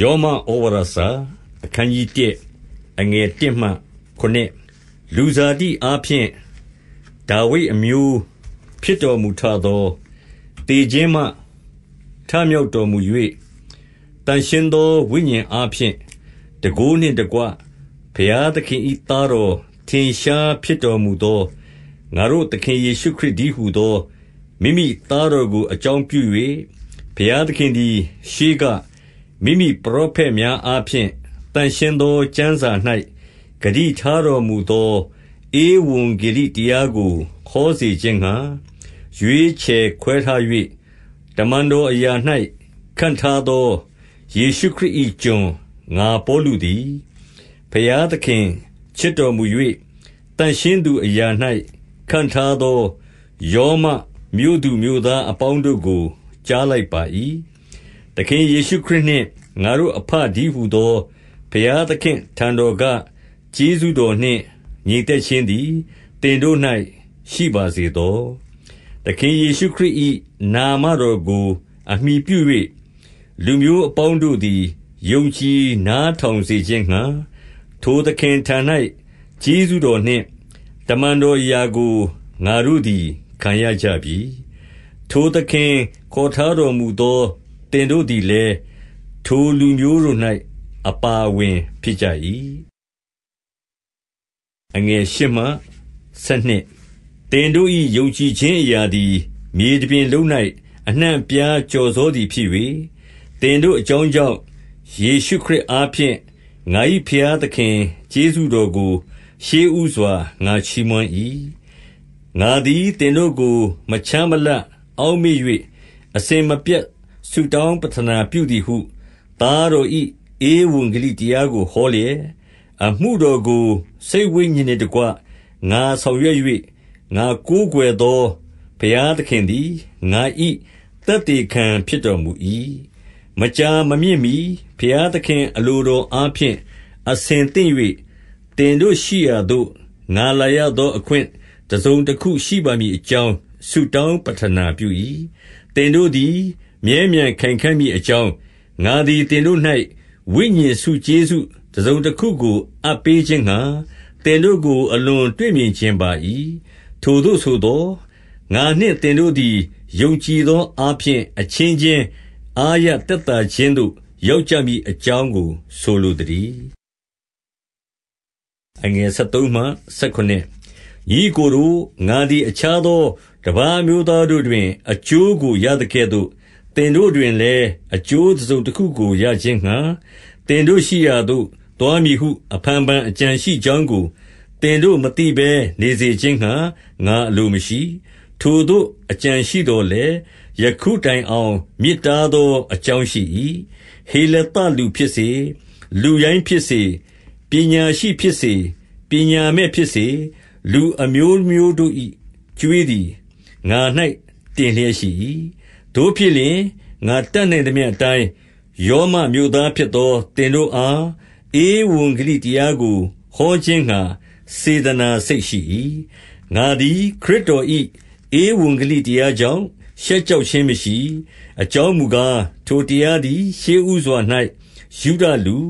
ယောမဩဝါဒစာ။အခနျး1အငယ်1မှ7လူဇာတိအားဖြင့်ဒါဝိဒ်အမျိုးဖြစ်တော်မူထသော၊သေခြင်းမှထမြောက်တော်မူ၍၊သန့်ရှင်းသောဝိညာဉ်အားဖြင့်တန်ခိုးနှင့်တကွဘုရားသခင်၏သားတော်ထင်ရှားဖြစ်တော်မူသောငါတို့သခင်ယေရှုခရစ်တည်းဟူသောမိမိသားတော်ကိုအကြောင်းပြု၍၊ဘုရားသခင်သည် ရှေးကမိမိပရောဖက်များအားဖြင့်သန့်ရှင်းသောကျမ်းစာ၌ဂတိထားတော်မူသောဧဝံဂေလိတရားကိုဟောစေခြင်းငှါရွေးချယ်ခွဲထား၍၊တမန်တော်အရာ၌ခန့်ထားသောယေရှုခရစ်၏ကျွန်ငါပေါလုသည်၊ဘုရားသခင်ချစ်တော်မူ၍သန့်ရှင်းသူအရာ၌ခန့်ထားသောရောမမြို့သူမြို့သားအပေါင်းတို့ကို ကြားလိုက်ပါ၏သခင်ယေရှုခရစ်နှင့်ငါတို့အဘတည်းဟူသောဘုရားသခင့်ထံတော်ကကျေးဇူးတော်နှင့်ငြိမ်သက်ခြင်းသည်သင်တို့၌ရှိပါစေသော။သခင်ယေရှုခရစ်၏နာမတော်ကို အမှီပြု၍လူမျိုးအပေါင်းတို့သည်ယုံကြည်နားထောင်စေခြင်းငှါ၊ထိုသခင်ထံ၌ကျေးဇူးတော်နှင့်တမန်တော်အရာကိုငါတို့သည်ခံရကြပြီ။ထိုသခင်ခေါ်ထားတော်မူသောသင်တို့သည်လည်းထိုလူမျိုးတို့၌အပါအဝင်ဖြစ်ကြ၏။သင်တို့၏ယုံကြည်ခြင်းအရာသည် မြေတပြင်လုံး၌အနှံ့အပြားကျော်စောသည်ဖြစ်၍၊သင်တို့အကြောင်းကြောင့်ယေရှုခရစ်အားဖြင့်ငါ၏ဘုရားသခင်ကျေးဇူးတော်ကို ရှေ့ဦးစွာငါချီးမွမ်း၏။ငါသည်သင်တို့ကိုမခြားမလပ်အောက်မေ့၍အစဉ်မပြတ်ဆုတောင်းပဌနာပြုသည်ဟုသားတော်၏ဧဝံဂေလိတရားကို ဟောလျက်၊အမှုတော်ကိုစိတ်ဝိညာဉ်နှင့်တကွငါဆောင်ရွက်၍၊ငါကိုးကွယ်သောဘုရားသခင်သည်ငါ၏သက်သေခံဖြစ်တော်မူ၏။မကြာမမြင့်မှီဘုရားသခင်အလိုတော်အားဖြင့်အဆင်သင့်၍သင်တို့ရှိရာသို့ငါလာရသောအခွင့်တစုံတခုရှိပါမည်အကြောင်းဆုတောင်းပဌနာပြု၏။သင်တို့သည်မြဲမြံခိုင်ခံ့မည်အကြောင်း၊ငါသည်သင်တို့၌ဝိညာဉ်ဆုကျေးဇူးတစုံတခုကို အပ်ပေးခြင်းငှါသင်တို့ကို အလွန်တွေ့မြင်ချင်ပါ၏။ထိုသို့ဆိုသော်၊ငါနှင့်သင်တို့သည်ယုံကြည်သောအားဖြင့်အချင်းချင်းအားရသက်သာခြင်းသို့ရောက်ကြမည်အကြောင်းကိုဆိုလိုသတည်း။13ညီအစ်ကိုတို့၊ငါသည်အခြားသောတပါးအမျိုးသားတို့တွင်အကျိုးကို ရသကဲ့သို့သင်တို့တွင်လည်းအကျိုးတစုံတခုကိုရခြင်းငှါသင်တို့ရှိရာသို့သွားမည်ဟုအဖန်ဖန်အကြံရှိကြောင်းကိုသင်တို့မသိဘဲနေစေခြင်းငှါငါအလိုမရှိ။ထိုသို့အကြံရှိသော်လည်း၊ယခုတိုင်အောင် မြစ်တားသောအကြောင်းရှိ၏။ဟေလသလူဖြစ်စေ၊လူရိုင်းဖြစ်စေ၊ပညာရှိဖြစ်စေ၊ပညာမဲ့ဖြစ်စေ၊လူအမျိုးမျိုးတို့၏ကြွေးသည်ငါ၌တင်လျက်ရှိ၏သို့ဖြစ်လျှင်၊ငါတတ်နိုင်သမျှအတိုင်းရောမမြို့သားဖြစ်သောသင်တို့အားဧဝံဂေလိတရားကိုဟောခြင်းငှါစေတနာစိတ်ရှိ၏။ငါသည်ခရစ်တော်၏ဧဝံဂေလိတရားကြောင့်ရှက်ကြောက်ခြင်းမရှိ။အကြောင်းမူကား၊ထိုတရားသည်ရှေ့ဦးစွာ၌ယုဒလူ၊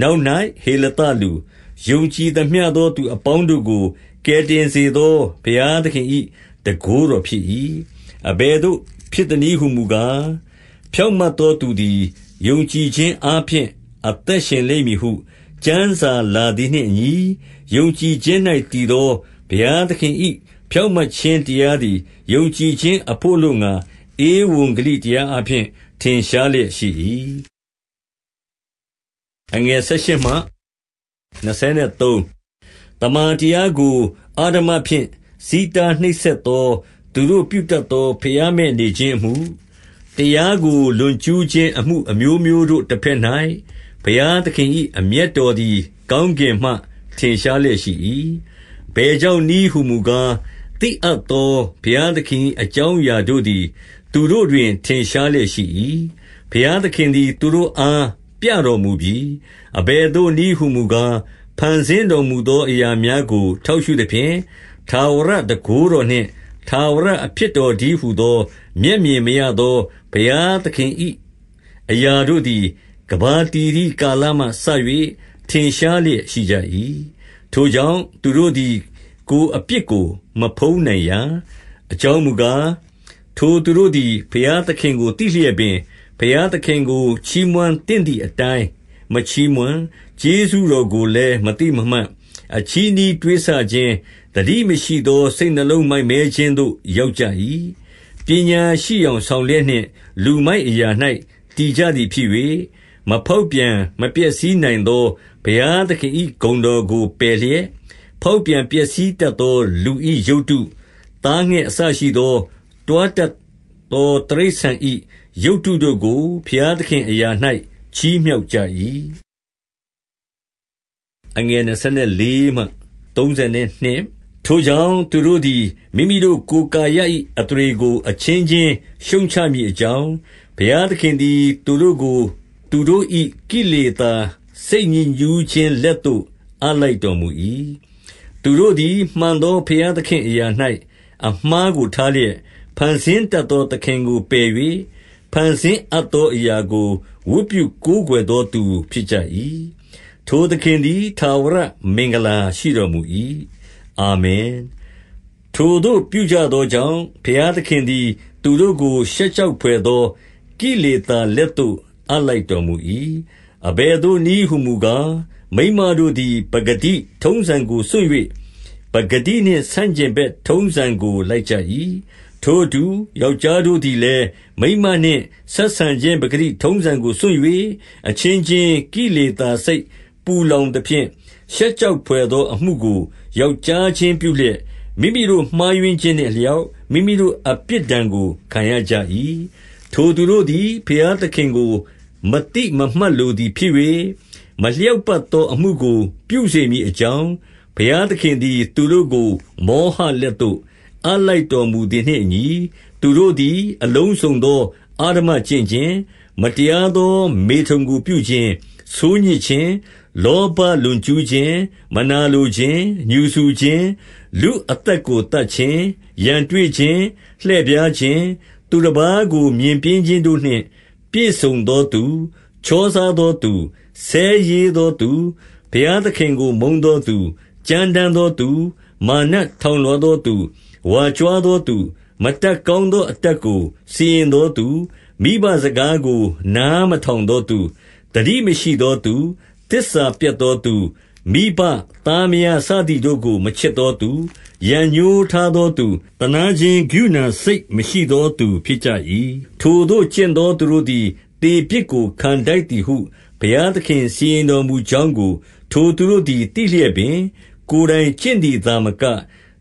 နောက်၌ဟေလသလူ၊ယုံကြည်သမျှသောသူအပေါင်းတို့ကိုကယ်တင်စေသောဘုရားသခင်၏တန်ခိုးတော်ဖြစ်၏။အဘယ်သို့ဖြစ်သနည်းဟူမူကား၊ဖြောင့်မတ်သောသူသည်ယုံကြည်ခြင်းအားဖြင့်အသက်ရှင်လိမ့်မည်ဟု ကျမ်းစာလာသည်နှင့်အညီ၊ယုံကြည်ခြင်း၌တည်သောဘုရားသခင်၏ဖြောင့်မတ်ခြင်းတရားသည်ယုံကြည်ခြင်းအဘို့အလိုငှါဧဝံဂေလိတရားအားဖြင့်ထင်ရှားလျက်ရှိ၏။18သမ္မာတရားကိုအဓမ္မဖြင့်ဆီးတားနှိပ်စက်သောသူတို့ပြုတတ်သောဘုရားမဲ့နေခြင်းအမှု၊တရားကိုလွန်ကျူးခြင်းအမှုအမျိုးမျိုးတို့တဘက်၌ဘုရားသခင်၏အမျက်တော်သည် ကောင်းကင်မှထင်ရှားလျက်ရှိ၏။အဘယ်ကြောင့်နည်းဟူမူကား၊သိအပ်သောဘုရားသခင်၏အကြောင်းအရာတို့သည် သူတို့တွင် ထင်ရှားလျက်ရှိ၏။ဘုရားသခင်သည် သူတို့အားပြတော်မူပြီ။အဘယ်သို့နည်းဟူမူကား၊ဖန်ဆင်းတော်မူသောအရာများကိုထောက်ရှုသဖြင့်၊ထာဝရတန်ခိုးတော်နှင့်ထာဝရအဖြစ်တော်တည်းဟူသောမျက်မြင်မရသောဘုရားသခင်၏အရာတို့သည်ကမ္ဘာတည်သည်ကာလမှစ၍ထင်ရှားလျက်ရှိကြ၏။ထိုကြောင့်သူတို့သည် ကိုယ်အပြစ်ကို မဖုံးနိုင်ရာ။အကြောင်းမူကား၊ထိုသူတို့သည်ဘုရားသခင်ကိုသိလျက်ပင်၊ဘုရားသခင်ကို ချီးမွမ်းသင့်သည်အတိုင်းမချီးမွမ်း၊ကျေးဇူးတော်ကိုလည်းမသိမမှတ်၊အချည်းနှီးတွေးဆခြင်းသတိမရှိသောစိတ်နှလုံးမိုက်မဲခြင်းသို့ရောက်ကြ၏။ပညာရှိယောင်ဆောင်လျက်နှင့်လူမိုက်အရာ၌တည်ကြသည်ဖြစ်၍၊မဖောက်ပြန်မပျက်စီးနိုင်သောဘုရားသခင်၏ဂုဏ်တော်ကိုပယ်လျက်၊ဖောက်ပြန်ပျက်စီးတတ်သော လူ၏ရုပ်တု၊သားငှက်အစရှိသောတွားတတ်သောတိရစ္ဆာန်၏ရုပ်တုတို့ကိုဘုရားသခင်အရာ၌ချီးမြှောက်ကြ၏။24ထိုကြောင့်သူတို့သည်မိမိတို့ကိုယ်ကာယ၏အသရေကိုအချင်းချင်း ရှုတ်ချမည်အကြောင်း၊ဘုရားသခင်သည် သူတို့ကို သူတို့၏ကိလေသာ စိတ်ညစ်ညူးခြင်းလက်သို့အပ်လိုက်တော်မူ၏။သူတို့သည်မှန်သောဘုရားသခင့်အရာ၌အမှားကိုထားလျက်၊ဖန်ဆင်းတတ်သောသခင်ကိုပယ်၍၊ဖန်ဆင်းအပ်သောအရာကိုဝတ်ပြုကိုးကွယ်သောသူဖြစ်ကြ၏။ထိုသခင်သည်ထာဝရမင်္ဂလာရှိတော်မူ၏။အာမင်။ထိုသို့ပြုကြသောကြောင့်၊ဘုရားသခင်သည် သူတို့ကို ရှက်ကြောက်ဘွယ်သောကိလေသာလက်သို့အပ်လိုက်တော်မူ၏။အဘယ်သို့နည်းဟူမူကား၊မိန်းမတို့သည်ပကတိထုံးစံကိုစွန့်၍ပကတိနှင့်ဆန့်ကျင်ဘက် ထုံးစံကိုလိုက်ကြ၏။ထိုအတူ၊ယောက်ျားတို့သည်လည်းမိန်းမနှင့်ဆက်ဆံခြင်းပကတိထုံးစံကိုစွန့်၍အချင်းချင်းကိလေသာစိတ်ပူလောင်သဖြင့်ရှက်ကြောက်ဘွယ်သောအမှုကိုယောက်ျားချင်းပြုလျက်၊မိမိတို့မှားယွင်းခြင်းနှင့်အလျောက်မိမိတို့အပြစ်ဒဏ်ကိုခံရကြ၏။ထိုသူတို့သည်ဘုရားသခင်ကိုမသိမမှတ်လိုသည်ဖြစ်၍၊မလျောက်ပတ်သောအမှုကိုပြုစေမည်အကြောင်း၊ဘုရားသခင်သည်သူတို့ကိုမောဟလက်သို့အပ်လိုက်တော်မူသည်နှင့်အညီ၊သူတို့သည်အလုံးစုံသောအဓမ္မကျင့်ခြင်း၊မတရားသော မေထုန်ကိုပြုခြင်း၊ဆိုးညစ်ခြင်း၊လောဘလွန်ကျူးခြင်း၊မနာလိုခြင်း၊ငြူစူခြင်း၊လူအသက်ကိုသတ်ခြင်း၊ရန်တွေ့ခြင်း၊လှည့်ဖြားခြင်း၊သူတပါးကိုမြင်ပျင်းခြင်းတို့နှင့် ပြည့်စုံသောသူ၊ချောစားသောသူ၊ဆဲရေးသောသူ၊ဘုရားသခင်ကိုမုန်းသောသူ၊ကြမ်းတမ်းသောသူ၊မာနထောင်လွှားသောသူ၊ဝါကြွားသောသူ၊မတတ်ကောင်းသောအတတ်ကိုစီရင်သောသူ၊မိဘစကားကို နားမထောင်သောသူ၊သတိမရှိသောသူ၊သစ္စာပျက်သောသူ၊မိဘသားမယားစသည်တို့ကိုမချစ်သောသူ၊ရန်ငြိုးထားသောသူ၊သနားခြင်းကရုဏာစိတ်မရှိသောသူ ဖြစ်ကြ၏။ထိုသို့ကျင့်သောသူတို့သည်သေပြစ်ကိုခံထိုက်သည်ဟုဘုရားသခင်စီရင်တော်မူကြောင်းကိုထိုသူတို့သည်သိလျက်ပင်၊ကိုယ်တိုင်ကျင့်သည်သာမက၊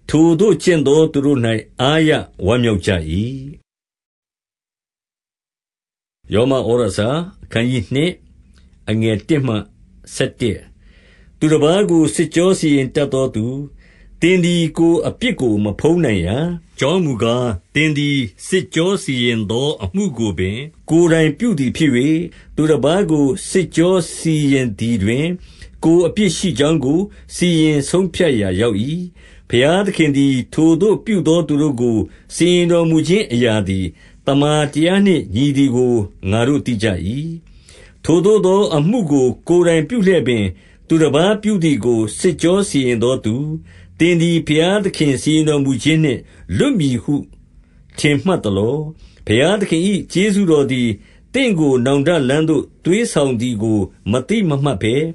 ထိုသို့ကျင့်သောသူတို့၌အားရဝမ်းမြောက်ကြ၏။အခနျး2 17သူတစ်ပါးကိုစစ်ကြောစီရင်တတ်သောသူ၊သင်သည်ကိုယ်အပြစ်ကို မဖုံးနိုင်ရာ။အကြောင်းမူကား၊သင်သည်စစ်ကြောစီရင်သောအမှုကိုပင် ကိုယ်တိုင်ပြုသည်ဖြစ်၍၊သူတစ်ပါးကိုစစ်ကြောစီရင်သည်တွင်ကိုယ်အပြစ်ရှိကြောင်းကို စီရင်ဆုံးဖြတ်ရာရောက်၏။ဘုရားသခင်သည်ထိုသို့ပြုသောသူတို့ကိုစီရင်တော်မူခြင်းအရာသည်သမ္မာတရားနှင့်ညီသည်ကိုငါတို့သိကြ၏။ထိုသို့သောအမှုကို ကိုယ်တိုင်ပြုလျက်ပင်၊သူတပါးပြုသည်ကိုစစ်ကြောစီရင်သောသူ၊သင်သည်ဘုရားသခင်စီရင်တော်မူခြင်းနှင့်လွတ်မည်ဟုထင်မှတ်သလော။ဘုရားသခင်၏ကျေးဇူးတော်သည်သင့်ကို နောင်တလမ်းသို့သွေးဆောင်သည်ကိုမသိမမှတ်ဘဲ၊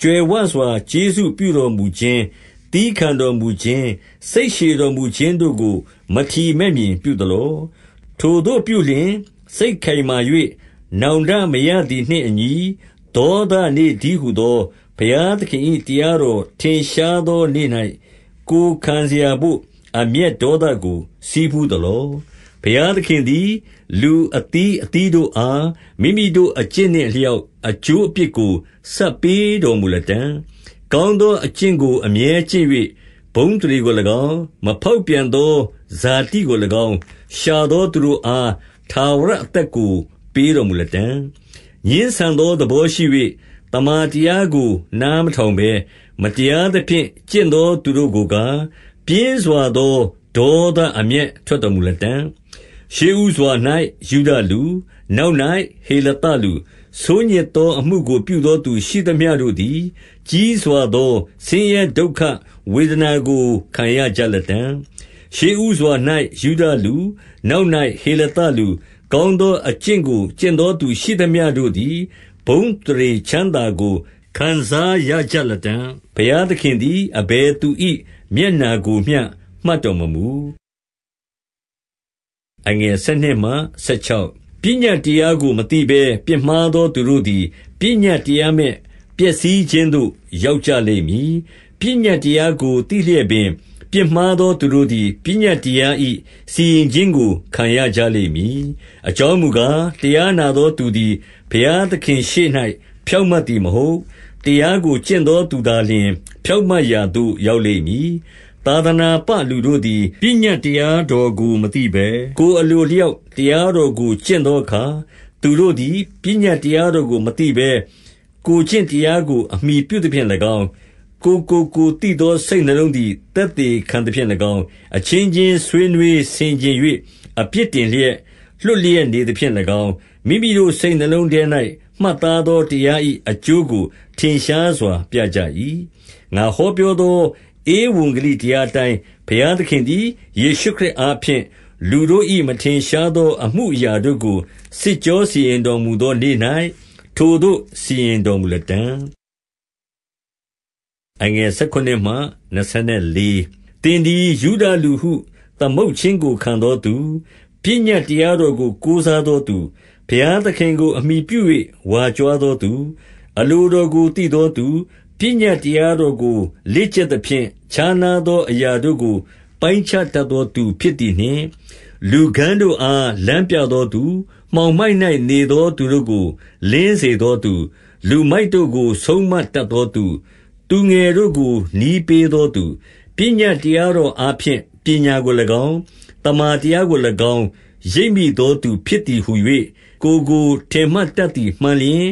ကြွယ်ဝစွာကျေးဇူးပြုတော်မူခြင်း၊သည်းခံတော်မူခြင်း၊စိတ်ရှည်တော်မူခြင်းတို့ကိုမထီမဲ့မြင်ပြုသလော။ထိုသို့ပြုလျှင် စိတ်ခိုင်မာ၍နောင်တမရသည်နှင့်အညီ၊ဒေါသနေ့တည်းဟူသောဘုရားသခင်၏တရားတော်ထင်ရှားသောနေ့၌ကိုယ်ခံစရာဘို့အမျက်ဒေါသကိုဆည်းဖူးသလော။ဘုရားသခင်သည် လူအသီးအသီးတို့အားမိမိတို့အကျင့်နှင့်အလျောက်အကျိုးအပြစ်ကိုဆပ်ပေးတော်မူလတံ့။ကောင်းသောအကျင့်ကို အမြဲကျင့်၍ဘုန်းအသရေကို၎င်း၊မဖောက်ပြန်သောဇာတိကို၎င်း၊ရှာသောသူတို့အားထာဝရအသက်ကိုပေးတော်မူလတံ့။ငြင်းဆန်သောသဘောရှိ၍သမ္မာတရားကိုနားမထောင်ဘဲ၊မတရားသဖြင့်ကျင့်သော သူတို့ကိုကား၊ပြင်းစွာသောဒေါသအမျက်ထွက်တော်မူလတံ့။ရှေ့ဦးစွာ၌ယုဒလူ၊နောက်၌ဟေလသလူ၊ဆိုးညစ်သော အမှုကို ပြုသောသူ ရှိသမျှတို့သည် ကြီးစွာသောဆင်းရဲဒုက္ခဝေဒနာကိုခံရကြလတံ့။ရှေ့ဦးစွာ၌ယုဒလူ၊နောက်၌ဟေလသလူ၊၊ကောင်းသောအကျင့်ကိုကျင့်သောသူရှိသမျှတို့သည်ဘုန်းအသရေချမ်းသာကိုခံစားရကြလတံ့။ဘုရားသခင်သည်အဘယ်သူ၏မျက်နှာကိုမျှမှတ်တော်မမူ။12ပညတ်တရားကို မသိဘဲပြစ်မှားသောသူတို့သည်ပညတ်တရားမဲ့ပျက်စီးခြင်းသို့ ရောက်ကြလိမ့်မည်။ပညတ်တရားကိုသိလျက်ပင်ပြစ်မှားသောသူတို့သည်ပညတ်တရား၏စီရင်ခြင်းကိုခံရကြလိမ့်မည်။အကြောင်းမူကား၊တရားနာသောသူသည်ဘုရားသခင့်ရှေ့၌ဖြောင့်မတ်သည်မဟုတ်။တရားကိုကျင့်သောသူသာလျှင် ဖြောင့်မတ်ရာသို့ရောက်လိမ့်မည်။သာသနာပလူတို့သည်ပညတ်တရားတော်ကိုမသိဘဲ၊ကိုယ်အလိုအလျောက်တရားတော်ကိုကျင့်သောအခါ၊သူတို့သည်ပညတ်တရားတော်ကိုမသိဘဲ၊ကိုယ်ကျင့်တရားကိုအမှီပြုသဖြင့်၎င်းကိုယ်ကိုကိုယ်သိသောစိတ်နှလုံးသည်သက်သေခံသဖြင့်၎င်း၊အချင်းချင်းဆွေးနွေးဆင်ခြင်၍အပြစ်တင်လျက်၊လွှတ်လျက်နေသဖြင့်၎င်း၊မိမိတို့စိတ်နှလုံးထဲ၌မှတ်သားသောတရား၏အကျိုးကို ထင်ရှားစွာ ပြကြ၏။ငါဟောပြောသောဧဝံဂေလိတရားအတိုင်း၊ဘုရားသခင်သည်ယေရှုခရစ်အားဖြင့်လူတို့၏မထင်ရှားသောအမှုအရာတို့ကိုစစ်ကြောစီရင်တော်မူသောနေ့၌ထိုသို့စီရင်တော်မူလတံ့အငယ်၁၇မှ24သင်သည်ယုဒလူဟု သမုတ်ခြင်းကိုခံသောသူ၊ပညတ်တရားတော်ကို ကိုးစားသောသူ၊ဘုရားသခင်ကိုအမှီပြု၍ဝါကြွားသောသူ၊အလိုတော်ကိုသိသောသူ၊ပညတ်တရားတော်ကိုလေ့ကျက်သဖြင့်ခြားနားသောအရာတို့ကို ပိုင်းခြားတတ်သောသူ ဖြစ်သည်နှင့်၊လူကန်းတို့အားလမ်းပြသောသူ၊မှောင်မိုက်၌နေသောသူတို့ကို လင်းစေသောသူ၊လူမိုက်တို့ကို ဆုံးမတတ်သောသူသူငယ်တို့ကိုနည်းပေးသောသူ၊ပညတ်တရားတော်အားဖြင့်ပညာကို၎င်း၊သမ္မာတရားကို၎င်းရိပ်မိသောသူဖြစ်သည်ဟူ၍ကိုယ်ကိုထင်မှတ်တတ်သည်မှန်လျှင်၊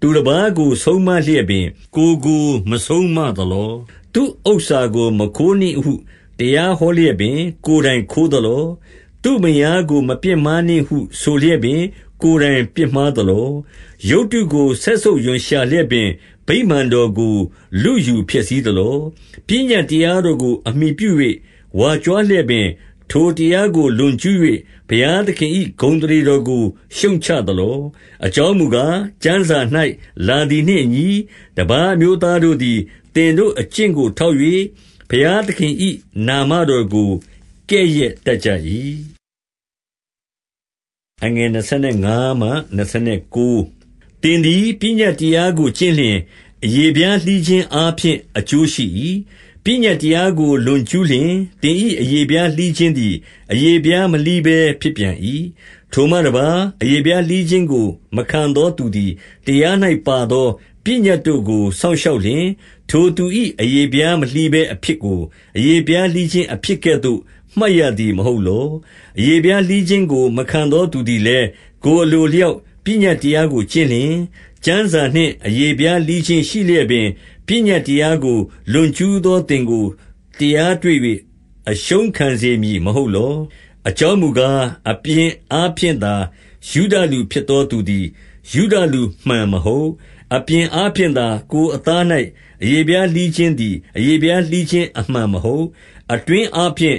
သူတပါးကိုဆုံးမလျက်ပင်ကိုယ်ကိုမဆုံးမသလော။သူ့ဥစ္စာကိုမခိုးနှင့်ဟုတရားဟောလျက်ပင်ကိုယ်တိုင်ခိုးသလော။သူ့မယားကိုမပြစ်မှားနှင့်ဟု ဆိုလျက်ပင် ကိုယ်တိုင်ပြစ်မှားသလော။ရုပ်တုကိုစက်ဆုပ်ရွံရှာလျက်ပင်ဗိမာန်တော်ကိုလုယူဖျက်ဆီးသလော။ပညတ်တရားတော်ကို အမှီပြု၍ဝါကြွားလျက်ပင်၊ထိုတရားကိုလွန်ကျူး၍ဘုရားသခင်၏ဂုဏ်အသရေတော်ကို ရှုတ်ချသလော။အကြောင်းမူကား၊ကျမ်းစာ၌လာသည်နှင့်အညီ၊တပါးအမျိုးသားတို့သည်သင်တို့အကျင့်ကိုထောက်၍ဘုရားသခင်၏နာမတော်ကိုကဲ့ရဲ့တတ်ကြ၏။25သင်သည်ပညတ်တရားကိုကျင့်လျှင်၊အရေဖျားလှီးခြင်းအားဖြင့်အကျိုးရှိ၏။ပညတ်တရားကိုလွန်ကျူးလျှင်၊သင်၏အရေဖျားလှီးခြင်းသည်အရေဖျားမလှီးဘဲဖြစ်ပြန်၏။ထိုမှတပါး၊အရေဖျားလှီးခြင်းကိုမခံသောသူသည်တရား၌ပါသောပညတ်တို့ကိုစောင့်ရှောက်လျှင်၊ထိုသူ၏အရေဖျားမလှီးဘဲအဖြစ်ကိုအရေဖျားလှီးခြင်းအဖြစ်ကဲ့သို့မှတ်ရသည်မဟုတ်လော။အရေဖျားလှီးခြင်းကိုမခံသောသူသည်လည်းကိုယ်အလိုအလျောက်ပညတ်တရားကိုကျင့်လျှင်၊ကျမ်းစာနှင့်အရေဖျားလှီးခြင်းရှိလျက်ပင်ပညတ်တရားကိုလွန်ကျူးသောသင်ကိုတရားတွေ့၍အရှုံးခံစေမည်မဟုတ်လော။အကြောင်းမူကား၊အပြင်အားဖြင့်သာယုဒလူဖြစ်သောသူသည်ယုဒလူမှန်မဟုတ်။အပြင်အားဖြင့်သာ ကိုယ်အသား၌အရေဖျားလှီးခြင်းသည် အရေဖျားလှီးခြင်းအမှန်မဟုတ်။အတွင်းအားဖြင့်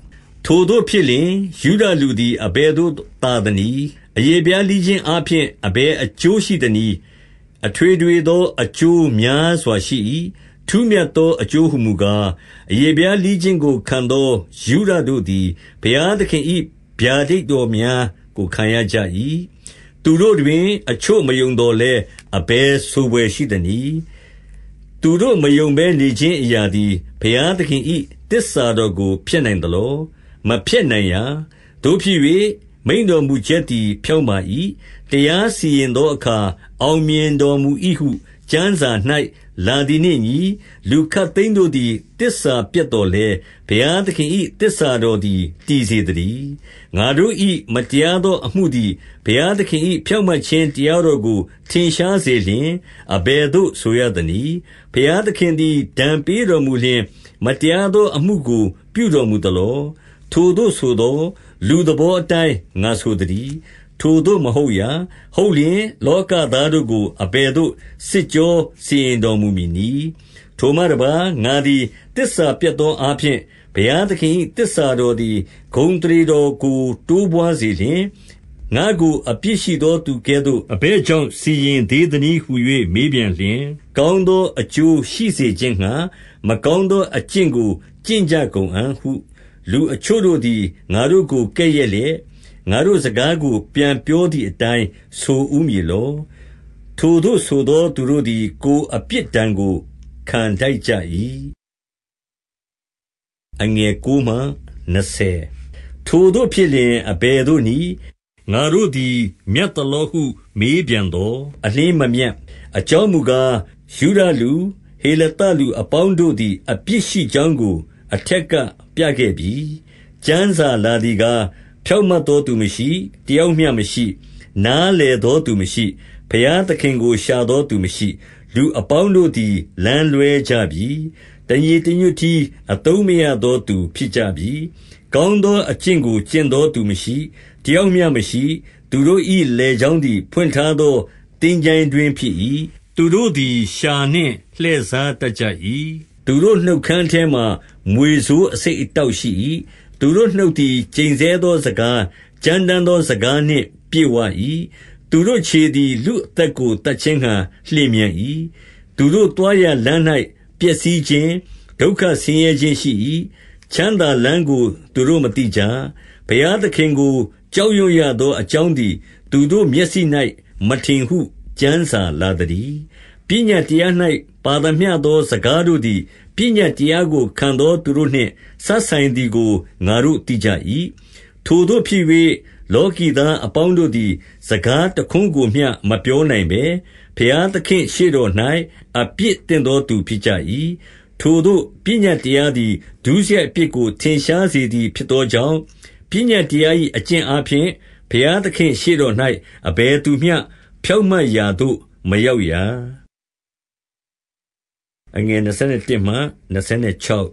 ထိုသို့ဖြစ်လျှင်၊ယုဒလူသည်အဘယ်သို့သာသနည်း။အရေဖျားလှီးခြင်းအားဖြင့်အဘယ်အကျိုးရှိသနည်း။အထွေထွေသောအကျိုးများစွာရှိ၏။ထူးမြတ်သောအကျိုးဟူမူကား၊အရေဖျားလှီးခြင်းကိုခံသောယုဒတို့သည်ဘုရားသခင်၏ဗျာဒိတ်တော်များကိုခံရကြ၏။သူတို့တွင် အချို့မယုံသော်လည်းအဘယ်ဆိုဘွယ်ရှိသနည်း။သူတို့မယုံဘဲနေခြင်းအရာသည်ဘုရားသခင်၏သစ္စာတော်ကိုဖျက်နိုင်သလောမဖျက်နိုင်ရာ။သို့ဖြစ်၍မိန့်တော်မူချက်သည်ဖြောင့်ပါ၏။တရားစီရင်သောအခါအောင်မြင်တော်မူ၏ဟု ကျမ်းစာ၌လာသည်နှင့်အညီ၊လူခပ်သိမ်းတို့သည်သစ္စာပျက်သော်လည်း၊ဘုရားသခင်၏သစ္စာတော်သည်တည်စေသတည်း။ငါတို့၏မတရားသော အမှုသည်ဘုရားသခင်၏ဖြောင့်မတ်ခြင်းတရားတော်ကိုထင်ရှားစေလျှင်၊အဘယ်သို့ဆိုရသနည်း။ဘုရားသခင်သည်ဒဏ်ပေးတော်မူလျှင်၊မတရားသောအမှုကို ပြုတော်မူသလောထိုသို့ဆိုသော်လူသဘောအတိုင်းငါဆိုသတည်း။ထိုသို့မဟုတ်ရာ။ဟုတ်လျှင်၊လောကသားတို့ကိုအဘယ်သို့စစ်ကြောစီရင်တော်မူမည်နည်း။ထိုမှတပါး၊ငါသည်သစ္စာပျက်သောအားဖြင့်၊ဘုရားသခင်၏သစ္စာတော်သည်ဂုဏ်အသရေတော်ကိုတိုးပွါးစေလျှင်၊ငါ့ကိုအပြစ်ရှိသောသူကဲ့သို့အဘယ်ကြောင့်စီရင်သေးသနည်းဟူ၍မေးပြန်လျှင်၊ကောင်းသောအကျိုးရှိစေခြင်းငှါမကောင်းသောအကျင့်ကိုကျင့်ကြကုန်အံ့ဟုလူအချို့တို့သည်ငါတို့ကိုကဲ့ရဲ့လျက်၊ငါတို့စကားကို ပြန်ပြောသည်အတိုင်းဆိုဦးမည်လော။ထိုသို့ဆိုသော သူတို့သည်ကိုယ်အပြစ်ဒဏ်ကိုခံထိုက်ကြ၏။ထိုသို့ဖြစ်လျှင်အဘယ်သို့နည်း။ငါတို့သည်မြတ်သလောဟု မေးပြန်သော်၊အလျှင်းမမြတ်။အကြောင်းမူကား၊ယုဒလူ၊ဟေလသလူအပေါင်းတို့သည် အပြစ်ရှိကြောင်းကိုအထက်ကပြခဲ့ပြီ။ကျမ်းစာလာသည်ကား၊ဖြောင့်မတ်သောသူမရှိ၊တယောက်မျှမရှိ။နားလည်သောသူမရှိ။ဘုရားသခင်ကိုရှာသောသူမရှိ။လူအပေါင်းတို့သည်လမ်းလွဲကြပြီ။တညီတညွတ်တည်းအသုံးမရသောသူဖြစ်ကြပြီ။ကောင်းသောအကျင့်ကိုကျင့်သောသူမရှိ။တယောက်မျှမရှိ။သူတို့၏လည်ချောင်းသည်ဖွင့်ထားသောသင်္ချိုင်းတွင်းဖြစ်၏။သူတို့သည်လျှာနှင့်လှည့်စားတတ်ကြ၏သူတို့နှုတ်ခမ်းထဲမှာမြွေဆိုးအဆိပ်အတောက်ရှိ၏။သူတို့နှုတ်သည်ကျိန်ဆဲသောစကား၊ကြမ်းတမ်းသောစကားနှင့်ပြည့်ဝ၏။သူတို့ခြေသည်လူအသက်ကိုသတ်ခြင်းငှါလျင်မြန်၏။သူတို့သွားရာလမ်း၌ပျက်စီးခြင်း၊ဒုက္ခဆင်းရဲခြင်းရှိ၏။ချမ်းသာလမ်းကိုသူတို့မသိကြ။ဘုရားသခင်ကိုကြောက်ရွံ့ရသောအကြောင်းသည်သူတို့မျက်စိ၌မထင်ဟုကျမ်းစာလာသတည်းပညတ်တရား၌ပါသမျှသော စကားတို့သည်ပညတ်တရားကို ခံသောသူတို့နှင့်စပ်ဆိုင်သည်ကိုငါတို့သိကြ၏။ထိုသို့ဖြစ်၍လောကီသားအပေါင်းတို့သည် စကားတခွန်းကိုမျှမပြောနိုင်ဘဲ၊ဘုရားသခင့်ရှေ့တော်၌အပြစ်တင်သောသူဖြစ်ကြ၏။ထိုသို့ပညတ်တရားသည်ဒုစရိုက်အပြစ်ကိုထင်ရှားစေသည်ဖြစ်သောကြောင့်၊ပညတ်တရား၏အကျင့်အားဖြင့်ဘုရားသခင့်ရှေ့တော်၌အဘယ်သူမျှဖြောင့်မတ်ရာသို့မရောက်ရာအငယ်21မှ26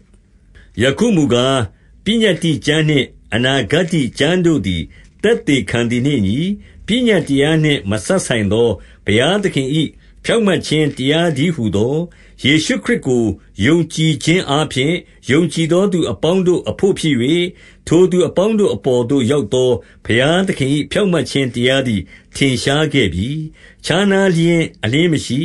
ယခုမူကားပညတ္တိကျမ်းနှင့်အနာဂတ္တိကျမ်းတို့သည်သက်သေခံသည်နှင့်အညီပညတ်တရားနှင့်မစပ်ဆိုင်သောဘုရားသခင်၏ဖြောင့်မတ်ခြင်းတရားတည်းဟူသောယေရှုခရစ်ကိုယုံကြည်ခြင်းအားဖြင့်ယုံကြည်သောသူအပေါင်းတို့အဖို့ဖြစ်၍ထိုသူအပေါင်းတို့အပေါ်သို့ရောက်သောဘုရားသခင်၏ဖြောင့်မတ်ခြင်းတရားသည်ထင်ရှားခဲ့ပြီခြားနာလျင်အလင်းမရှိ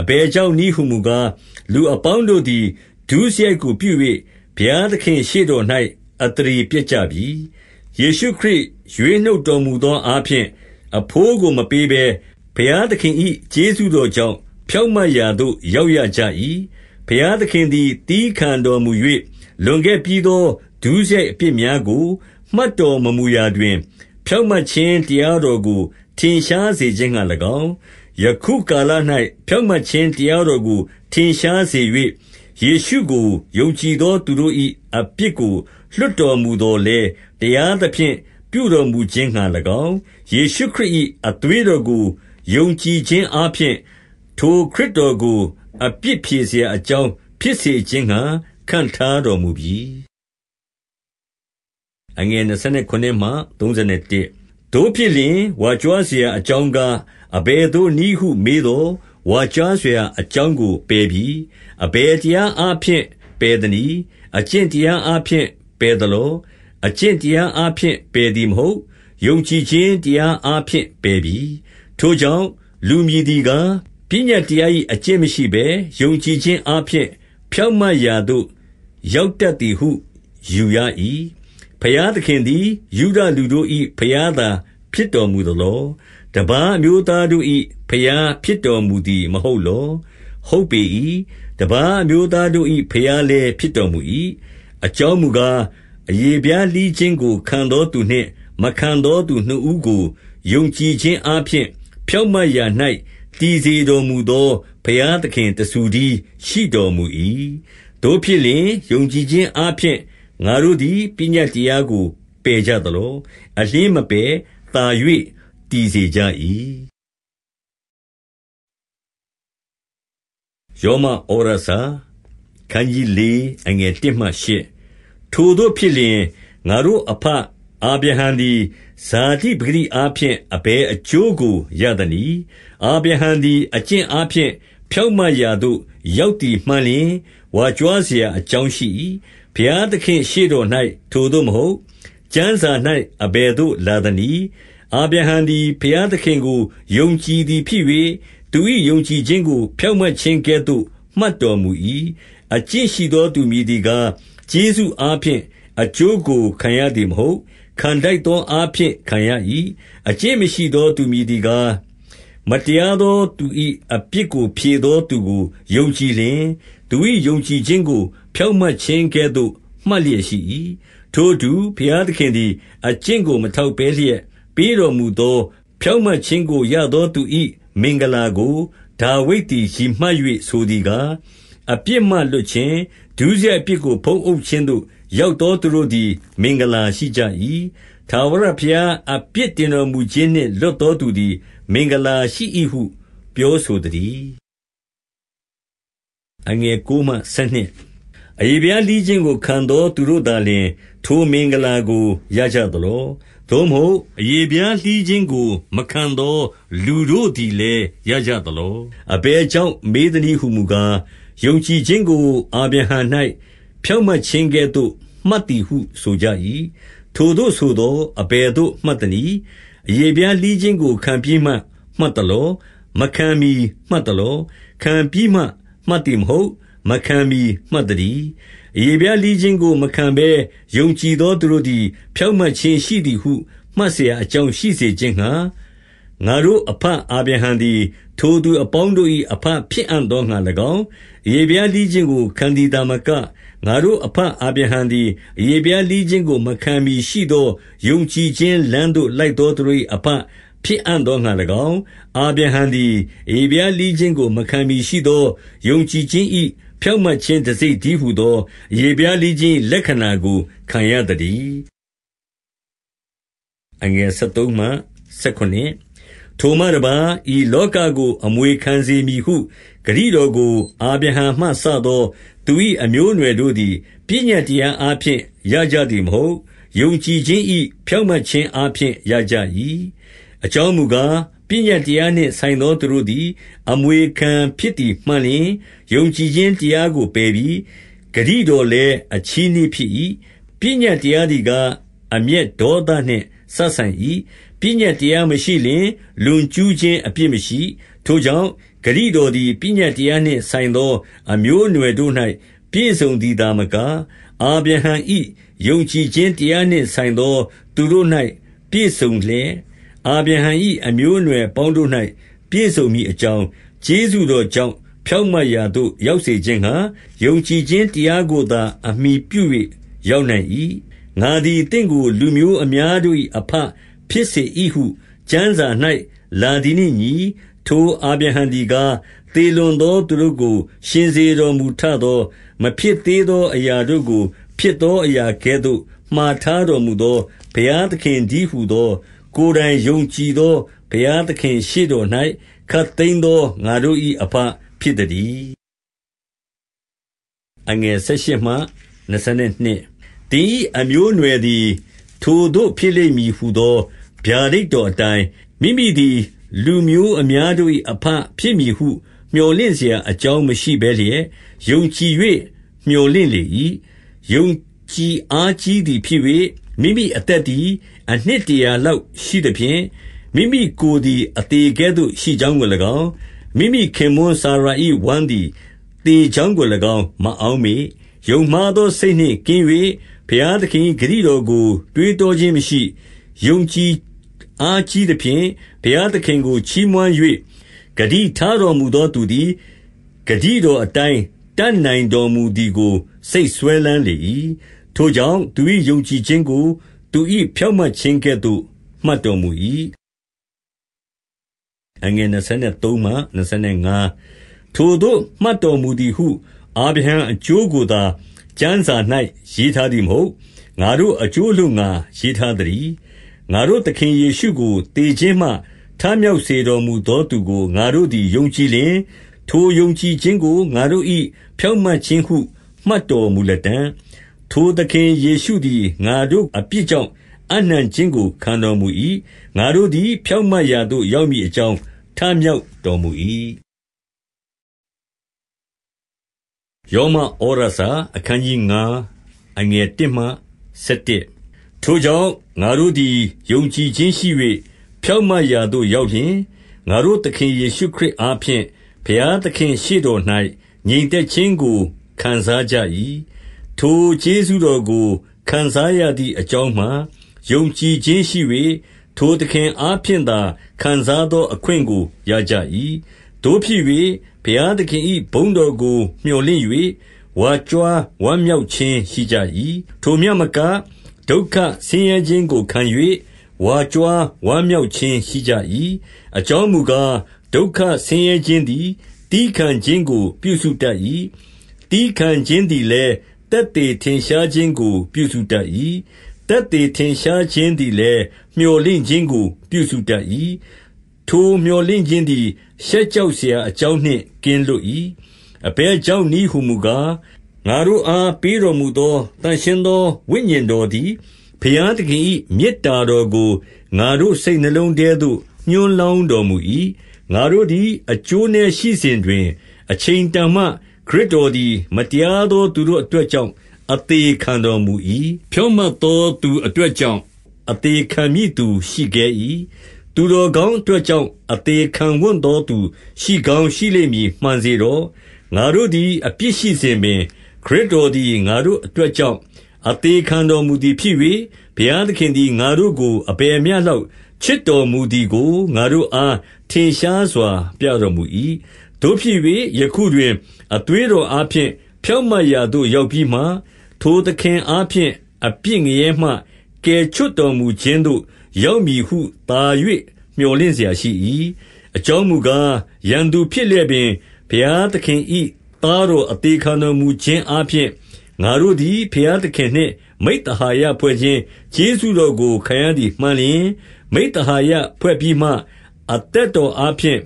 အဘယ်ကြောင့်နည်းဟုမူကားလူအပေါင်းတို့သည်ဒုစရိုက်ကိုပြု၍ဘုရားသခင့်ရှေ့တော်၌အသရေပျက်ကြပြီ။ယေရှုခရစ်ရွေးနှုတ်တော်မူသောအားဖြင့်အဘိုးကိုမပေးဘဲ၊ဘုရားသခင်၏ကျေးဇူးတော်ကြောင့်ဖြောင့်မတ်ရာသို့ရောက်ရကြ၏။ဘုရားသခင်သည်သည်းခံတော်မူ၍၊လွန်ခဲ့ပြီးသောဒုစရိုက်အပြစ်များကိုမှတ်တော်မမူရာတွင် ဖြောင့်မတ်ခြင်းတရားတော်ကိုထင်ရှားစေခြင်းငှါ၎င်း၊ယခုကာလ၌ဖြောင့်မတ်ခြင်းတရားတော်ကို ထင်ရှားစေ၍၊ယေရှုကိုယုံကြည်သောသူတို့၏အပြစ်ကိုလွှတ်တော်မူသော်လည်း၊တရားသဖြင့်ပြုတော်မူခြင်းငှါ၎င်း၊ယေရှုခရစ်၏အသွေးတော်ကိုယုံကြည်ခြင်းအားဖြင့်ထိုခရစ်တော်ကို အပြစ်ဖြေစရာအကြောင်းဖြစ်စေခြင်းငှါခန့်ထားတော်မူပြီ။27သို့ဖြစ်လျှင်ဝါကြွားစရာအကြောင်းကားအဘယ်သို့နည်းဟုမေးသော်၊ဝါကြားစရာအကြောင်းကိုပယ်ပြီ။အဘယ်တရားအားဖြင့်ပယ်သနည်း။အကျင့်တရားအားဖြင့်ပယ်သလော။အကျင့်တရားအားဖြင့်ပယ်သည်မဟုတ်။ယုံကြည်ခြင်းတရားအားဖြင့်ပယ်ပြီ။ထိုကြောင့်၊လူမည်သည်ကား၊ပညတ်တရား၏အကျင့်မရှိဘဲ၊ယုံကြည်ခြင်းအားဖြင့်ဖြောင့်မတ်ရာသို့ ရောက်တတ်သည်ဟုယူရ၏။ဘုရားသခင်သည်ယုဒလူတို့၏ဘုရားသာဖြစ်တော်မူသလောတပါးအမျိုးသားတို့၏ဘုရားဖြစ်တော်မူသည်မဟုတ်လော။ဟုတ်ပေ၏။တပါးအမျိုးသားတို့၏ဘုရားလည်းဖြစ်တော်မူ၏။အကြောင်းမူကား၊အရေဖျားလှီးခြင်းကိုခံသောသူနှင့် မခံသောသူနှစ်ဦးကိုယုံကြည်ခြင်းအားဖြင့်ဖြောင့်မတ်ရာ၌တည်စေတော်မူသောဘုရားသခင်တဆူတည်းရှိတော်မူ၏။သို့ဖြစ်လျှင်၊ယုံကြည်ခြင်းအားဖြင့်ငါတို့သည်ပညတ်တရားကိုပယ်ကြသလော။အလျှင်းမပယ်၊သာ၍တည်စေကြ၏။ယောမဩရစာ။ခန်းကြီးလေးအငယ်တစ်မှရှစ်ထိုသို့ဖြစ်လျှင်၊ငါတို့အဘအာဗြဟံသည်ဇာတိပကတိအားဖြင့်အဘယ်အကျိုးကိုရသနည်း။အာဗြဟံသည်အကျင့်အားဖြင့်ဖြောင့်မတ်ရာသို့ ရောက်သည်မှန်လျှင်၊ဝါကြွားစရာအကြောင်းရှိ၏။ဘုရားသခင့်ရှေ့တော်၌ထိုသို့မဟုတ်။ကျမ်းစာ၌အဘယ်သို့လာသနည်း။အာဗြဟံသည်ဘုရားသခင်ကိုယုံကြည်သည်ဖြစ်၍၊သူ၏ယုံကြည်ခြင်းကို ဖြောင့်မတ်ခြင်းကဲ့သို့ မှတ်တော်မူ၏။အကျင့်ရှိသောသူမည်သည်ကား၊ကျေးဇူးအားဖြင့် အကျိုးကို ခံရသည်မဟုတ်။ခံထိုက်သောအားဖြင့်ခံရ၏။အကျင့်မရှိသောသူမည်သည်ကား၊မတရားသောသူ၏အပြစ်ကို ဖြေသောသူကိုယုံကြည်လျှင်၊သူ၏ယုံကြည်ခြင်းကို ဖြောင့်မတ်ခြင်းကဲ့သို့မှတ်လျက်ရှိ၏။ထိုအတူဘုရားသခင်သည်အကျင့်ကိုမထောက်ဘဲလျက်ပေးတော်မူသော ဖြောင့်မတ်ခြင်းကိုရသောသူ၏မင်္ဂလာကိုဒါဝိဒ်သည်ရည်မှတ်၍ဆိုသည်ကား၊အပြစ်မှလွတ်ခြင်း၊ဒုစရိုက်အပြစ်ကိုဖုံးအုပ်ခြင်းသို့ရောက်သောသူတို့သည်မင်္ဂလာရှိကြ၏။ထာဝရဘုရားအပြစ်တင်တော်မူခြင်းနှင့်လွတ်သောသူသည်မင်္ဂလာရှိ၏ဟုပြောဆိုသတည်း။အရေဖျားလှီးခြင်းကိုခံသောသူတို့သာလျှင် ထိုမင်္ဂလာကိုရကြသလောသို့မဟုတ်အရေဖျားလှီးခြင်းကို မခံသောလူတို့သည်လည်းရကြသလော။အဘယ်ကြောင့်မေးသနည်းဟူမူကား၊ယုံကြည်ခြင်းကို အာဗြဟံ၌ဖြောင့်မတ်ခြင်းကဲ့သို့မှတ်သည်ဟု ဆိုကြ၏။ထိုသို့ဆိုသော်အဘယ်သို့မှတ်သနည်း။အရေဖျားလှီးခြင်းကိုခံပြီးမှမှတ်သလော။မခံမှီမှတ်သလော။ခံပြီးမှမှတ်သည်မဟုတ်။မခံမှီမှတ်သတည်း။အရေဖျားလှီးခြင်းကို မခံဘဲယုံကြည်သောသူတို့သည် ဖြောင့်မတ်ခြင်းရှိသည်ဟုမှတ်စရာအကြောင်းရှိစေခြင်းငှါ၊ငါတို့အဘအာဗြဟံသည်ထိုသူအပေါင်းတို့၏အဘဖြစ်အံ့သောငှါ၎င်း၊အရေဖျားလှီးခြင်းကို ခံသည်သာမက၊ငါတို့အဘအာဗြဟံသည်အရေဖျားလှီးခြင်းကို မခံမှီရှိသောယုံကြည်ခြင်းလမ်းသို့လိုက်သောသူတို့၏အဘဖြစ်အံ့သောငှါ၎င်း၊အာဗြဟံသည်အရေဖျားလှီးခြင်းကို မခံမှီရှိသောယုံကြည်ခြင်း၏ဖြောင့်မတ်ခြင်းတံဆိပ်တည်းဟူသောယေဗျားလှီးခြင်း၏လက္ခဏာကိုခံရသတည်း။13ထိုမှတပါး၊ဤလောကကိုအမွေခံစေမည်ဟုဂတိတော်ကို အာဗြဟံမှစသော သူ၏အမျိုးအနွယ်တို့သည်ပညတ်တရားအားဖြင့်ရကြသည်မဟုတ်။ယုံကြည်ခြင်း၏ဖြောင့်မတ်ခြင်းအားဖြင့်ရကြ၏။အကြောင်းမူကားပညတ်တရားနှင့်ဆိုင်သောသူတို့သည်အမွေခံဖြစ်သည်မှန်လျှင်၊ယုံကြည်ခြင်းတရားကိုပယ်ပြီ။ဂတိတော်လည်းအချည်းနှီးဖြစ်၏။ပညတ်တရားသည်ကား၊အမျက်ဒေါသနှင့်စပ်ဆိုင်၏။ပညတ်တရားမရှိလျှင်လွန်ကျူးခြင်းအပြစ်မရှိ။ထိုကြောင့်၊ဂတိတော်သည်ပညတ်တရားနှင့်ဆိုင်သောအမျိုးအနွယ်တို့၌ပြည့်စုံသည်သာမက၊အာဗြဟံ၏ယုံကြည်ခြင်းတရားနှင့်ဆိုင်သောသူတို့၌ပြည့်စုံလျက်အာဗြဟံ၏အမျိုးအနွယ်ပေါင်းတို့၌ပြည့်စုံမည်အကြောင်း၊ကျေးဇူးတော်ကြောင့်ဖြောင့်မတ်ရာသို့ရောက်စေခြင်းငှါ၊ယုံကြည်ခြင်းတရားကိုသာ အမှီပြု၍ရောက်နိုင်၏။ငါသည်သင့်ကို လူမျိုးအများတို့၏အဘဖြစ်စေ၏ဟုကျမ်းစာ၌လာသည်နှင့်အညီ၊ထိုအာဗြဟံသည်ကား၊သေလွန်သော သူတို့ကို ရှင်စေတော်မူထသော၊မဖြစ်သေးသော အရာတို့ကို ဖြစ်သောအရာကဲ့သို့မှာထားတော်မူသောဘုရားသခင်တည်းဟူသောကိုယ်တိုင်ယုံကြည်သောဘုရားသခင်ရှေ့တော်၌ခပ်သိမ်းသောငါတို့၏အဘဖြစ်သတည်း။18သင်၏အမျိုးအနွယ်သည် ထိုသို့ဖြစ်လိမ့်မည်ဟူသောဗျာဒိတ်တော်အတိုင်း၊မိမိသည် လူမျိုးအများတို့၏အဘဖြစ်မည်ဟုမြော်လင့်စရာအကြောင်းမရှိဘဲလျက်၊ယုံကြည်၍မြော်လင့်လေ၏။19ယုံကြည်အားကြီးသည်ဖြစ်၍၊မိမိအသက်သည်အနှစ်တရာလောက်ရှိသဖြင့်၊မိမိကိုယ်သည်အသေကဲ့သို့ရှိကြောင်းကို၎င်း၊မိမိခင်ပွန်းစာရာ၏ဝမ်းသည်သေကြောင်းကို၎င်းမအောက်မေ့။ယုံမှားသောစိတ်နှင့်ကင်း၍ဘုရားသခင်၏ဂတိတော်ကို တွေးတောခြင်းမရှိ၊ယုံကြည်အားကြီးသဖြင့်ဘုရားသခင်ကိုချီးမွမ်း၍ဂတိထားတော်မူသောသူသည်ဂတိတော်အတိုင်းတတ်နိုင်တော်မူသည်ကိုစိတ်စွဲလမ်းလေ၏။ထိုကြောင့်သူ၏ယုံကြည်ခြင်းကိုသူ၏ဖြောင့်မတ်ခြင်းကဲ့သို့ မှတ်တော်မူ၏။23ထိုသို့မှတ်တော်မူသည်ဟုအာဗြဟံအကျိုးကိုသာကျမ်းစာ၌ရေးထားသည်မဟုတ်။ငါတို့အကျိုးအလိုငှါရေးထားသတည်း။ငါတို့သခင်ယေရှုကိုသေခြင်းမှထမြောက်စေတော်မူသောသူကိုငါတို့သည်ယုံကြည်လျှင်၊ထိုယုံကြည်ခြင်းကိုငါတို့၏ဖြောင့်မတ်ခြင်းဟုမှတ်တော်မူလတံ့ထိုသခင်ယေရှုသည်ငါတို့အပြစ်ကြောင့်အပ်နှံခြင်းကိုခံတော်မူ၏။ငါတို့သည် ဖြောင့်မတ်ရာသို့ရောက်မည်အကြောင်းထမြောက်တော်မူ၏။ရောမဩဝါဒစာ အခနျး5ထိုကြောင့်၊ငါတို့သည်ယုံကြည်ခြင်းရှိ၍ဖြောင့်မတ်ရာသို့ရောက်လျှင်၊ငါတို့သခင်ယေရှုခရစ်အားဖြင့်ဘုရားသခင့်ရှေ့တော်၌ငြိမ်သက်ခြင်းကိုခံစားကြ၏ထိုကျေးဇူးတော်ကိုခံစားရသည်အကြောင်းမှာယုံကြည်ခြင်းရှိ၍၊ထိုသခင်အားဖြင့်သာခံစားသောအခွင့်ကိုရကြ၏။သို့ဖြစ်၍ဘုရားသခင်၏ဘုန်းတော်ကိုမြော်လင့်၍ဝါကြွားဝမ်းမြောက်ခြင်းရှိကြ၏။ထိုမျှမကဒုက္ခဆင်းရဲခြင်းကိုခံ၍ဝါကြွားဝမ်းမြောက်ခြင်းရှိကြ၏။အကြောင်းမူကား၊ဒုက္ခဆင်းရဲခြင်းသည်သည်းခံခြင်းကို ပြုစုတတ်၏။သည်းခံခြင်းသည်လည်းသက်သေထင်ရှားခြင်းကိုပြုစုတတ်၏။သက်သေထင်ရှားခြင်းသည်လည်းမြော်လင့်ခြင်းကိုပြုစုတတ်၏။ထိုမြော်လင့်ခြင်းသည် ရှက်ကြောက်စရာအကြောင်းနှင့်ကင်းလွတ်၏။အဘယ်ကြောင့်နည်းဟူမူကား၊ငါတို့အားပေးတော်မူသောသန့်ရှင်းသောဝိညာဉ်တော်သည်ဘုရားသခင်၏မေတ္တာတော်ကိုငါတို့စိတ်နှလုံးထဲသို့ညွှန်းလောင်းတော်မူ၏။ငါတို့သည်အကျိုးနည်းရှိစဉ်တွင်အချိန်တန်မှခရစ်တော်သည်မတရားသောသူတို့အတွက်ကြောင့်အသေခံတော်မူ၏။ဖြောင့်မတ်သောသူအတွက်ကြောင့်အသေခံမည့်သူရှိခဲ၏။သူတော်ကောင်းအတွက်ကြောင့်အသေခံဝံ့သောသူရှိကောင်းရှိလိမ့်မည်မှန်စေတော့။ငါတို့သည်အပြစ်ရှိစဉ်ပင်ခရစ်တော်သည်ငါတို့အတွက်ကြောင့်အသေခံတော်မူသည်ဖြစ်၍၊ဘုရားသခင်သည်ငါတို့ကိုအဘယ်မျှလောက်ချစ်တော်မူသည်ကိုငါတို့အားထင်ရှားစွာ ပြတော်မူ၏။သို့ဖြစ်၍ယခုတွင်အသွေးတော်အားဖြင့်ဖြောင့်မတ်ရာသို့ရောက်ပြီးမှ၊ထိုသခင်အားဖြင့်အပြစ်ငရဲမှကယ်ချွတ်တော်မူခြင်းသို့ရောက်မည်ဟုသာ၍မြော်လင့်စရာရှိ၏။အကြောင်းမူကား၊ရန်သူဖြစ်လျက်ပင်ဘုရားသခင်၏သားတော်အသေခံတော်မူခြင်းအားဖြင့်၊ငါတို့သည်ဘုရားသခင်နှင့် မိဿဟာယဖွဲ့ခြင်းကျေးဇူးတော်ကိုခံရသည်မှန်လျှင်၊မိဿဟာယဖွဲ့ပြီးမှအသက်တော်အားဖြင့်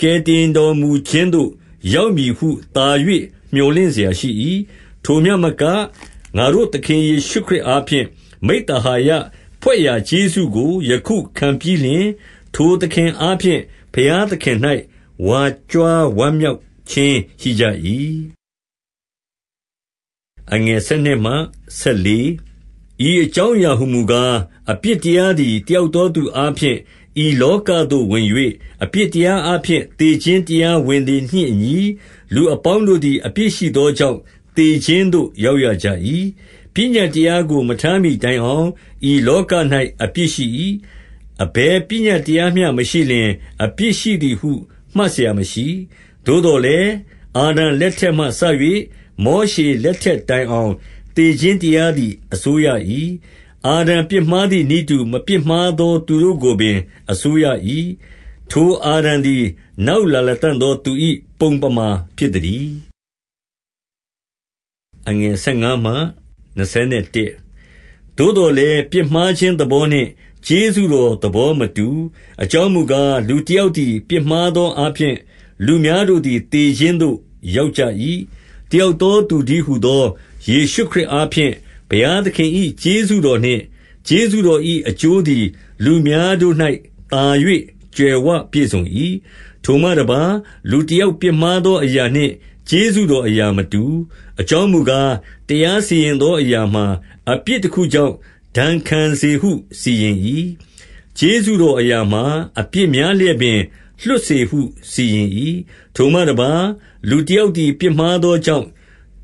ကယ်တင်တော်မူခြင်းသို့ရောက်မည်ဟုသာ၍မြော်လင့်စရာရှိ၏။ထိုမျှမက၊ငါတို့သခင်ယေရှုခရစ်အားဖြင့်မိဿဟာယဖွဲ့ရာကျေးဇူးကိုယခုခံပြီးလျှင်၊ထိုသခင်အားဖြင့်ဘုရားသခင်၌ဝါကြွားဝမ်းမြောက်ခြင်းရှိကြ၏။ဤအကြောင်းအရာဟူမူကား၊အပြစ်တရားသည်တယောက်သောသူအားဖြင့်ဤလောကသို့ဝင်၍အပြစ်တရားအားဖြင့်သေခြင်းတရားဝင်သည်နှင့်အညီ၊လူအပေါင်းတို့သည် အပြစ်ရှိသောကြောင့်သေခြင်းသို့ရောက်ရကြ၏။ပညတ်တရားကို မထားမှီတိုင်အောင်ဤလောက၌အပြစ်ရှိ၏။အဘယ်ပညတ်တရားမျှမရှိလျှင်အပြစ်ရှိသည်ဟုမှတ်စရာမရှိ။သို့သော်လည်း၊အာဒံလက်ထက်မှစ၍မောရှေလက်ထက်တိုင်အောင်သေခြင်းတရားသည်အစိုးရ၏။အာဒံပြစ်မှားသည်နည်းတူမပြစ်မှားသော သူတို့ကိုပင်အစိုးရ၏။ထိုအာဒံသည်နောက်လာလတံ့သော သူ၏ပုံပမာဖြစ်သတည်း။သို့သော်လည်းပြစ်မှားခြင်းသဘောနှင့်ကျေးဇူးတော်သဘောမတူ။အကြောင်းမူကား၊လူတယောက်သည်ပြစ်မှားသောအားဖြင့်လူများတို့သည်သေခြင်းသို့ရောက်ကြ၏။တယောက်သောသူတည်းဟူသောယေရှုခရစ်အားဖြင့်ဘုရားသခင်၏ကျေးဇူးတော်နှင့်ကျေးဇူးတော်၏အကျိုးသည် လူများတို့၌သာ၍ကြွယ်ဝပြည့်စုံ၏။ထိုမှတပါး၊လူတယောက်ပြစ်မှားသောအရာနှင့်ကျေးဇူးတော်အရာမတူ။အကြောင်းမူကား၊တရားစီရင်သော အရာမှာအပြစ်တခုကြောင့်ဒဏ်ခံစေဟုစီရင်၏။ကျေးဇူးတော်အရာမှာအပြစ်များလျက်ပင်လွှတ်စေဟုစီရင်၏။ထိုမှတပါး၊လူတယောက်သည်ပြစ်မှားသောကြောင့်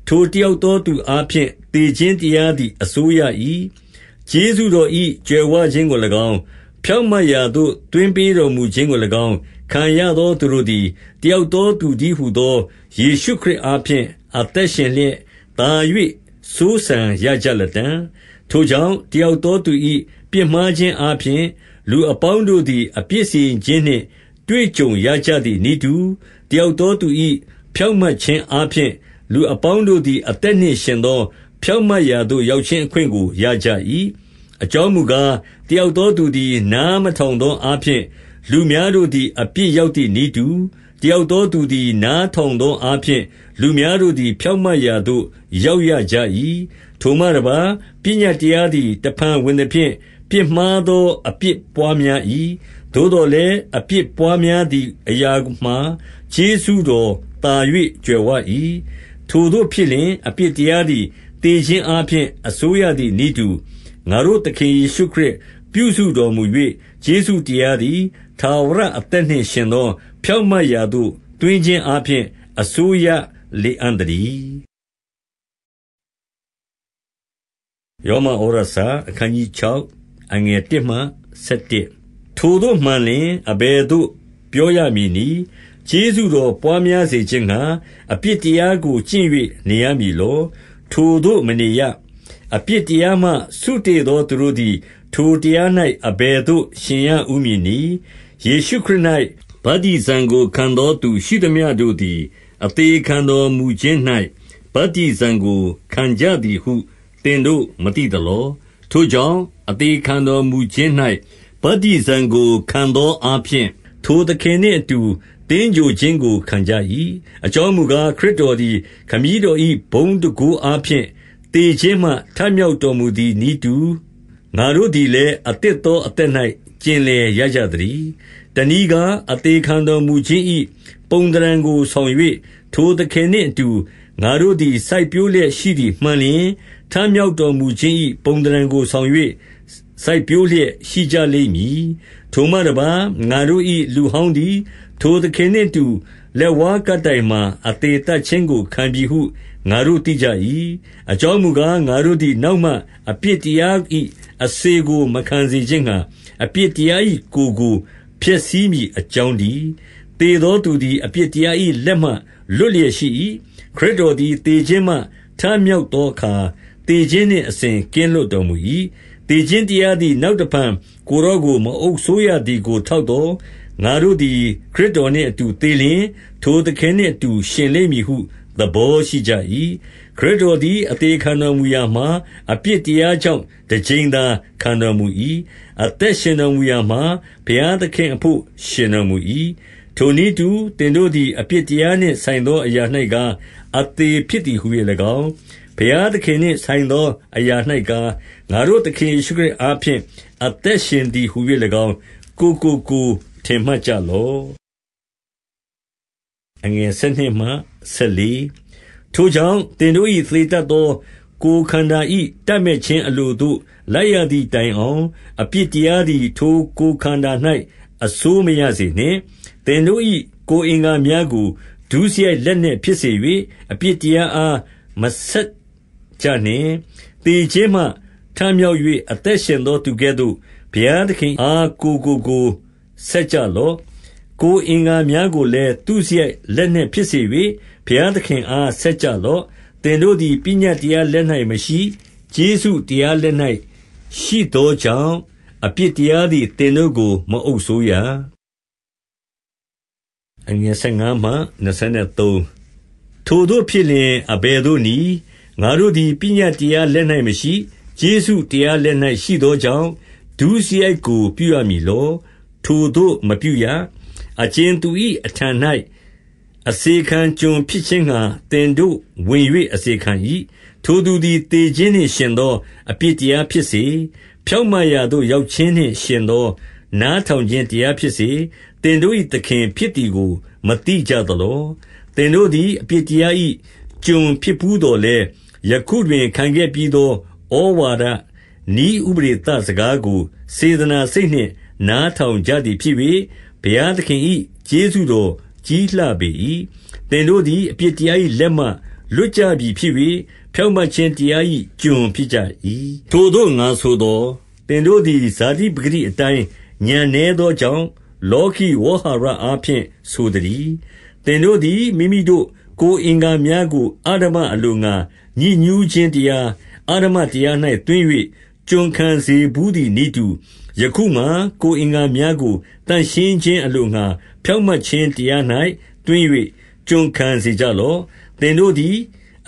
ထိုတယောက်သောသူအားဖြင့်သေခြင်းတရားသည်အစိုးရ၏။ကျေးဇူးတော်၏ကြွယ်ဝခြင်းကို၎င်း၊ဖြောင့်မတ်ရာသို့သွင်းပေးတော်မူခြင်းကို၎င်းခံရသောသူတို့သည်တယောက်သောသူတည်းဟူသောယေရှုခရစ်အားဖြင့်အသက်ရှင်လျက်သာ၍စိုးစံရကြလတံ့။ထိုကြောင့်၊တယောက်သောသူ၏ပြစ်မှားခြင်းအားဖြင့်လူအပေါင်းတို့သည် အပြစ်စီရင်ခြင်းနှင့် တွေ့ကြုံရကြသည်နည်းတူ၊တယောက်သောသူ၏ဖြောင့်မတ်ခြင်းအားဖြင့်လူအပေါင်းတို့သည်အသက်နှင့်ယှဉ်သော ဖြောင့်မတ်ရာသို့ရောက်ခြင်းအခွင့်ကိုရကြ၏။အကြောင်းမူကား၊တယောက်သောသူသည် နားမထောင်သောအားဖြင့်၊လူများတို့သည်အပြစ်ရောက်သည်နည်းတူ၊တယောက်သောသူသည်နားထောင်သောအားဖြင့်၊လူများတို့သည် ဖြောင့်မတ်ရာသို့ရောက်ရကြ၏။ထိုမှတပါး၊ပညတ်တရားသည်တဖန်ဝင်သဖြင့်၊ပြစ်မှားသောအပြစ်ပွါးများ၏။သို့သော်လည်း၊အပြစ်ပွါးများသည်အရာမှာကျေးဇူးတော်သာ၍ကြွယ်ဝ၏။ထိုသို့ဖြစ်လျှင်၊အပြစ်တရားသည်သေခြင်းအားဖြင့်အစိုးရသည်နည်းတူ၊ငါတို့သခင်ယေရှုခရစ်ပြုစုတော်မူ၍ကျေးဇူးတရားသည်ထာဝရအသက်နှင့်ယှဉ်သောဖြောင့်မတ်ရာသို့သွင်းခြင်းအားဖြင့်အစိုးရလေအံ့သတည်း။6ထိုသို့မှန်လျှင်အဘယ်သို့ပြောရမည်နည်းကျေးဇူးတော်ပွားများစေခြင်းငှါအပြစ်တရားကိုကျင့်၍နေရမည်လော။ထိုသို့မနေရ။အပြစ်တရားမှစုတေ့သောသူတို့သည် ထိုတရား၌အဘယ်သို့ရှင်ရဦးမည်နည်း။ယေရှုခရစ်၌ဗတ္တိဇံကိုခံသောသူရှိသမျှတို့သည်အသေခံတော်မူခြင်း၌ဗတ္တိဇံကိုခံကြသည်ဟုသင်တို့မသိသလော။ထိုကြောင့်၊အသေခံတော်မူခြင်း၌ဗတ္တိဇံကိုခံသောအားဖြင့်ထိုသခင်နှင့်အတူသင်္ဂြိုဟ်ခြင်းကိုခံကြ၏။အကြောင်းမူကား၊ခရစ်တော်သည်ခမည်းတော်၏ဘုန်းတန်ခိုးအားဖြင့်သေခြင်းမှထမြောက်တော်မူသည်နည်းတူ၊ငါတို့သည်လည်းအသစ်သောအသက်၌ကျင်လည်ရကြသတည်း။တနည်းကား၊အသေခံတော်မူခြင်း၏ပုံသဏ္ဌာန်ကိုဆောင်၍ထိုသခင်နှင့်အတူငါတို့သည်စိုက်ပျိုးလျက်ရှိသည်မှန်လျှင်၊ထမြောက်တော်မူခြင်း၏ပုံသဏ္ဌာန်ကိုဆောင်၍စိုက်ပျိုးလျက်ရှိကြလိမ့်မည်။ထိုမှတပါး၊ငါတို့၏လူဟောင်းသည်ထိုသခင်နှင့်အတူလက်ဝါးကပ်တိုင်မှာအသေသတ်ခြင်းကိုခံပြီဟုငါတို့သိကြ၏။အကြောင်းမူကား၊ငါတို့သည်နောက်မှအပြစ်တရား၏အစေကိုမခံစေခြင်းငှါအပြစ်တရား၏ကိုယ်ကိုဖျက်ဆီးမည်အကြောင်းတည်း။သေသောသူသည်အပြစ်တရား၏လက်မှလွတ်လျက်ရှိ၏။ခရစ်တော်သည်သေခြင်းမှထမြောက်သောအခါ၊သေခြင်းနှင့်အစဉ်ကင်းလွတ်တော်မူ၏။သေခြင်းတရားသည် နောက်တဖန်ကိုယ်တော်ကိုမအုပ်စိုးရသည်ကိုထောက်သော်ငါတို့သည်ခရစ်တော်နှင့်အတူသေလျှင်၊ထိုသခင်နှင့်အတူရှင်လိမ့်မည်ဟုသဘောရှိကြ၏။ခရစ်တော်သည်အသေခံတော်မူရာမှာအပြစ်တရားကြောင့်တကြိမ်သာခံတော်မူ၏။အသက်ရှင်တော်မူရာမှာဘုရားသခင်အဘို့ရှင်တော်မူ၏။ထိုနည်းတူသင်တို့သည်အပြစ်တရားနှင့်ဆိုင်သောအရာ၌ကား၊အသေဖြစ်သည်ဟူ၍၎င်း၊ဘုရားသခင်နှင့်ဆိုင်သောအရာ၌ကား၊ငါတို့သခင်ယေရှုခရစ်အားဖြင့်အသက်ရှင်သည်ဟူ၍၎င်း၊ကိုယ်ကိုကိုယ်ထင်မှတ်ကြလော့။12ထိုကြောင့်၊သင်တို့၏သေတတ်သော ကိုယ်ခန္ဓာ၏တပ်မက်ခြင်းအလိုသို့လိုက်ရသည်တိုင်အောင်၊အပြစ်တရားသည် ထိုကိုယ်ခန္ဓာ၌အစိုးမရစေနှင့်။သင်တို့၏ကိုယ်အင်္ဂါများကိုဒုစရိုက်လက်နက်ဖြစ်စေ၍အပြစ်တရားအားမဆက်ကြနှင့်။သေခြင်းမှထမြောက်၍အသက်ရှင်သောသူကဲ့သို့ဘုရားသခင်အားကိုယ်ကိုကိုယ်ဆက်ကြလော့။ကိုယ်အင်္ဂါများကိုလည်းသုစရိုက်လက်နက်ဖြစ်စေ၍ဘုရားသခင်အားဆက်ကြလော့။သင်တို့သည်ပညတ်တရားလက်၌မရှိ၊ကျေးဇူးတရားလက်၌ရှိသောကြောင့်၊အပြစ်တရားသည်သင်တို့ကိုမအုပ်စိုးရ။ထိုသို့ဖြစ်လျှင်အဘယ်သို့နည်း။ငါတို့သည်ပညတ်တရားလက်၌မရှိ၊ကျေးဇူးတရားလက်၌ရှိသောကြောင့်၊ဒုစရိုက်ကို ပြုရမည်လောထိုသို့မပြုရ။အကြင်သူ၏အထံ၌အစေခံကျွန်ဖြစ်ခြင်းငှါသင်တို့ဝင်၍အစေခံ၏။ထိုသူသည်သေခြင်းနှင့်ယှဉ်သောအပြစ်တရားဖြစ်စေ၊ဖြောင့်မတ်ရာသို့ရောက်ခြင်းနှင့်ယှဉ်သောနားထောင်ခြင်းတရားဖြစ်စေ၊သင်တို့၏သခင်ဖြစ်သည်ကိုမသိကြသလော။သင်တို့သည်အပြစ်တရား၏ကျွန်ဖြစ်ဘူးသော်လည်း၊ယခုတွင်ခံခဲ့ပြီးသောဩဝါဒနည်းဥပဒေသစကားကို စေတနာစိတ်နှင့်နားထောင်ကြသည်ဖြစ်၍ဘုရားသခင်၏ကျေးဇူးတော်ကြီးလှပေ၏။သင်တို့သည်အပြစ်တရား၏လက်မှလွတ်ကြပြီဖြစ်၍ဖြောင့်မတ်ခြင်းတရား၏ကျွန်ဖြစ်ကြ၏။ထိုသို့ငါဆိုသော်၊သင်တို့သည်ဇာတိပကတိအတိုင်းဥာဏ်နည်းသောကြောင့်လောကီဝေါဟာရအားဖြင့်ဆိုသတည်း။သင်တို့သည်မိမိတို့ကိုယ်အင်္ဂါများကိုအဓမ္မအလိုငှါညစ်ညူးခြင်းတရား၊အဓမ္မတရား၌သွင်း၍ကျွန်ခံစေဘူးသည်နည်းတူယခုမှာကိုယ်အင်္ဂါများကိုသန့်ရှင်းခြင်းအလိုငှါဖြောင့်မတ်ခြင်းတရား၌သွင်း၍ကျွန်ခံစေကြလော့။သင်တို့သည်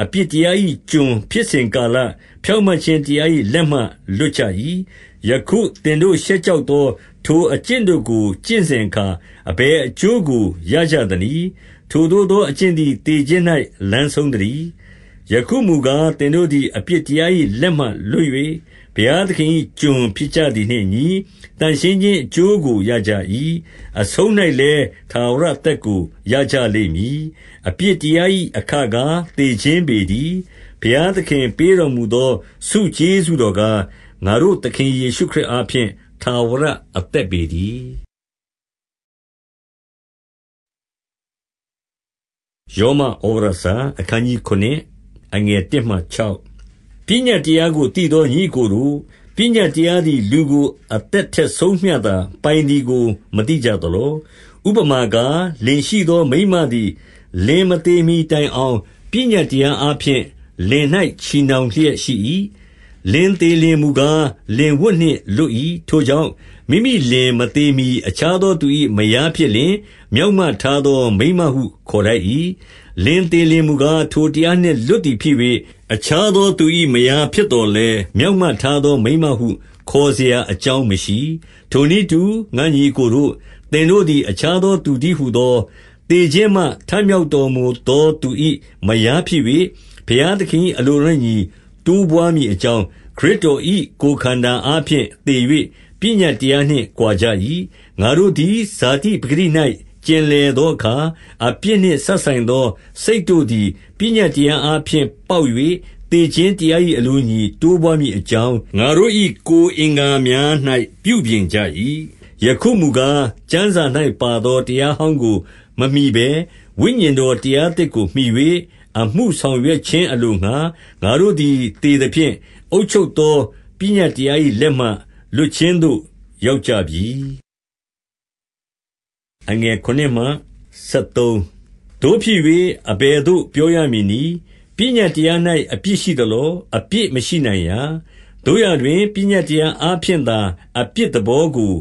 အပြစ်တရား၏ကျွန်ဖြစ်စဉ်ကာလ၊ဖြောင့်မတ်ခြင်းတရား၏လက်မှလွတ်ကြ၏။ယခုသင်တို့ရှက်ကြောက်သော ထိုအကျင့်တို့ကိုကျင့်စဉ်အခါအဘယ်အကျိုးကိုရကြသနည်း။ထိုသို့သောအကျင့်သည်သေခြင်း၌လမ်းဆုံးသတည်း။ယခုမူကား၊သင်တို့သည်အပြစ်တရား၏လက်မှလွတ်၍ဘုရားသခင်၏ကျွန်ဖြစ်ကြသည်နှင့်အညီ၊သန့်ရှင်းခြင်းအကျိုးကိုရကြ၏။အဆုံး၌လည်းထာဝရအသက်ကိုရကြလိမ့်မည်။အပြစ်တရား၏အခကားသေခြင်းပေတည်း။ဘုရားသခင်ပေးတော်မူသောဆုကျေးဇူးတော်ကား၊ငါတို့သခင်ယေရှုခရစ်အားဖြင့်ထာဝရအသက်ပေတည်း။ယောမဩဝါဒစာ။အခနျးအခနျးအခနျး7ပညတ်တရားကိုသိသောညီအစ်ကိုတို့၊ပညတ်တရားသည် လူကို အသက်ထက်ဆုံးမျှသာပိုင်သည်ကိုမသိကြသလော။ဥပမာကား၊လင်ရှိသော မိန်းမသည်လင်မသေမှီတိုင်အောင်ပညတ်တရားအားဖြင့်လင်၌ချည်နှောင်လျက်ရှိ၏။လင်သေလျှင်မူကား၊လင်ဝတ်နှင့်လွတ်၏။ထိုကြောင့်၊မိမိလင်မသေမှီအခြားသောသူ၏မယားဖြစ်လျှင်မျောက်မထားသောမိန်းမဟုခေါ်ထိုက်၏။လင်သေလျှင်မူကား၊ထိုတရားနှင့်လွတ်သည်ဖြစ်၍၊အခြားသောသူ၏မယားဖြစ်သော်လည်း၊မျောက်မထားသောမိန်းမဟု ခေါ်စရာအကြောင်းမရှိ။ထိုနည်းတူ၊ငါ့ညီအစ်ကိုတို့၊သင်တို့သည်အခြားသောသူတည်းဟူသောသေခြင်းမှထမြောက်တော်မူသောသူ၏မယားဖြစ်၍၊ဘုရားသခင်၏အလိုတော်နှင့်အညီတိုးပွါးမည်အကြောင်း၊ခရစ်တော်၏ကိုယ်ခန္ဓာအားဖြင့်သေ၍ပညတ်တရားနှင့်ကွာကြ၏။ငါတို့သည်ဇာတိပကတိ၌ကျင်လည်သောအခါ၊အပြစ်နှင့်စပ်ဆိုင်သော စိတ်တို့သည်ပညတ်တရားအားဖြင့်ပေါက်၍သေခြင်းတရား၏အလိုအညီတိုးပွါးမည်အကြောင်း၊ငါတို့၏ကိုယ်အင်္ဂါများ၌ပြုပြင်ကြ၏။ယခုမူကား၊ကျမ်းစာ၌ပါသောတရားဟောင်းကိုမမှီဘဲ၊ဝိညာဉ်တော်တရားသစ်ကိုမှီ၍အမှုဆောင်ရွက်ခြင်းအလိုငှါ၊ငါတို့သည်သေသဖြင့်၊အုပ်ချုပ်သောပညတ်တရား၏လက်မှလွတ်ခြင်းသို့ ရောက်ကြပြီ။အငယ်7မှ13သို့ဖြစ်၍အဘယ်သို့ပြောရမည်နည်း။ပညတ်တရား၌အပြစ်ရှိသလော။အပြစ်မရှိနိုင်ရာ။သို့ရာတွင်ပညတ်တရားအားဖြင့်သာအပြစ်သဘောကို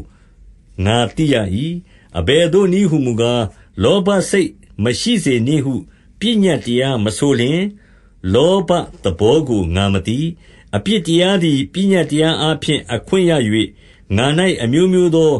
ငါသိရ၏။အဘယ်သို့နည်းဟူမူကား၊လောဘစိတ်မရှိစေနှင့်ဟုပညတ်တရားမဆိုလျှင်၊လောဘသဘောကိုငါမသိ။အပြစ်တရားသည်ပညတ်တရားအားဖြင့်အခွင့်ရ၍၊ငါ၌အမျိုးမျိုးသော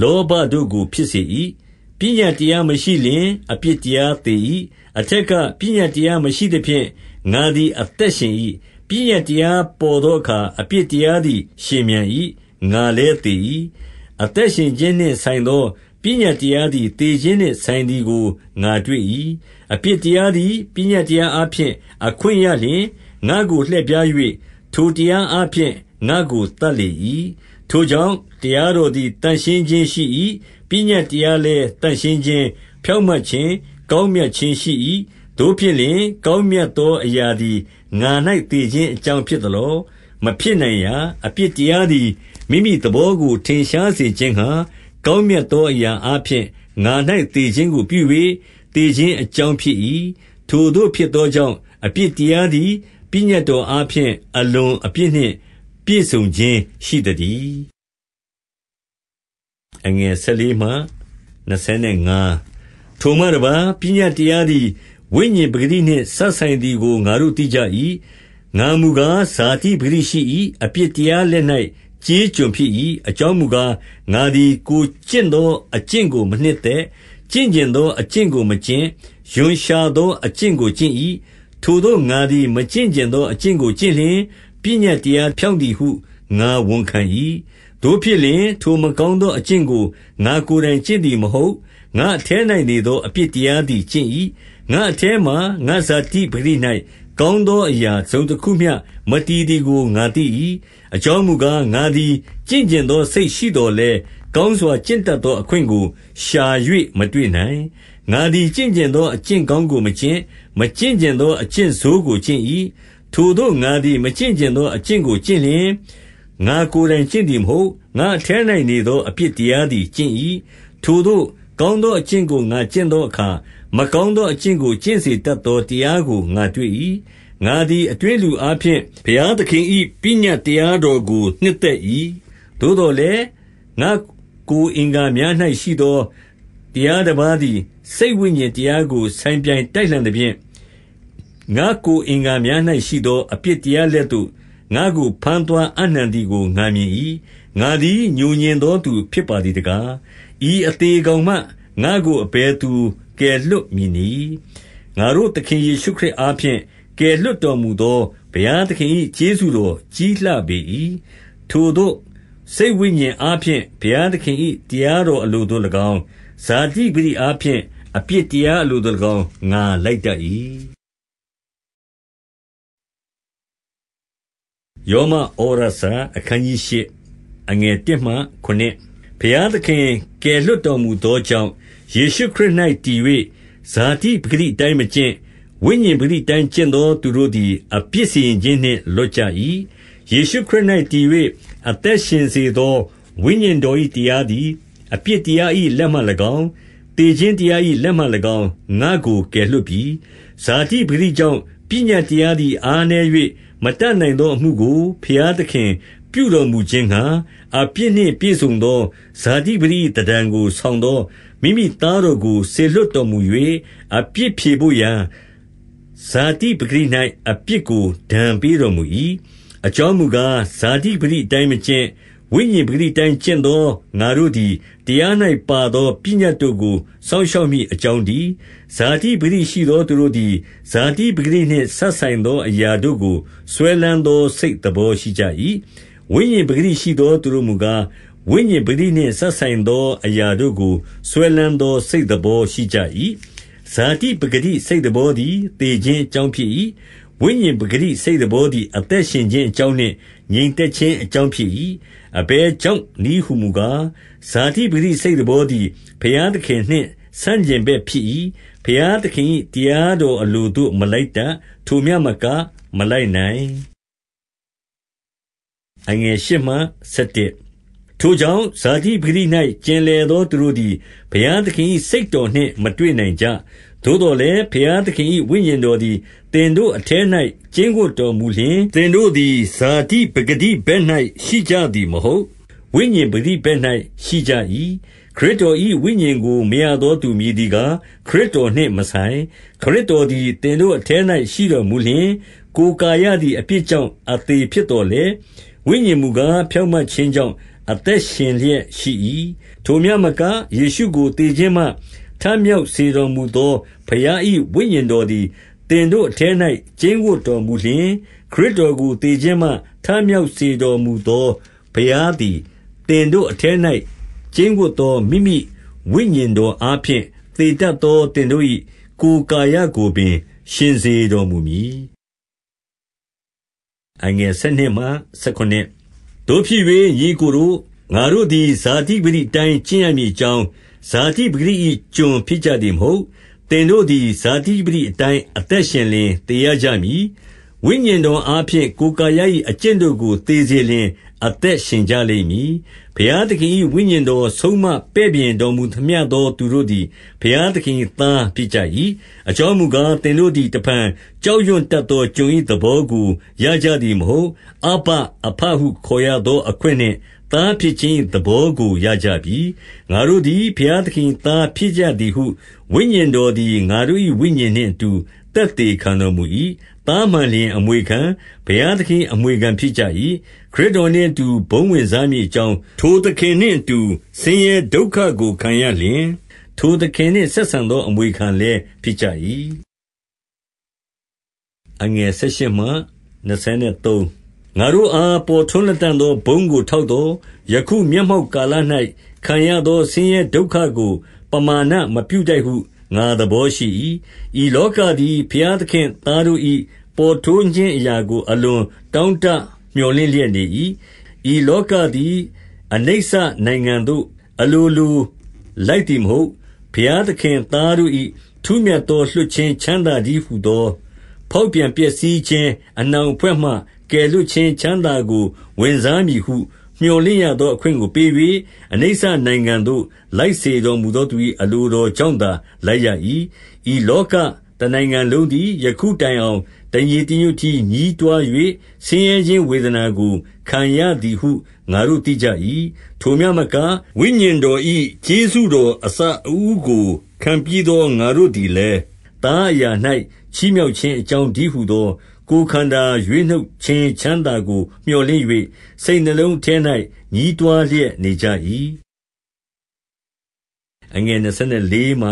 လောဘတို့ကိုဖြစ်စေ၏။ပညတ်တရားမရှိလျှင်အပြစ်တရားသေ၏။အထက်ကပညတ်တရားမရှိသဖြင့်ငါသည်အသက်ရှင်၏။ပညတ်တရားပေါ်သောအခါအပြစ်တရားသည် ရှင်ပြန်၏။ငါလည်းသေ၏။အသက်ရှင်ခြင်းနှင့်ဆိုင်သောပညတ်တရားသည်သေခြင်းနှင့်ဆိုင်သည်ကိုငါတွေ့၏။အပြစ်တရားသည်ပညတ်တရားအားဖြင့်အခွင့်ရလျှင်ငါ့ကိုလှည့်ဖြား၍၊ထိုတရားအားဖြင့်ငါ့ကိုသတ်လေ၏ထိုကြောင့်၊တရားတော်သည်သန့်ရှင်းခြင်းရှိ၏။ပညတ်တရားလည်းသန့်ရှင်းခြင်း၊ဖြောင့်မတ်ခြင်း၊ကောင်းမြတ်ခြင်းရှိ၏။သို့ဖြစ်လျှင်၊ကောင်းမြတ်သောအရာသည်ငါ၌သေခြင်းအကြောင်းဖြစ်သလော။မဖြစ်နိုင်ရာ။အပြစ်တရားသည်မိမိသဘောကိုထင်ရှားစေခြင်းငှါ၊ကောင်းမြတ်သောအရာအားဖြင့်ငါ၌သေခြင်းကိုပြု၍သေခြင်းအကြောင်းဖြစ်၏။ထိုသို့ဖြစ်သောကြောင့်၊အပြစ်တရားသည်ပညတ်တော်အားဖြင့်အလွန်အပြစ်နှင့်ပြည့်စုံခြင်းရှိသတည်းအငယ်14မှ25ထိုမှတပါပညာတရားသည်ဝိညာဉ်ပဂတိနှင့်ဆက်ဆိုင်သည်ကိုငါတို့သိကြ၏ငါမူကားဇာတိပဂတိရှိ၏အပြစ်တရားလက်၌ကြေးကျွန်ဖြစ်၏အကြောင်းမူကားငါသည်ကိုကျင့်သောအကျင့်ကိုမနှစ်သက်ကျင့်ကျင်သောအကျင့်ကိုမကျင့်ယွန်ရှာသောအကျင့်ကိုကျင့်၏ထိုသောငါသည်မကျင့်ကျင်သောအကျင့်ကိုကျင့်လျင်ပညတ်တရားဖြောင့်သည်ဟုငါဝန်ခံ၏။သို့ဖြစ်လျှင်၊ထိုမကောင်းသောအကျင့်ကိုငါကိုယ်တိုင်ကျင့်သည်မဟုတ်။ငါ့အထဲ၌နေသောအပြစ်တရားသည်ကျင့်၏။ငါ့အထဲမှာငါ့ဇာတိပကတိ၌ကောင်းသောအရာတစုံတခုမျှမတည်သည်ကိုငါသိ၏။အကြောင်းမူကား၊ငါသည်ကျင့်ချင်သောစိတ်ရှိသော်လည်း၊ကောင်းစွာကျင့်တတ်သောအခွင့်ကို ရှာ၍မတွေ့နိုင်။ငါသည်ကျင့်ချင်သောအကျင့်ကောင်းကိုမကျင့်၊မကျင့်ချင်သောအကျင့်ဆိုးကိုကျင့်၏။ထိုသို့ငါသည်မကျင့်ချင်သောအကျင့်ကိုကျင့်လျှင်၊ငါကိုယ်တိုင်ကျင့်သည်မဟုတ်။ငါ့အထဲ၌နေသောအပြစ်တရားသည်ကျင့်၏။ထိုသို့ကောင်းသောအကျင့်ကိုငါကျင့်သောအခါ၊မကောင်းသောအကျင့်ကိုကျင့်စေတတ်သောတရားကိုငါတွေ့၏။ငါသည်အတွင်းလူအားဖြင့်ဘုရားသခင်၏ပညတ်တရားတော်ကိုနှစ်သက်၏။သို့သော်လည်း၊ငါ့ကိုယ်အင်္ဂါများ၌ရှိသောတရားတပါးသည်စိတ်ဝိညာဉ်တရားကိုဆိုင်ပြိုင်တိုက်လှန်သဖြင့်ငါ့ကိုယ်အင်္ဂါများ၌ရှိသောအပြစ်တရားလက်သို့ငါ့ကိုဘမ်းသွားအပ်နှံသည်ကိုငါမြင်၏။ငါသည်ငြိုငြင်သောသူ ဖြစ်ပါသည်တကား။ဤအသေကောင်မှငါ့ကိုအဘယ်သူကယ်လွှတ်မည်နည်း။ငါတို့သခင်ယေရှုခရစ်အားဖြင့်ကယ်လွှတ်တော်မူသောဘုရားသခင်၏ကျေးဇူးတော်ကြီးလှပေ၏။ထိုသို့စိတ်ဝိညာဉ်အားဖြင့်ဘုရားသခင်၏တရားတော်အလိုသို့၎င်း၊ဇာတိပကတိအားဖြင့်အပြစ်တရားအလိုသို့၎င်းငါလိုက်တတ်၏ယောမဩရစာအခန်းကြီး၈အငယ်1မှ9ဘုရားသခင်ကယ်လွတ်တော်မူသောကြောင့်ယေရှုခရစ်၌တည်၍ဇာတိပဂတိတိုင်းမကျင့်ဝိညာဉ်ပဂတိတိုင်းကျင့်သောသူတို့သည်အပြစ်စီရင်ခြင်းနှင့်လွတ်ကြ၏ယေရှုခရစ်၌တည်၍အသက်ရှင်စေသောဝိညာဉ်တော်၏တရားသည်အပြစ်တရား၏လက်မှ၎င်းတည်ခြင်းတရား၏လက်မှ၎င်းငါ့ကိုကယ်လွတ်ပြီးဇာတိပဂတိကြောင့်ပညာတရားသည်အားနည်း၍မတတ်နိုင်သောအမှုကိုဘုရားသခင် ပြုတော်မူခြင်းငှါ၊အပြစ်နှင့် ပြည့်စုံသောဇာတိပကတိသဏ္ဌာန်ကိုဆောင်သောမိမိသားတော်ကိုစေလွှတ်တော်မူ၍၊အပြစ်ဖြေဘို့ရာဇာတိပကတိ၌အပြစ်ကိုဒဏ်ပေးတော်မူ၏။အကြောင်းမူကား၊ဇာတိပကတိအတိုင်းမကျင့်ဝိညာဉ်ပဂတိအတိုင်းကျင့်သောငါတို့သည်တရား၌ပါသောပညတ်တို့ကိုစောင့်ရှောက်မည်အကြောင်းတည်း။ဇာတိပကတိရှိသောသူတို့သည်ဇာတိပကတိနှင့်စပ်ဆိုင်သော အရာတို့ကို စွဲလမ်းသောစိတ်သဘောရှိကြ၏။ဝိညာဉ်ပကတိရှိသောသူတို့မူကား၊ဝိညာဉ်ပကတိနှင့်စပ်ဆိုင်သော အရာတို့ကို စွဲလမ်းသောစိတ်သဘောရှိကြ၏။ဇာတိပကတိစိတ်သဘောသည်သေခြင်းအကြောင်းဖြစ်၏။ဝိညာဉ်ပကတိစိတ်သဘောသည်အသက်ရှင်ခြင်းအကြောင်းနှင့်ငြိမ်သက်ခြင်းအကြောင်းဖြစ်၏အဘယ်ကြောင့်နည်းဟူမူကား၊ဇာတိပကတိစိတ်သဘောသည်ဘုရားသခင်နှင့်ဆန့်ကျင်ဘက်ဖြစ်၏။ဘုရားသခင်၏တရားတော်အလိုသို့မလိုက်တတ်။ထိုမျှမကမလိုက်နိုင်။ထိုကြောင့်၊ဇာတိပကတိ၌ကျင်လည်သောသူတို့သည်ဘုရားသခင်၏စိတ်တော်နှင့်မတွေ့နိုင်ကြသို့သော်လည်း၊ဘုရားသခင်၏ဝိညာဉ်တော်သည်သင်တို့အထဲ၌ကျိန်းဝပ်တော်မူလျှင်၊သင်တို့သည်ဇာတိပကတိဘက်၌ရှိကြသည်မဟုတ်၊ဝိညာဉ်ပကတိဘက်၌ရှိကြ၏။ခရစ်တော်၏ဝိညာဉ်ကိုမရသောသူမည်သည်ကား၊ခရစ်တော်နှင့်မဆိုင်။ခရစ်တော်သည်သင်တို့အထဲ၌ရှိတော်မူလျှင်၊ကိုယ်ကာယသည်အပြစ်ကြောင့်အသေဖြစ်သော်လည်း၊ဝိညာဉ်မူကားဖြောင့်မတ်ခြင်းကြောင့်အသက်ရှင်လျက်ရှိ၏။ထိုမျှမက၊ယေရှုကိုသေခြင်းမှထမြောက်စေတော်မူသောဘုရား၏ဝိညာဉ်တော်သည်သင်တို့အထဲ၌ကျိန်းဝပ်တော်မူလျှင်၊ခရစ်တော်ကိုသေခြင်းမှထမြောက်စေတော်မူသောဘုရားသည်သင်တို့အထဲ၌ကျိန်းဝပ်သောမိမိဝိညာဉ်တော်အားဖြင့်သေတတ်သောသင်တို့၏ကိုယ်ကာယကိုပင် ရှင်စေတော်မူမည်။သို့ဖြစ်၍ညီအစ်ကိုတို့၊ငါတို့သည်ဇာတိပကတိအတိုင်းကျင့်ရမည်အကြောင်းဇာတိပကတိ၏ကျွန်ဖြစ်ကြသည်မဟုတ်။သင်တို့သည်ဇာတိပကတိအတိုင်းအသက်ရှင်လျှင်သေရကြမည်။ဝိညာဉ်တော်အားဖြင့်ကိုယ်ကာယ၏အကျင့်တို့ကိုသေစေလျှင်အသက်ရှင်ကြလိမ့်မည်။ဘုရားသခင်၏ဝိညာဉ်တော်ဆုံးမပဲ့ပြင်တော်မူသမျှသောသူတို့သည်ဘုရားသခင်၏သားဖြစ်ကြ၏။အကြောင်းမူကား၊သင်တို့သည်တဖန်ကြောက်ရွံ့တတ်သောကျွန်၏သဘောကိုရကြသည်မဟုတ်။အဗ္ဗအဘဟုခေါ်ရသောအခွင့်နှင့်သားဖြစ်ခြင်း၏သဘောကိုရကြပြီ။ငါတို့သည်ဘုရားသခင်၏သားဖြစ်ကြသည်ဟုဝိညာဉ်တော်သည်ငါတို့၏ဝိညာဉ်နှင့်အတူသက်သေခံတော်မူ၏။သားမှန်လျှင်အမွေခံ၊ဘုရားသခင်၏အမွေခံဖြစ်ကြ၏။ခရစ်တော်နှင့်အတူဘုန်းဝင်စားမည်အကြောင်း၊ထိုသခင်နှင့်အတူဆင်းရဲဒုက္ခကိုခံရလျှင်၊ထိုသခင်နှင့်ဆက်ဆံသောအမွေခံလည်းဖြစ်ကြ၏။18ငါတို့အားပေါ်ထွန်းလတံ့သောဘုန်းကိုထောက်သော်၊ယခုမျက်မှောက်ကာလ၌ခံရသောဆင်းရဲဒုက္ခကို ပမာဏမပြုထိုက်ဟုငါသဘောရှိ၏။ဤလောကသည်ဘုရားသခင့်သားတို့၏ပေါ်ထွန်းခြင်းအရာကိုအလွန်တောင့်တမြော်လင့်လျက်နေ၏။ဤလောကသည်အနိစ္စနိုင်ငံသို့ အလိုလိုလိုက်သည်မဟုတ်။ဘုရားသခင်သားတို့၏ထူးမြတ်သောလွှတ်ခြင်းချမ်းသာတည်းဟူသောဖောက်ပြန်ပျက်စီးခြင်းအနှောင်အဖွဲ့မှကယ်လွှတ်ခြင်းချမ်းသာကိုဝင်စားမည်ဟုမြော်လင့်ရသောအခွင့်ကိုပေး၍၊အနိစ္စနိုင်ငံသို့လိုက်စေတော်မူသောသူ၏အလိုတော်ကြောင့်သာလိုက်ရ၏။ဤလောကတနိုင်ငံလုံးသည်ယခုတိုင်အောင်တညီတညွတ်တည်းညည်းတွား၍ဆင်းရဲခြင်းဝေဒနာကိုခံရသည်ဟုငါတို့သိကြ၏။ထိုမျှမက၊ဝိညာဉ်တော်၏ကျေးဇူးတော်အစအဦးကို ခံပြီးသောငါတို့သည်လည်း၊သားအရာ၌ချီးမြှောက်ခြင်းအကြောင်းတည်းဟူသောကိုယ်ခန္ဓာရွေးနှုတ်ခြင်းချမ်းသာကိုမြော်လင့်၍စိတ်နှလုံးထဲ၌ညည်းတွားလျက်နေကြ၏။24ငါ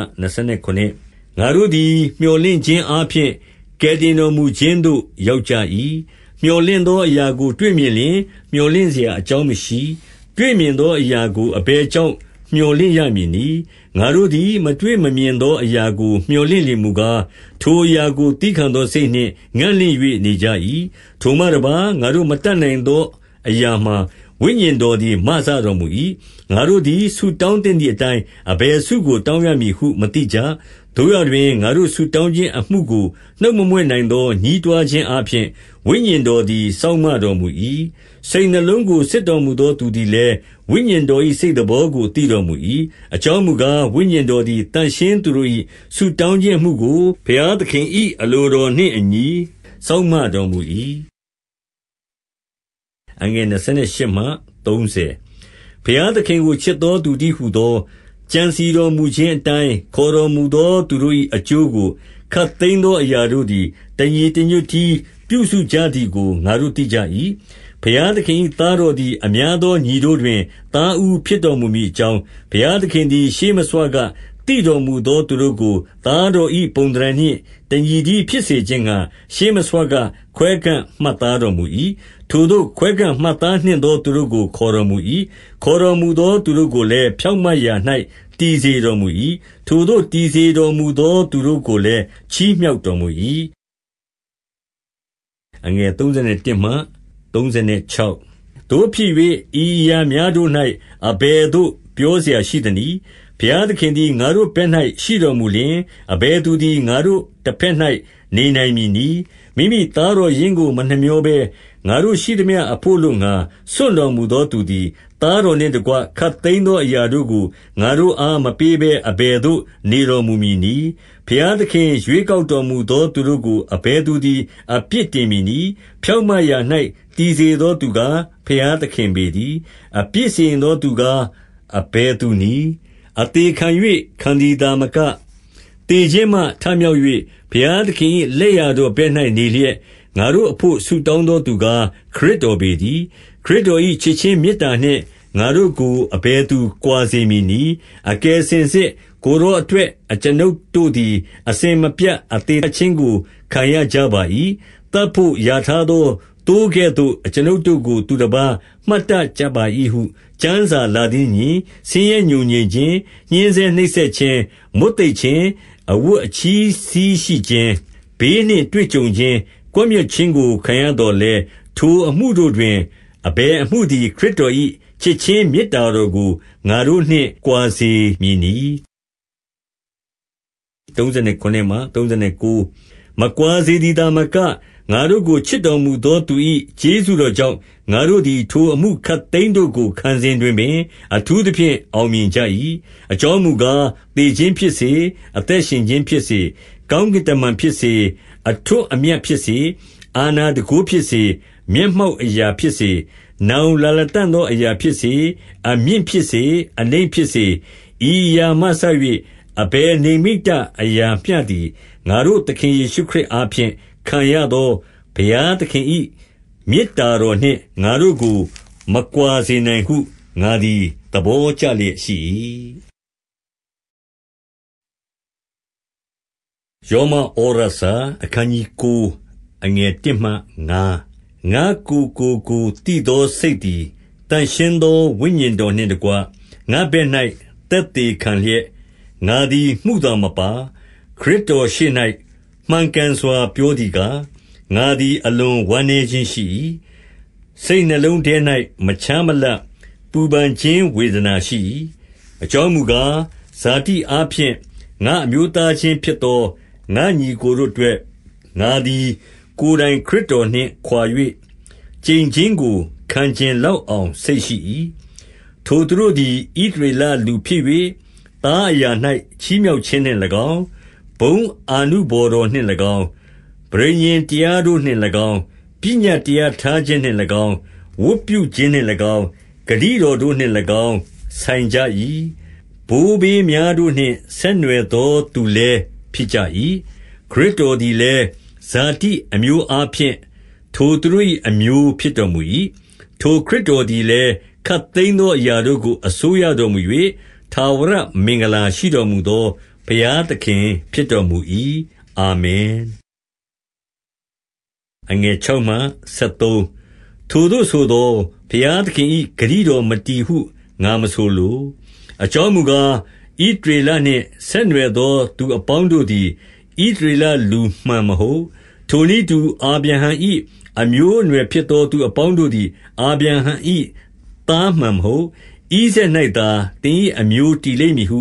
တို့သည်မြော်လင့်ခြင်းအားဖြင့်ကယ်တင်တော်မူခြင်းသို့ရောက်ကြ၏။မြော်လင့်သောအရာကိုတွေ့မြင်လျှင်မြော်လင့်စရာအကြောင်းမရှိ။တွေ့မြင်သောအရာကိုအဘယ်ကြောင့်မြော်လင့်ရမည်နည်း။ငါတို့သည်မတွေ့မမြင်သောအရာကိုမြော်လင့်လျှင်မူကား၊ထိုအရာကိုသည်းခံသောစိတ်နှင့်ငံ့လင့်၍နေကြ၏။ထိုမှတပါး၊ငါတို့မတတ်နိုင်သော အရာမှာဝိညာဉ်တော်သည်မစတော်မူ၏။ငါတို့သည်ဆုတောင်းသင့်သည်အတိုင်းအဘယ်ဆုကိုတောင်းရမည်ဟုမသိကြ။သို့ရာတွင်ငါတို့ဆုတောင်းခြင်းအမှုကိုနှုတ်မမြွက်နိုင်သောညည်းတွားခြင်းအားဖြင့်ဝိညာဉ်တော်သည်စောင့်မတော်မူ၏။စိတ်နှလုံးကိုစစ်တော်မူသောသူသည်လည်းဝိညာဉ်တော်၏စိတ်သဘောကိုသိတော်မူ၏။အကြောင်းမူကား၊ဝိညာဉ်တော်သည်သန့်ရှင်းသူတို့၏ဆုတောင်းခြင်းအမှုကိုဘုရားသခင်၏အလိုတော်နှင့်အညီစောင့်မတော်မူ၏။28ဘုရားသခင်ကိုချစ်သောသူတည်းဟူသောကြံစည်တော်မူခြင်းအတိုင်းခေါ်တော်မူသော သူတို့၏အကျိုးကိုခပ်သိမ်းသောအရာတို့သည်တညီတညွတ်တည်းပြုစုကြသည်ကိုငါတို့သိကြ၏။ဘုရားသခင်၏သားတော်သည် အများသောညီတို့တွင်သားဦးဖြစ်တော်မူမည်အကြောင်း၊ဘုရားသခင်သည်ရှေးမဆွကသိတော်မူသောသူတို့ကိုသားတော်၏ပုံသဏ္ဌာန်နှင့်တညီတည်းဖြစ်စေခြင်းငှါရှေးမဆွကခွဲခန့်မှတ်သားတော်မူ၏။ထိုသို့ခွဲခန့်မှတ်သားနှင့်သောသူတို့ကိုခေါ်တော်မူ၏။ခေါ်တော်မူသောသူတို့ကိုလည်းဖြောင့်မတ်ရာ၌တည်စေတော်မူ၏။ထိုသို့တည်စေတော်မူသော သူတို့ကိုလည်းချီးမြှောက်တော်မူ၏။သို့ဖြစ်၍ဤအရာများတို့၌အဘယ်သို့ ပြောစရာရှိသနည်း။ဘုရားသခင်သည်ငါတို့ဘက်၌ရှိတော်မူလျှင်၊အဘယ်သူသည်ငါတို့တဘက်၌နေနိုင်မည်နည်း။မိမိသားတော်ရင်းကိုမနှမြောဘဲငါတို့ရှိသမျှအဘို့အလိုငှါစွန့်တော်မူသောသူသည်သားတော်နှင့်တကွခပ်သိမ်းသောအရာတို့ကိုငါတို့အားမပေးဘဲအဘယ်သို့နေတော်မူမည်နည်း။ဘုရားသခင်ရွေးကောက်တော်မူသောသူတို့ကိုအဘယ်သူသည်အပြစ်တင်မည်နည်း။ဖြောင့်မတ်ရာ၌တည်စေသောသူကားဘုရားသခင်ပေတည်း။အပြစ်စီရင်သောသူကားအဘယ်သူနည်း။အသေခံ၍ခံသည်သာမက၊သေခြင်းမှထမြောက်၍ဘုရားသခင်၏လက်ျာတော်ဘက်၌နေလျက်ငါတို့အဘို့ဆုတောင်းသောသူကားခရစ်တော်ပေတည်း။ခရစ်တော်၏ချစ်ခြင်းမေတ္တာနှင့်ငါတို့ကိုအဘယ်သူကွာစေမည်နည်း။အကယ်စင်စစ်ကိုယ်တော်အတွက်အကျွန်ုပ်တို့သည် အစဉ်မပြတ်အသေသတ်ခြင်းကိုခံရကြပါ၏။သတ်ဘို့ရာထားသောသိုးကဲ့သို့အကျွန်ုပ်တို့ကို သူတပါးမှတ်တတ်ကြပါ၏ဟုကျမ်းစာလာသည်နှင့်အညီ၊ဆင်းရဲငြိုငြင်ခြင်း၊ညှဉ်းဆဲနှိပ်စက်ခြင်း၊မွတ်သိပ်ခြင်း၊အဝတ်အချည်းစည်းရှိခြင်း၊ဘေးနှင့်တွေ့ကြုံခြင်းကွပ်မျက်ခြင်းကိုခံရသော်လည်း၊ထိုအမှုတို့တွင်အဘယ်အမှုသည်ခရစ်တော်၏ချစ်ခြင်းမေတ္တာတော်ကိုငါတို့နှင့်ကွာစေမည်နည်း။မကွာစေသည်သာမက၊ငါတို့ကိုချစ်တော်မူသောသူ၏ကျေးဇူးတော်ကြောင့်၊ငါတို့သည်ထိုအမှုခပ်သိမ်းတို့ကိုခံစဉ်တွင်ပင် အထူးသဖြင့်အောင်မြင်ကြ၏။အကြောင်းမူကား၊သေခြင်းဖြစ်စေ၊အသက်ရှင်ခြင်းဖြစ်စေ၊ကောင်းကင်တမန်ဖြစ်စေအထွဋ်အမြတ်ဖြစ်စေ၊အာဏာတန်ခိုးဖြစ်စေ၊မျက်မှောက်အရာဖြစ်စေ၊နောင်လာလတံ့သောအရာဖြစ်စေ၊အမြင့်ဖြစ်စေ၊အနိမ့်ဖြစ်စေ၊ဤအရာမှစ၍အဘယ်နိမ္မိတအရာမျှသည်ငါတို့သခင်ယေရှုခရစ်အားဖြင့်ခံရသောဘုရားသခင်၏မေတ္တာတော်နှင့်ငါတို့ကိုမကွာစေနိုင်ဟုငါသည်သဘောကျလျက်ရှိ၏ယောမဩရစာ။အခနျး9ငါ့ကိုယ်ကိုကိုယ်သိသောစိတ်သည်သန့်ရှင်းသောဝိညာဉ်တော်နှင့်တကွငါ့ဘက်၌သက်သေခံလျက်၊ငါသည်မုသာမပါ၊ခရစ်တော်ရှေ့၌မှန်ကန်စွာပြောသည်ကား၊ငါသည်အလွန်ဝမ်းနည်းခြင်းရှိ၏။စိတ်နှလုံးထဲ၌မခြားမလပ်ပူပန်ခြင်းဝေဒနာရှိ၏။အကြောင်းမူကား၊ဇာတိအားဖြင့်ငါ့အမျိုးသားချင်းဖြစ်သောငါညီကိုတို့အတွက်ငါသည်ကိုယ်တိုင်ခရစ်တော်နှင့် ခွာ၍ကျိန်ခြင်းကိုခံချင်လောက်အောင်စိတ်ရှိ၏။ထိုသူတို့သည်ဣသရေလလူဖြစ်၍သားအရာ၌ချီးမြှောက်ခြင်းနှင့်၎င်း၊ဘုန်းအာနုဘော်တော်နှင့်၎င်း၊ပဋိညာဉ်တရားတို့နှင့်၎င်း၊ပညတ်တရားထားခြင်းနှင့်၎င်း၊ဝတ်ပြုခြင်းနှင့်၎င်း၊ဂတိတော်တို့နှင့်၎င်းဆိုင်ကြ၏။ဘိုးဘေးများတို့နှင့်ဆက်နွယ်သောသူလည်းဖြစ်ကြ၏။ခရစ်တော်သည်လည်းဇာတိအမျိုးအားဖြင့်ထိုသူတို့၏အမျိုးဖြစ်တော်မူ၏။ထိုခရစ်တော်သည်လည်းခပ်သိမ်းသောအရာတို့ကိုအစိုးရတော်မူ၍၊ထာဝရမင်္ဂလာရှိတော်မူသောဘုရားသခင်ဖြစ်တော်မူ၏။အာမင်။ထိုသို့ဆိုသော်ဘုရားသခင်၏ဂတိတော်မတည်ဟုငါမဆိုလို။အကြောင်းမူကားဣသရေလနှင့်ဆက်နွယ်သော သူအပေါင်းတို့သည်ဣသရေလလူမှန်မဟုတ်။ထိုနည်းတူအာဗြဟံ၏အမျိုးအနွယ်ဖြစ်သောသူအပေါင်းတို့သည်အာဗြဟံ၏သားမှန်မဟုတ်။ဣဇာက်၌သာသင်၏အမျိုးတည်လိမ့်မည်ဟု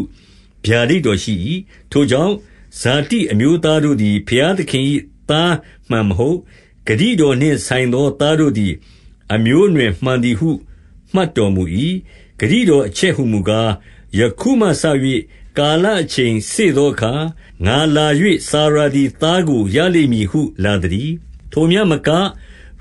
ဗျာဒိတ်တော်ရှိ၏။ထိုကြောင့်၊ဇာတိအမျိုးသားတို့သည်ဘုရားသခင်၏သားမှန်မဟုတ်။ဂတိတော်နှင့်ဆိုင်သောသားတို့သည် အမျိုးအနွယ်မှန်သည်ဟု မှတ်တော်မူ၏။ဂတိတော်အချက်ဟူမူကားယခုမှစ၍ကာလအချိန်စေ့သောအခါ၊ငါလာ၍စာရာသည်သားကိုရလိမ့်မည်ဟုလာသတည်း။ထိုမျှမက၊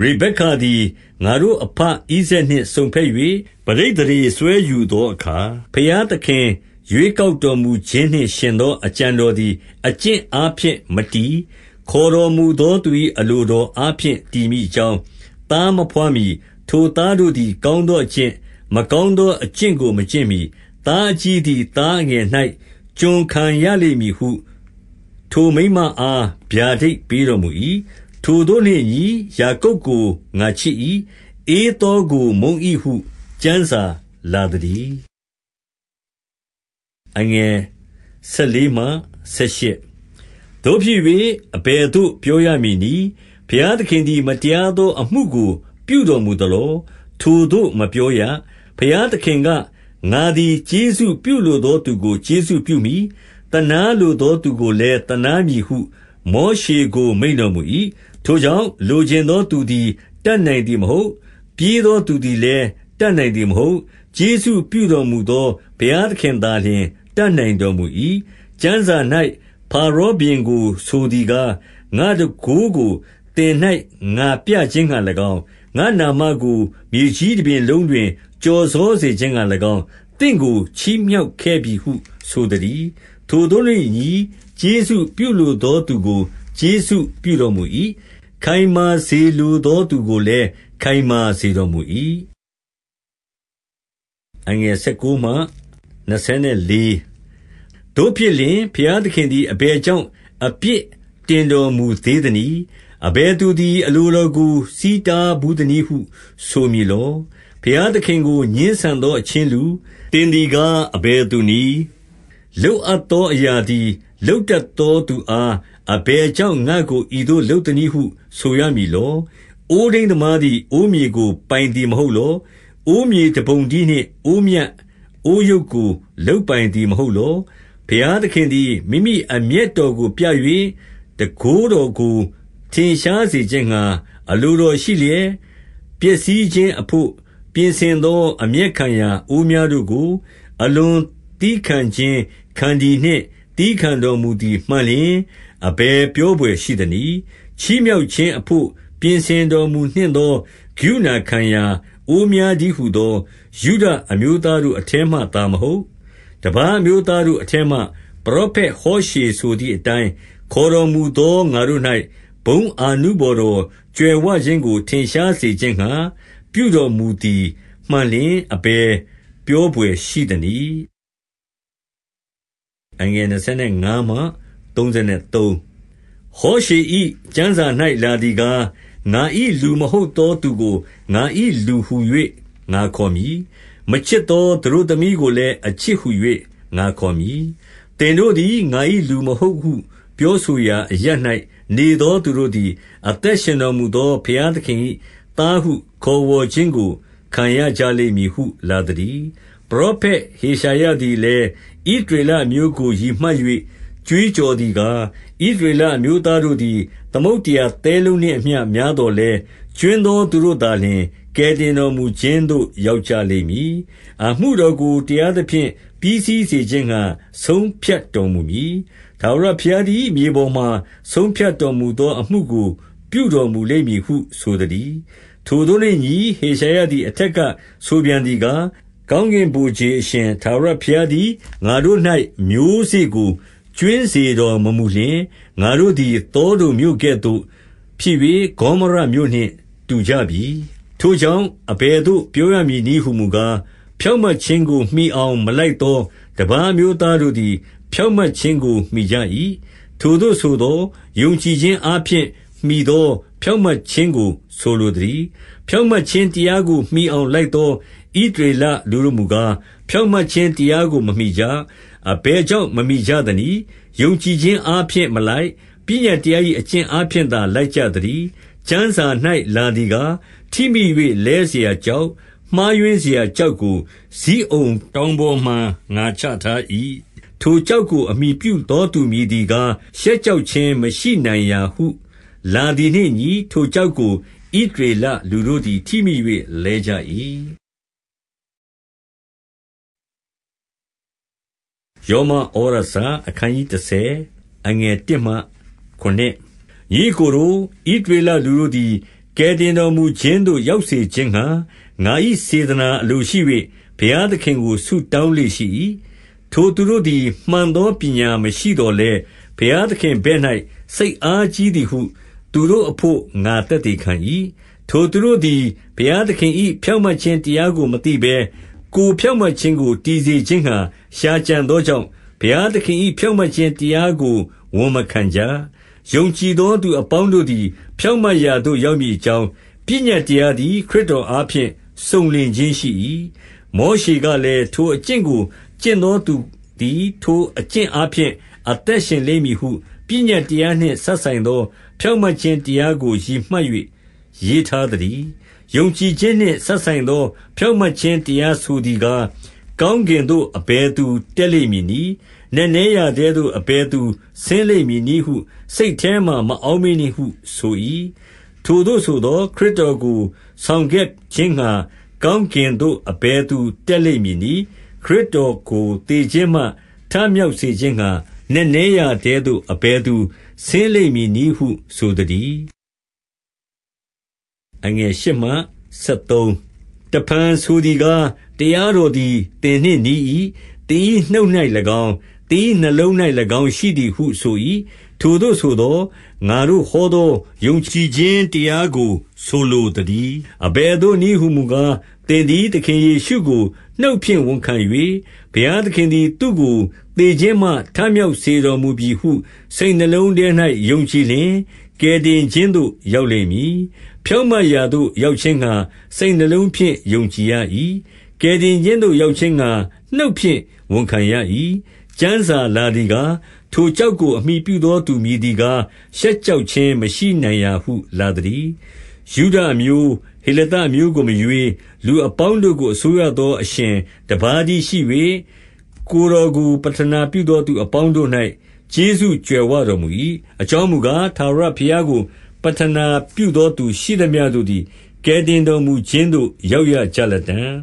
ရေဗက္ကသည်ငါတို့အဘဣဇာက်နှင့်စုံဘက်၍ပဋိသန္ဓေစွဲယူသောအခါ၊ဘုရားသခင်ရွေးကောက်တော်မူခြင်းနှင့်ယှဉ်သောအကြံတော်သည်အကျင့်အားဖြင့်မတည်၊ခေါ်တော်မူသောသူ၏အလိုတော်အားဖြင့်တည်မည်အကြောင်း၊သားမဘွားမှီထိုသားတို့သည်ကောင်းသောအကျင့်၊မကောင်းသောအကျင့်ကိုမကျင့်မှီသားအကြီးသည်သားအငယ်၌ကျွန်ခံရလိမ့်မည်ဟု ထိုမိန်းမအားဗျာဒိတ်ပေးတော်မူ၏။ထိုသို့နှင့်အညီယာကုပ်ကိုငါချစ်၏။ဧသောကိုမုန်း၏ဟုကျမ်းစာလာသတည်း။သို့ဖြစ်၍အဘယ်သို့ပြောရမည်နည်း။ဘုရားသခင်သည် မတရားသောအမှုကို ပြုတော်မူသလော။ထိုသို့မပြောရ။ဘုရားသခင်ကငါသည်ကျေးဇူးပြုလိုသောသူကိုကျေးဇူးပြုမည်။သနားလိုသောသူကိုလည်းသနားမည်ဟု မောရှေကိုမိန့်တော်မူ၏။ထိုကြောင့်၊လိုချင်သောသူသည်တတ်နိုင်သည်မဟုတ်။ပြေးသောသူသည်လည်းတတ်နိုင်သည်မဟုတ်။ကျေးဇူးပြုတော်မူသောဘုရားသခင်သာလျှင်တတ်နိုင်တော်မူ၏။ကျမ်းစာ၌ဖါရောဘုရင်ကိုဆိုသည်ကား၊ငါ့တန်ခိုးကိုသင်၌ငါပြခြင်းငှါ၎င်း၊ငါ့နာမကိုမြေကြီးတပြင်လုံးတွင်ကျော်စောစေခြင်းငှါ၎င်း၊သင့်ကိုချီးမြှောက်ခဲ့ပြီဟုဆိုသတည်း။ထိုသို့နှင့်အညီကျေးဇူးပြုလိုသောသူကိုကျေးဇူးပြုတော်မူ၏။ခိုင်မာစေလိုသောသူကိုလည်းခိုင်မာစေတော်မူ၏။သို့ဖြစ်လျှင်၊ဘုရားသခင်သည်အဘယ်ကြောင့်အပြစ်တင်တော်မူသေးသနည်း။အဘယ်သူသည်အလိုတော်ကိုဆီးတားဘူးသနည်းဟုဆိုမည်လောဘုရားသခင်ကိုငြင်းဆန်သောအချင်းလူ၊သင်သည်ကားအဘယ်သူနည်း။လုပ်အပ်သောအရာသည်လုပ်တတ်သောသူအားအဘယ်ကြောင့်ငါ့ကိုဤသို့လုပ်သနည်းဟု ဆိုရမည်လော။အိုးထိန်းသမားသည်အိုးမြေကိုပိုင်သည်မဟုတ်လော။အိုးမြေတပုံတည်းနှင့်အိုးမြတ်အိုးယုတ်ကို လုပ်ပိုင်သည်မဟုတ်လော။ဘုရားသခင်သည်မိမိအမျက်တော်ကို ပြ၍၊တန်ခိုးတော်ကိုထင်ရှားစေခြင်းငှါအလိုတော်ရှိလျက်၊ပျက်စီးခြင်းအဘို့ပြင်ဆင်သောအမျက်ခံရာအိုးများတို့ကို အလွန်သည်းခံခြင်းခန္တီနှင့်သည်းခံတော်မူသည်မှန်လျှင်၊အဘယ်ပြောဘွယ်ရှိသနည်း။ချီးမြှောက်ခြင်းအဘို့ပြင်ဆင်တော်မူနှင့်သောကရုဏာခံရာအိုးများတည်းဟူသောယုဒအမျိုးသားတို့အထဲမှသာမဟုတ်၊တပါးအမျိုးသားတို့အထဲမှပရောဖက်ဟောရှေဆိုသည်အတိုင်း၊ခေါ်တော်မူသောငါတို့၌ဘုန်းအာနုဘော်တော်ကြွယ်ဝခြင်းကို ထင်ရှားစေခြင်းငှါပြုတော်မူသည်မှန်လျှင်အဘယ်ပြောဘွယ်ရှိသနည်း။25ဟောရှေ၏ကျမ်းစာ၌လာသည်ကား၊ငါ၏လူမဟုတ်သောသူကိုငါ၏လူဟူ၍ငါခေါ်မည်။မချစ်သောသတို့သမီးကိုလည်းအချစ်ဟူ၍ငါခေါ်မည်။သင်တို့သည်ငါ၏လူမဟုတ်ဟုပြောဆိုရာအရပ်၌နေသောသူတို့သည် အသက်ရှင်တော်မူသောဘုရားသခင်၏သားဟုခေါ်ဝေါ်ခြင်းကို ခံရကြလိမ့်မည်ဟုလာသတည်း။ပရောဖက်ဟေရှာယသည်လည်း၊ဣသရေလအမျိုးကိုရည်မှတ်၍ကြွေးကြော်သည်ကား၊ဣသရေလအမျိုးသားတို့သည်သမုဒ္ဒရာသဲလုံးနှင့်အမျှများသော်လည်း၊ကြွင်းသောသူတို့သာလျှင်ကယ်တင်တော်မူခြင်းသို့ရောက်ကြလိမ့်မည်။အမှုတော်ကိုတရားသဖြင့်ပြီးစီးစေခြင်းငှါဆုံးဖြတ်တော်မူမည်။ထာဝရဘုရားသည်မြေပေါ်မှာဆုံးဖြတ်တော်မူသောအမှုကို ပြုတော်မူလိမ့်မည်ဟုဆိုသတည်းထိုသို့နှင့်အညီဟေရှာယသည်အထက်ကဆိုပြန်သည်ကား၊ကောင်းကင်ဗိုလ်ခြေအရှင်ထာဝရဘုရားသည်ငါတို့၌မျိုးစေ့ကိုကြွင်းစေတော်မမူလျှင်၊ငါတို့သည်သောဒုံမြို့ကဲ့သို့ဖြစ်၍ဂေါမောရမြို့နှင့်တူကြပြီ။ထိုကြောင့်အဘယ်သို့ ပြောရမည်နည်းဟူမူကား၊ဖြောင့်မတ်ခြင်းကိုမှီအောင်မလိုက်သောတပါးအမျိုးသားတို့သည် ဖြောင့်မတ်ခြင်းကိုမှီကြ၏။ထိုသို့ဆိုသော်၊ယုံကြည်ခြင်းအားဖြင့်မှီသောဖြောင့်မတ်ခြင်းကိုဆိုလိုသတည်း။ဖြောင့်မတ်ခြင်းတရားကိုမှီအောင်လိုက်သောဣသရေလလူတို့မူကား၊ဖြောင့်မတ်ခြင်းတရားကိုမမှီကြ။အဘယ်ကြောင့်မမှီကြသနည်း။ယုံကြည်ခြင်းအားဖြင့်မလိုက်၊ပညတ်တရား၏အကျင့်အားဖြင့်သာလိုက်ကြသတည်း။ကျမ်းစာ၌လာသည်ကား၊ထိမိ၍လဲစရာကျောက်၊မှားယွင်းစရာကျောက်ကိုဇိအုန်တောင်ပေါ်မှာငါချထား၏။ထိုကျောက်ကိုအမှီပြုသောသူမည်သည်ကား၊ရှက်ကြောက်ခြင်းမရှိနိုင်ရာဟုလာသည်နှင့်အညီထိုကျောက်ကိုဣသရေလလူတို့သည်ထိမိ၍လဲကြ၏။ယောမဩရစာ။အခနျးတဆယ်။အငယ်1မှခုနစ်။ညီအစ်ကိုတို့၊ဣသရေလလူတို့သည်ကယ်တင်တော်မူခြင်းသို့ရောက်စေခြင်းငှါငါ၏စေတနာအလိုရှိ၍ဘုရားသခင်ကိုဆုတောင်းလေ့ရှိ၏။ထိုသူတို့သည် မှန်သောပညာမရှိသော်လည်း၊ဘုရားသခင်ဘက်၌စိတ်အားကြီးသည်ဟုသူတို့အဘို့ငါသက်သေခံ၏။ထိုသူတို့သည်ဘုရားသခင်၏ဖြောင့်မတ်ခြင်းတရားကိုမသိဘဲ၊ကိုယ်ဖြောင့်မတ်ခြင်းကိုတည်စေခြင်းငှါရှာကြံသောကြောင့်၊ဘုရားသခင်၏ဖြောင့်မတ်ခြင်းတရားကိုဝန်မခံကြ။ယုံကြည်သောသူ အပေါင်းတို့သည် ဖြောင့်မတ်ရာသို့ရောက်မည်အကြောင်း၊ပညတ်တရားသည် ခရစ်တော်အားဖြင့်စုံလင်ခြင်းရှိ၏။မောရှေကလည်း၊ထိုအကျင့်ကိုကျင့်သောသူသည်ထိုအကျင့်အားဖြင့်အသက်ရှင်လိမ့်မည်ဟုပညတ်တရားနှင့်စပ်ဆိုင်သောဖြောင့်မတ်ခြင်းတရားကိုရည်မှတ်၍ရေးထားသတည်း။ယုံကြည်ခြင်းနှင့်စပ်ဆိုင်သော ဖြောင့်မတ်ခြင်းတရားဆိုသည်ကား၊ကောင်းကင်သို့အဘယ်သူတက်လိမ့်မည်နည်း။နက်နဲရာထဲသို့အဘယ်သူဆင်းလိမ့်မည်နည်းဟု စိတ်ထဲမှာမအောက်မေ့နှင့်ဟု ဆို၏။ထိုသို့ဆိုသော်၊ခရစ်တော်ကို ဆောင်ခဲ့ခြင်းငှါကောင်းကင်သို့အဘယ်သူတက်လိမ့်မည်နည်း။ခရစ်တော်ကိုသေခြင်းမှထမြောက်စေခြင်းငှါနက်နဲရာထဲသို့အဘယ်သူဆင်းလိမ့်မည်နည်းဟုဆိုသတည်းအငယ်၈မှ73တဖန်ဆိုသည်ကားတရားတော်သည်တင်နှင့်ဤ၏တင်၏နှုတ်၌၎င်းတင်၏နှလုံး၌၎င်းရှိသည်ဟုဆို၏ထိုတို့ဆိုသောငါတို့ဟောသောယုံကြည်ခြင်းတရားကို ဆိုလိုသည်အဘယ်သို့နည်းဟုမူကားတင်သည်သခင်ယေရှုကိုနှုတ်ဖြင့်ဝန်ခံ၍ဘုရားသခင်သည်သူ့ကိုသေခြင်းမှထမြောက်စေတော်မူပြီဟုစိတ်နှလုံးထဲ၌ယုံကြည်လျှင်၊ကယ်တင်ခြင်းသို့ရောက်လိမ့်မည်။ဖြောင့်မတ်ရာသို့ရောက်ခြင်းငှါစိတ်နှလုံးဖြင့်ယုံကြည်ရ၏။ကယ်တင်ခြင်းသို့ရောက်ခြင်းငှါနှုတ်ဖြင့်ဝန်ခံရ၏။ကျမ်းစာလာသည်ကား၊ထိုကျောက်ကိုအမှီပြုသောသူမည်သည်ကား၊ရှက်ကြောက်ခြင်းမရှိနိုင်ရာဟုလာသတည်း။ယုဒအမျိုး၊ဟေလသအမျိုးကိုမရွေး၊လူအပေါင်းတို့ကိုအစိုးရသောအရှင်တပါးတည်းရှိ၍၊ကိုယ်တော်ကိုပဌနာပြုသောသူအပေါင်းတို့၌ကျေးဇူးကြွယ်ဝတော်မူ၏။အကြောင်းမူကား၊ထာဝရဘုရားကိုပဌနာပြုသောသူရှိသမျှတို့သည်ကယ်တင်တော်မူခြင်းသို့ရောက်ရကြလတံ့။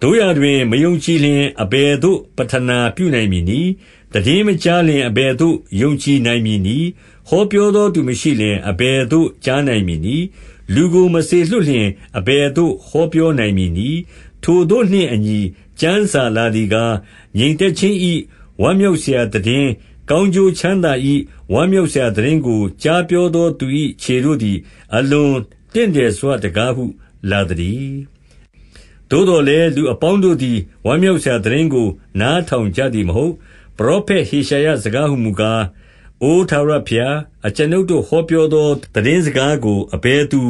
သို့ရာတွင်မယုံကြည်လျှင်အဘယ်သို့ပဌနာပြုနိုင်မည်နည်း။သိတင်းမကြားလျှင်အဘယ်သို့ယုံကြည်နိုင်မည်နည်း။ဟောပြောသောသူမရှိလျှင်အဘယ်သို့ကြားနိုင်မည်နည်းလူကိုမစေလွှတ်လျှင်အဘယ်သို့ဟောပြောနိုင်မည်နည်း။ထိုသို့နှင့်အညီကျမ်းစာလာသည်ကား၊ငြိမ်သက်ခြင်း၏ဝမ်းမြောက်စရာသိတင်း၊ကောင်းကျိုးချမ်းသာ၏ဝမ်းမြောက်စရာသိတင်းကို ကြားပြောသောသူ၏ခြေတို့သည် အလွန်တင့်တယ်စွတကားဟုလာသတည်း။သို့သော်လည်းလူအပေါင်းတို့သည်ဝမ်းမြောက်စရာသိတင်းကိုနားထောင်ကြသည်မဟုတ်။ပရောဖက်ဟေရှာယစကားဟူမူကားအိုထာဝရဘုရား၊အကျွန်ုပ်တို့ဟောပြောသောသိတင်းစကားကိုအဘယ်သူ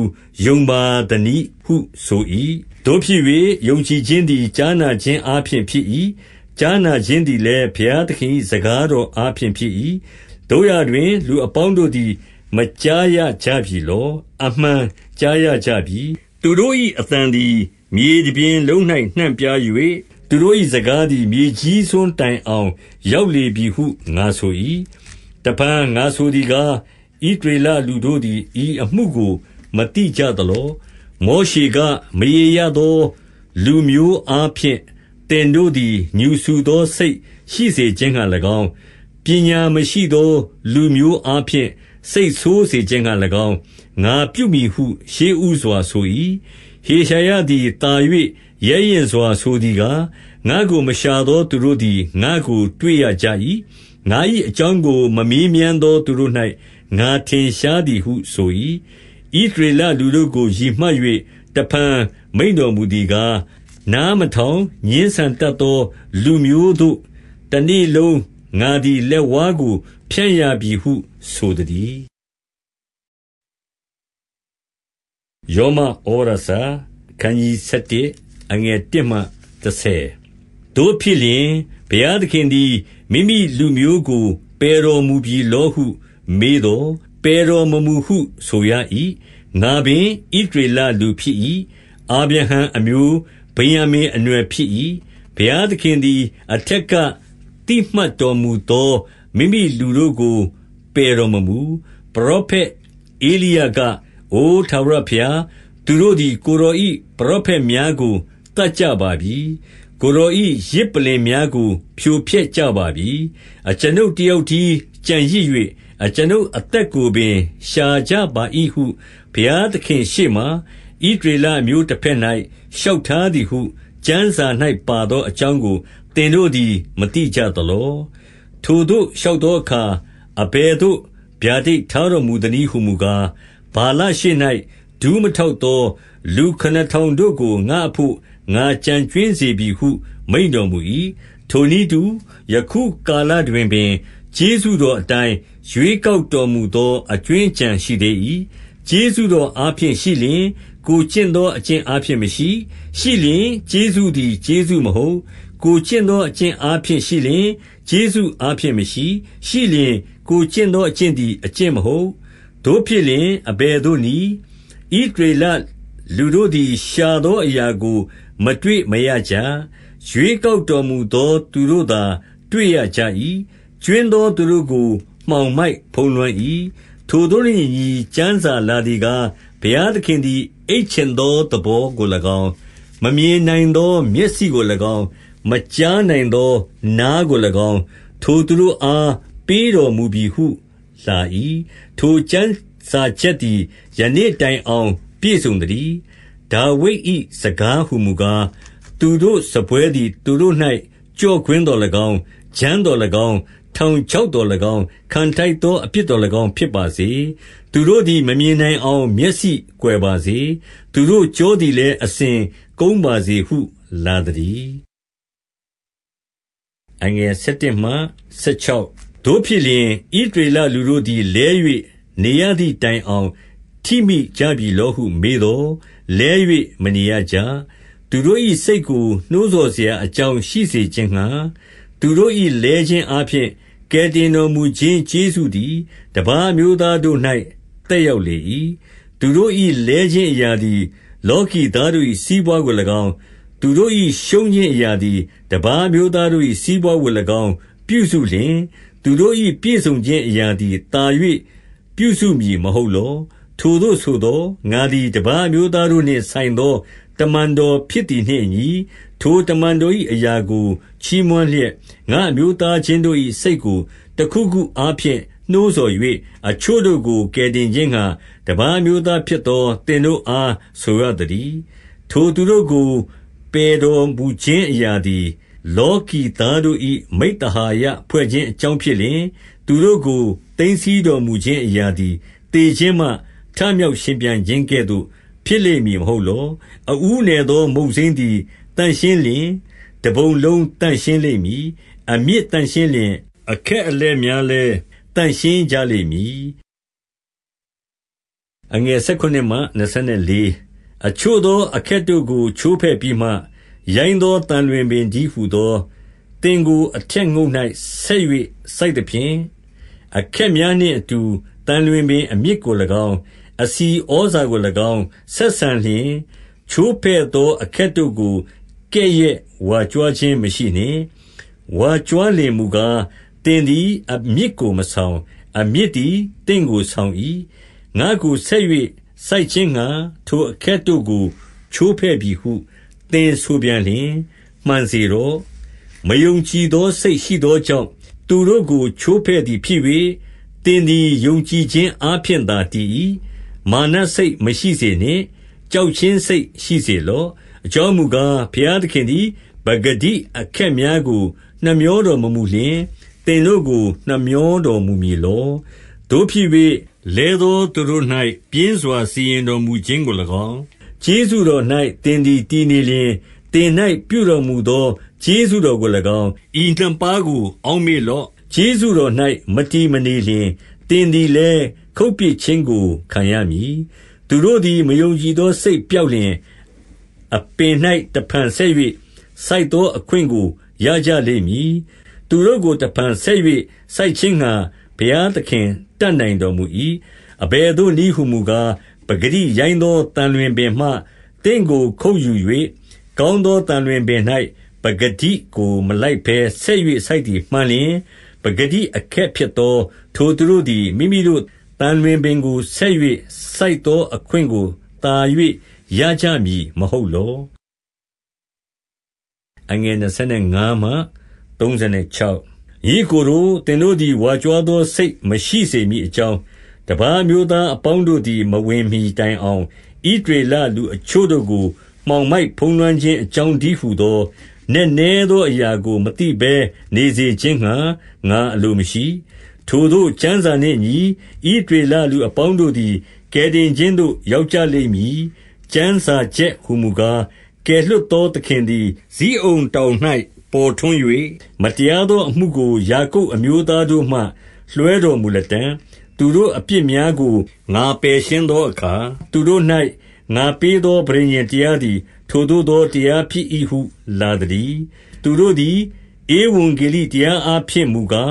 ယုံပါသနည်းဟုဆို၏။သို့ဖြစ်၍ယုံကြည်ခြင်းသည်ကြားနာခြင်းအားဖြင့်ဖြစ်၏။ကြားနာခြင်းသည်လည်းဘုရားသခင်၏စကားတော်အားဖြင့်ဖြစ်၏။သို့ရာတွင် လူအပေါင်းတို့သည်မကြားရကြပြီလော။အမှန်ကြားရကြပြီ။သူတို့၏အသံသည်မြေတပြင်လုံး၌နှံ့ပြား၍၊သူတို့၏စကားသည် မြေကြီးစွန်းတိုင်အောင် ရောက်လေပြီဟုငါဆို၏တဖန်ငါဆိုသည်ကား၊ဣသရေလလူတို့သည်ဤအမှုကိုမသိကြသလော။မောရှေက၊မရေရသောလူမျိုးအားဖြင့်သင်တို့သည်ငြူစူသောစိတ်ရှိစေခြင်းငှါ၎င်း၊ပညာမရှိသောလူမျိုးအားဖြင့်စိတ်ဆိုးစေခြင်းငှါ၎င်း၊ငါပြုမည်ဟုရှေ့ဦးစွာဆို၏။ဟေရှာယသည်သာ၍ရဲရင့်စွာဆိုသည်ကား၊ငါ့ကိုမရှာသောသူတို့သည်ငါ့ကိုတွေ့ရကြ၏ငါ၏အကြောင်းကိုမမေးမြန်းသောသူတို့၌ငါထင်ရှားသည်ဟုဆို၏။ဣသရေလလူတို့ကိုရည်မှတ်၍တဖန်မိန့်တော်မူသည်ကား၊နားမထောင်ငြင်းဆန်တတ်သော လူမျိုးသို့တနေ့လုံးငါသည်လက်ဝါးကိုဖြန့်ရပြီဟု ဆိုသတည်း။ယောမဩဝါဒစာ။သို့ဖြစ်လျှင်၊ဘုရားသခင်သည်မိမိလူမျိုးကိုပယ်တော်မူပြီလောဟု မေးသော်၊ပယ်တော်မမူဟု ဆိုရ၏။ငါပင်ဣသရေလလူဖြစ်၏။အာဗြဟံအမျိုး၊ဗင်္ယာမိန်အနွယ်ဖြစ်၏။ဘုရားသခင်သည်အထက်ကသိမှတ်တော်မူသောမိမိလူတို့ကိုပယ်တော်မမူ။ပရောဖက်ဧလိယက၊အိုထာဝရဘုရား၊သူတို့သည် ကိုယ်တော်၏ပရောဖက်များကိုသတ်ကြပါပြီ။ကိုယ်တော်၏ယဇ်ပလ္လင်များကို ဖြိုဖျက်ကြပါပြီ။အကျွန်ုပ်တယောက်တည်းကျန်ရစ်၍အကျွန်ုပ်အသက်ကိုပင် ရှာကြပါ၏ဟုဘုရားသခင်ရှေ့မှာဣသရေလအမျိုးတဘက်၌လျှောက်ထားသည်ဟုကျမ်းစာ၌ပါသောအကြောင်းကို သင်တို့သည်မသိကြသလော။ထိုသို့လျှောက်သောအခါအဘယ်သို့ဗျာဒိတ်ထားတော်မူသနည်းဟူမူကား၊ဗာလရှေ့၌ဒူးမထောက်သော လူခုနစ်ထောင်တို့ကိုငါ့အဘို့ငါကျန်ကြွင်းစေပြီဟု မိန့်တော်မူ၏။ထိုနည်းတူယခုကာလတွင်ပင်ကျေးဇူးတော်အတိုင်းရွေးကောက်တော်မူသောအကြွင်းအကျန်ရှိသေး၏။ကျေးဇူးတော်အားဖြင့်ရှိလျှင်၊ကိုယ်ကျင့်သောအကျင့်အားဖြင့်မရှိ၊ရှိလျှင်ကျေးဇူးသည်ကျေးဇူးမဟုတ်။ကိုယ်ကျင့်သောအကျင့်အားဖြင့်ရှိလျှင်ကျေးဇူးအားဖြင့်မရှိ၊ရှိလျှင် ကိုယ်ကျင့်သောအကျင့်သည်အကျင့်မဟုတ်။သို့ဖြစ်လျှင်အဘယ်သို့နည်း။ဣသရေလလူတို့သည်ရှာသောအရာကိုမတွေ့မရကြ။ရွေးကောက်တော်မူသောသူတို့သာ တွေ့ရကြ၏။ကြွင်းသောသူတို့ကိုမှောင်မိုက်ဖုံးလွှမ်း၏။ထိုသို့နှင့်အညီကျမ်းစာလာသည်ကား၊ဘုရားသခင်သည်အိပ်ချင်သောသဘောကို၎င်း၊မမြင်နိုင်သော မျက်စိကို၎င်း၊မကြားနိုင်သောနားကို၎င်း၊ထိုသူတို့အားပေးတော်မူပြီဟုလာ၏။ထိုကျမ်းစာချက်သည်ယနေ့တိုင်အောင်ပြည့်စုံသတည်းဒါဝိဒ်၏စကားဟူမူကား၊သူတို့စားပွဲသည် သူတို့၌ကျော့ကွင်းသော်၎င်း၊ဂျမ်းသော်၎င်း၊ထောင်ချောက်သော်၎င်း၊ခံထိုက်သောအပြစ်သော်၎င်းဖြစ်ပါစေ။သူတို့သည်မမြင်နိုင်အောင် မျက်စိကွယ်ပါစေ။သူတို့ကျောသည်လည်းအစဉ်ကုန်းပါစေဟု လာသတည်း။သို့ဖြစ်လျှင်၊ဣသရေလလူတို့သည်လဲ၍နေရသည်တိုင်အောင်ထိမိကြပြီလောဟုမေးသော်လဲ၍မနေရကြ။သူတို့၏စိတ်ကိုနှိုးဆော်စရာအကြောင်းရှိစေခြင်းငှါ၊သူတို့၏လဲခြင်းအားဖြင့်ကယ်တင်တော်မူခြင်းကျေးဇူးသည်တပါးအမျိုးသားတို့၌သက်ရောက်လေ၏။သူတို့၏လဲခြင်းအရာသည် လောကီသားတို့၏စီးပွါးကို၎င်း၊သူတို့၏ရှုံးခြင်းအရာသည်တပါးအမျိုးသားတို့၏စီးပွါးကို၎င်းပြုစုလျှင်၊သူတို့၏ပြည့်စုံခြင်းအရာသည်သာ၍ပြုစုမည်မဟုတ်လောထိုသို့ဆိုသော်၊ငါသည်တပါးအမျိုးသားတို့နှင့်ဆိုင်သောတမန်တော်ဖြစ်သည်နှင့်အညီ၊ထိုတမန်တော်၏အရာကိုချီးမွမ်းလျက်၊ငါ့အမျိုးသားချင်းတို့၏စိတ်ကိုတခုခုအားဖြင့်နှိုးဆော်၍၊အချို့တို့ကိုကယ်တင်ခြင်းငှါတပါးအမျိုးသားဖြစ်သောသင်တို့အားဆိုရသတည်း။ထိုသူတို့ကိုပယ်တော်မူခြင်းအရာသည်လောကီသားတို့၏မိဿဟာယဖွဲ့ခြင်းအကြောင်းဖြစ်လျှင်၊သူတို့ကိုသိမ်းဆည်းတော်မူခြင်းအရာသည်သေခြင်းမှထမြောက်ရှင်ပြန်ခြင်းကဲ့သို့ဖြစ်လိမ့်မည်မဟုတ်လော။အဦးနယ်သော မုန့်စိမ်းသည်သန့်ရှင်းလျှင်တပုံလုံးသန့်ရှင်းလိမ့်မည်။အမြစ်သန့်ရှင်းလျှင်အခက်အလက်များလည်းသန့်ရှင်းကြလိမ့်မည်။အချို့သော အခက်တို့ကို ချိုးဖဲ့ပြီးမှ၊ရိုင်းသောသံလွင်ပင်တည်းဟူသောသင်ကိုအထက်ငုတ်၌ဆက်၍စိုက်သဖြင့်၊အခက်များနှင့်အတူသံလွင်ပင်အမြစ်ကို၎င်းအဆီဩဇာကို၎င်းဆက်ဆံလျှင်၊ချိုးဖဲ့သောအခက်တို့ကိုကဲ့ရဲ့ဝါကြွားခြင်းမရှိနှင့်။ဝါကြွားလျှင်မူကား၊သင်သည်အမြစ်ကိုမဆောင်၊အမြစ်သည်သင့်ကိုဆောင်၏။ငါ့ကိုဆက်၍စိုက်ခြင်းငှါထိုအခက်တို့ကို ချိုးဖဲ့ပြီဟုသင်ဆိုပြန်လျှင်၊မှန်စေတော့။မယုံကြည်သောစိတ်ရှိသောကြောင့်သူတို့ကိုချိုးဖဲ့သည်ဖြစ်၍၊သင်သည်ယုံကြည်ခြင်းအားဖြင့်သာတည်၏မာနစိတ်မရှိစေနှင့်။ကြောက်ခြင်းစိတ်ရှိစေလော့။အကြောင်းမူကား၊ဘုရားသခင်သည်ပကတိအခက်များကိုနှမြောတော်မမူလျှင်၊သင်တို့ကိုနှမြောတော်မူမည်လော။သို့ဖြစ်၍လဲသောသူတို့၌ပြင်းစွာစီရင်တော်မူခြင်းကို၎င်း၊ကျေးဇူးတော်၌သင်သည်တည်နေလျှင်၊သင်၌ပြုတော်မူသောကျေးဇူးတော်ကို၎င်း၊ဤနှစ်ပါးကို အောက်မေ့လော့။ကျေးဇူးတော်၌မတည်မနေလျှင်၊သင်သည်လည်းခုတ်ပစ်ခြင်းကိုခံရမည်။သူတို့သည်မယုံကြည်သောစိတ်ပျောက်လျှင်၊အပင်၌တဖန်ဆက်၍စိုက်သောအခွင့်ကိုရကြလိမ့်မည်။သူတို့ကိုတဖန်ဆက်၍စိုက်ခြင်းငှါဘုရားသခင်တတ်နိုင်တော်မူ၏။အဘယ်သို့နည်းဟူမူကား၊ပကတိရိုင်းသောသံလွင်ပင်မှသင့်ကိုခုတ်ယူ၍၊ကောင်းသောသံလွင်ပင်၌ပကတိကိုမလိုက်ဘဲဆက်၍စိုက်သည်မှန်လျှင်၊ပကတိအခက်ဖြစ်သော ထိုသူတို့သည်မိမိတို့သံလွင်ပင်ကိုဆက်၍စိုက်သောအခွင့်ကိုသာ၍ရကြမည်မဟုတ်လော။25ညီအစ်ကိုတို့၊သင်တို့သည်ဝါကြွားသော စိတ်မရှိစေမည်အကြောင်း၊တပါးအမျိုးသားအပေါင်းတို့သည်မဝင်မှီတိုင်အောင်ဣသရေလလူအချို့တို့ကိုမှောင်မိုက်ဖုံးလွှမ်းခြင်းအကြောင်းတည်းဟူသောနက်နဲသောအရာကိုမသိဘဲနေစေခြင်းငှါငါအလိုမရှိထိုသို့ကျမ်းစာနှင့်အညီ၊ဣသရေလလူအပေါင်းတို့သည်ကယ်တင်ခြင်းသို့ရောက်ကြလိမ့်မည်။ကျမ်းစာချက်ဟူမူကား၊ကယ်လွှတ်သောသခင်သည်ဇိအုန်တောင်၌ပေါ်ထွန်း၍၊မတရားသောအမှုကိုယာကုပ်အမျိုးသားတို့မှ လွှဲတော်မူလတံ့။သူတို့အပြစ်များကိုငါပယ်ရှင်းသောအခါ၊သူတို့၌ငါပေးသောပဋိညာဉ်တရားသည် ထိုသို့သောတရားဖြစ်၏ဟု လာသတည်း။သူတို့သည်ဧဝံဂေလိတရားအားဖြင့်မူကား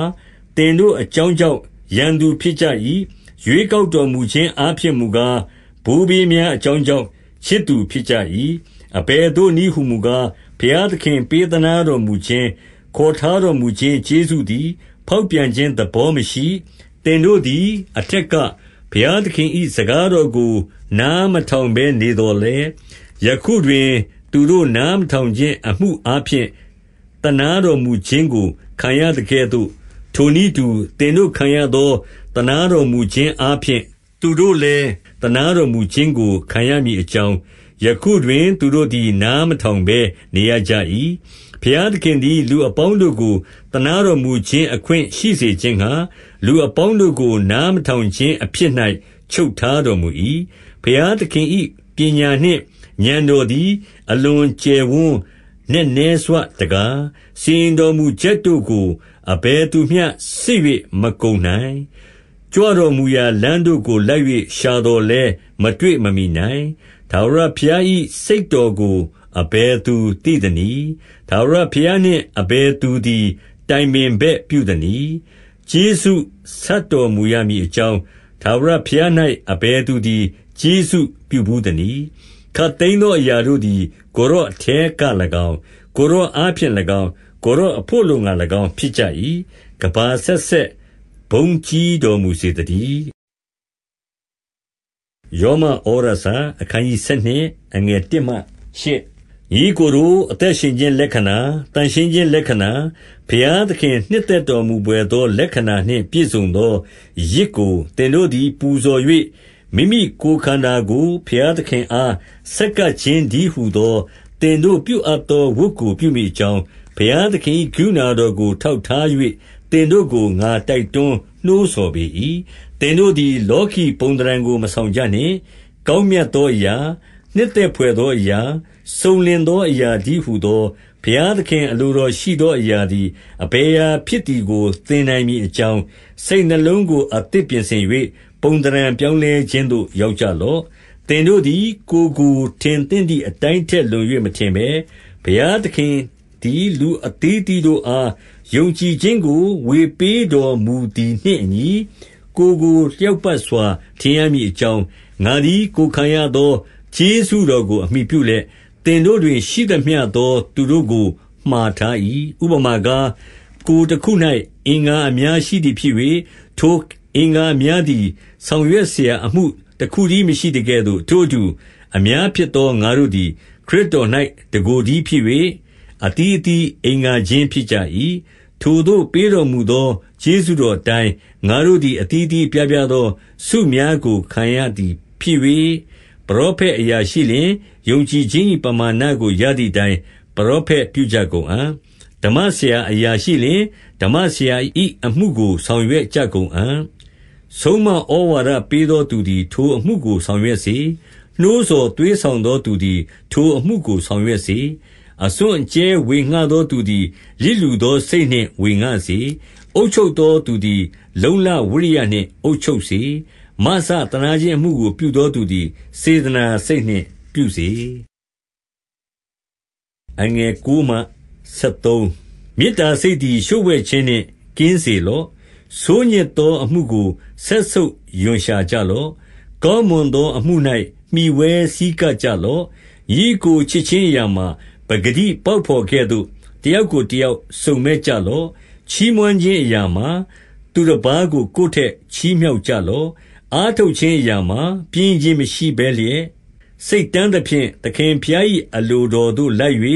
သင်တို့အကြောင်းကြောင့်ရန်သူဖြစ်ကြ၏။ရွေးကောက်တော်မူခြင်းအားဖြင့်မူကား၊ဘိုးဘေးများအကြောင်းကြောင့်ချစ်သူဖြစ်ကြ၏။အဘယ်သို့နည်းဟူမူကား၊ဘုရားသခင်ပေးသနားတော်မူခြင်း၊ခေါ်ထားတော်မူခြင်းကျေးဇူးသည်ဖောက်ပြန်ခြင်းသဘောမရှိ။သင်တို့သည် အထက်ကဘုရားသခင်၏စကားတော်ကို နားမထောင်ဘဲနေသော်လည်း၊ယခုတွင် သူတို့နားမထောင်ခြင်းအမှုအားဖြင့်သနားတော်မူခြင်းကိုခံရသကဲ့သို့ထိုနည်းတူ၊သင်တို့ခံရသောသနားတော်မူခြင်းအားဖြင့်သူတို့လည်းသနားတော်မူခြင်းကိုခံရမည်အကြောင်း၊ယခုတွင် သူတို့သည် နားမထောင်ဘဲနေရကြ၏။ဘုရားသခင်သည် လူအပေါင်းတို့ကိုသနားတော်မူခြင်းအခွင့်ရှိစေခြင်းငှါ၊လူအပေါင်းတို့ကို နားမထောင်ခြင်းအဖြစ်၌ချုပ်ထားတော်မူ၏။ဘုရားသခင်၏ပညာနှင့်ဥာဏ်တော်သည် အလွန်ကျယ်ဝန်းနက်နဲစွတကား၊စီရင်တော်မူချက်တို့ကိုအဘယ်သူမျှစစ်၍မကုန်နိုင်။ကြွတော်မူရာလမ်းတို့ကိုလိုက်၍ရှာသော်လည်းမတွေ့မမှီနိုင်။ထာဝရဘုရား၏စိတ်တော်ကိုအဘယ်သူသိသနည်း။ထာဝရဘုရားနှင့်အဘယ်သူသည်တိုင်ပင်ဘက်ပြုသနည်း။ကျေးဇူးဆပ်တော်မူရမည်အကြောင်း၊ထာဝရဘုရား၌အဘယ်သူသည်ကျေးဇူးပြုဘူးသနည်း။ခပ်သိမ်းသောအရာတို့သည်ကိုယ်တော်အထဲက၎င်း၊ကိုယ်တော်အားဖြင့်၎င်းကိုယ်တော်အဘို့အလိုငှါ၎င်းဖြစ်ကြ၏။ကမ္ဘာအဆက်ဆက်ဘုန်းကြီးတော်မူစေသတည်း။ရောမဩရစာ။အခနျး12ညီအစ်ကိုတို့၊အသက်ရှင်ခြင်းလက္ခဏာ၊သန့်ရှင်းခြင်းလက္ခဏာ၊ဘုရားသခင်နှစ်သက်တော်မူဘွယ်သောလက္ခဏာနှင့်ပြည့်စုံသောယဇ်ကိုသင်တို့သည်ပူဇော်၍၊မိမိကိုယ်ခန္ဓာကိုဘုရားသခင်အားဆက်ကပ်ခြင်းတည်းဟူသောသင်တို့ပြုအပ်သောဝတ်ကိုပြုမည်အကြောင်းဘုရားသခင်၏ကရုဏာတော်ကိုထောက်ထား၍သင်တို့ကိုငါတိုက်တွန်းနှိုးဆော်ပေ၏။သင်တို့သည် လောကီပုံသဏ္ဌာန်ကိုမဆောင်ကြနှင့်။ကောင်းမြတ်သောအရာ၊နှစ်သက်ဘွယ်သောအရာ၊စုံလင်သောအရာတည်းဟူသောဘုရားသခင်အလိုတော်ရှိသောအရာသည်အဘယ်အရာဖြစ်သည်ကိုသင်နိုင်မည်အကြောင်း၊စိတ်နှလုံးကိုအသစ်ပြင်ဆင်၍ပုံသဏ္ဌာန်ပြောင်းလဲခြင်းသို့ရောက်ကြလော့။သင်တို့သည်ကိုယ်ကိုထင်သင့်သည်အတိုင်းထက်လွန်၍မထင်ဘဲ၊ဘုရားသခင်သည်လူအသေးအသီးတို့အားယုံကြည်ခြင်းကိုဝေပေးတော်မူသည်နှင့်အညီ၊ကိုယ်ကိုလျောက်ပတ်စွာ ထင်ရမည်အကြောင်း၊ငါသည်ကိုယ်ခံရသောကျေးဇူးတော်ကိုအမှီပြုလျက်၊သင်တို့တွင်ရှိသမျှသော သူတို့ကိုမှာထား၏။ဥပမာကား၊ကိုယ်တခု၌အင်္ဂါအများရှိသည်ဖြစ်၍၊ထိုအင်္ဂါအများသည် ဆောင်ရွက်စရာအမှုတခုတည်းမရှိသကဲ့သို့၊ထိုအတူအများဖြစ်သောငါတို့သည် ခရစ်တော်၌တကိုယ်တည်းဖြစ်၍၊အသီးအသီးအင်္ဂါချင်းဖြစ်ကြ၏။ထိုသို့ပေးတော်မူသောကျေးဇူးတော်အတိုင်းငါတို့သည်အသီးအသီးအပြားပြားသောဆုများကိုခံရသည်ဖြစ်၍၊ပရောဖက်အရာရှိလျှင်ယုံကြည်ခြင်း၏ပမာဏကိုရသည်အတိုင်းပရောဖက်ပြုကြကုန်အံ့။ဓမ္မဆရာအရာရှိလျှင်ဓမ္မဆရာ၏အမှုကိုဆောင်ရွက်ကြကုန်အံ့။ဆုံးမဩဝါဒပေးသောသူသည်ထိုအမှုကိုဆောင်ရွက်စေ။နှိုးဆော်သွေးဆောင်သောသူသည်ထိုအမှုကိုဆောင်ရွက်စေအစွန့်အကြဲဝေငှသောသူသည်လျစ်လျူသောစိတ်နှင့်ဝေငှစေ။အုပ်ချုပ်သောသူသည်လုံ့လဝိရိယနှင့်အုပ်ချုပ်စေ။မစသနားခြင်းအမှုကို ပြုသောသူသည်စေတနာစိတ်နှင့်ပြုစေ။မေတ္တာစိတ်သည်လျှို့ဝှက်ခြင်းနှင့်ကင်းစေလော့။ဆိုးညစ်သောအမှုကိုစက်ဆုပ်ရွံရှာကြလော့။ကောင်းမွန်သောအမှု၌မှီဝဲဆည်းကပ်ကြလော့။ညီအစ်ကိုချစ်ခြင်းအရာမှာပကတိပေါက်ဘော်ကဲ့သို့တယောက်ကိုတယောက်စုံမက်ကြလော့။ချီးမွမ်းခြင်းအရာမှာသူတပါးကိုကိုယ်ထက်ချီးမြှောက်ကြလော့။အားထုတ်ခြင်းအရာမှာပျင်းရိခြင်းမရှိဘဲလျက်၊စိတ်တန်းသဖြင့်သခင်ဘုရား၏အလိုတော်သို့လိုက်၍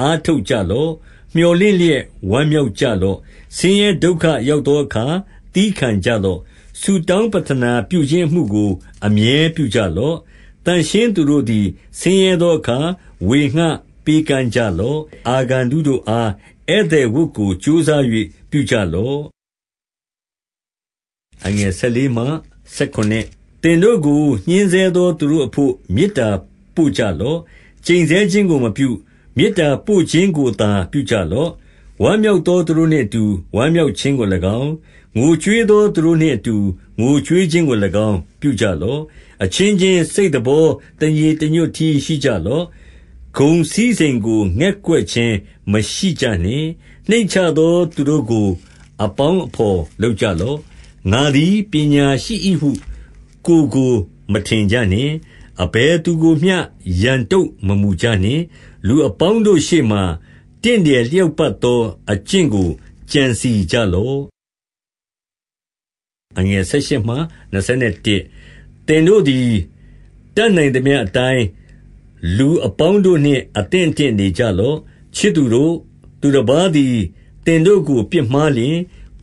အားထုတ်ကြလော့။မြော်လင့်လျက်ဝမ်းမြောက်ကြလော့။ဆင်းရဲဒုက္ခရောက်သောအခါသည်းခံကြလော့။ဆုတောင်းပဌနာပြုခြင်းအမှုကို အမြဲပြုကြလော့။သန့်ရှင်းသူတို့သည်ဆင်းရဲသောအခါဝေငှပေးကမ်းကြလော့။အာဂန္တုတို့အားဧည့်သည်ဝတ်ကိုကြိုးစား၍ပြုကြလော့။14သင်တို့ကိုညှဉ်းဆဲသောသူတို့အဘို့မေတ္တာပို့ကြလော့။ကျိန်ဆဲခြင်းကိုမပြု၊မေတ္တာပို့ခြင်းကိုသာ ပြုကြလော့။ဝမ်းမြောက်သောသူတို့နှင့်အတူဝမ်းမြောက်ခြင်းကို၎င်း၊ငိုကြွေးသောသူတို့နှင့်အတူငိုကြွေးခြင်းကို၎င်းပြုကြလော့။အချင်းချင်းစိတ်သဘောတညီတညွတ်တည်းရှိကြလော့ဂုဏ်စည်းစိမ်ကိုငဲ့ကွက်ခြင်းမရှိကြနှင့်။နှိမ့်ချသောသူတို့ကို အပေါင်းအဘော်လုပ်ကြလော့။ငါသည်ပညာရှိ၏ဟုကိုယ်ကိုမထင်ကြနှင့်။အဘယ်သူကိုမျှရန်တုံ့မမူကြနှင့်။လူအပေါင်းတို့ရှေ့မှာတင့်တယ်လျောက်ပတ်သောအကျင့်ကိုကြံစည်ကြလော့။သင်တို့သည်တတ်နိုင်သမျှအတိုင်းလူအပေါင်းတို့နှင့်အသင့်အတင့်နေကြလော့။ချစ်သူတို့၊သူတပါးသည်သင်တို့ကိုပြစ်မှားလျှင်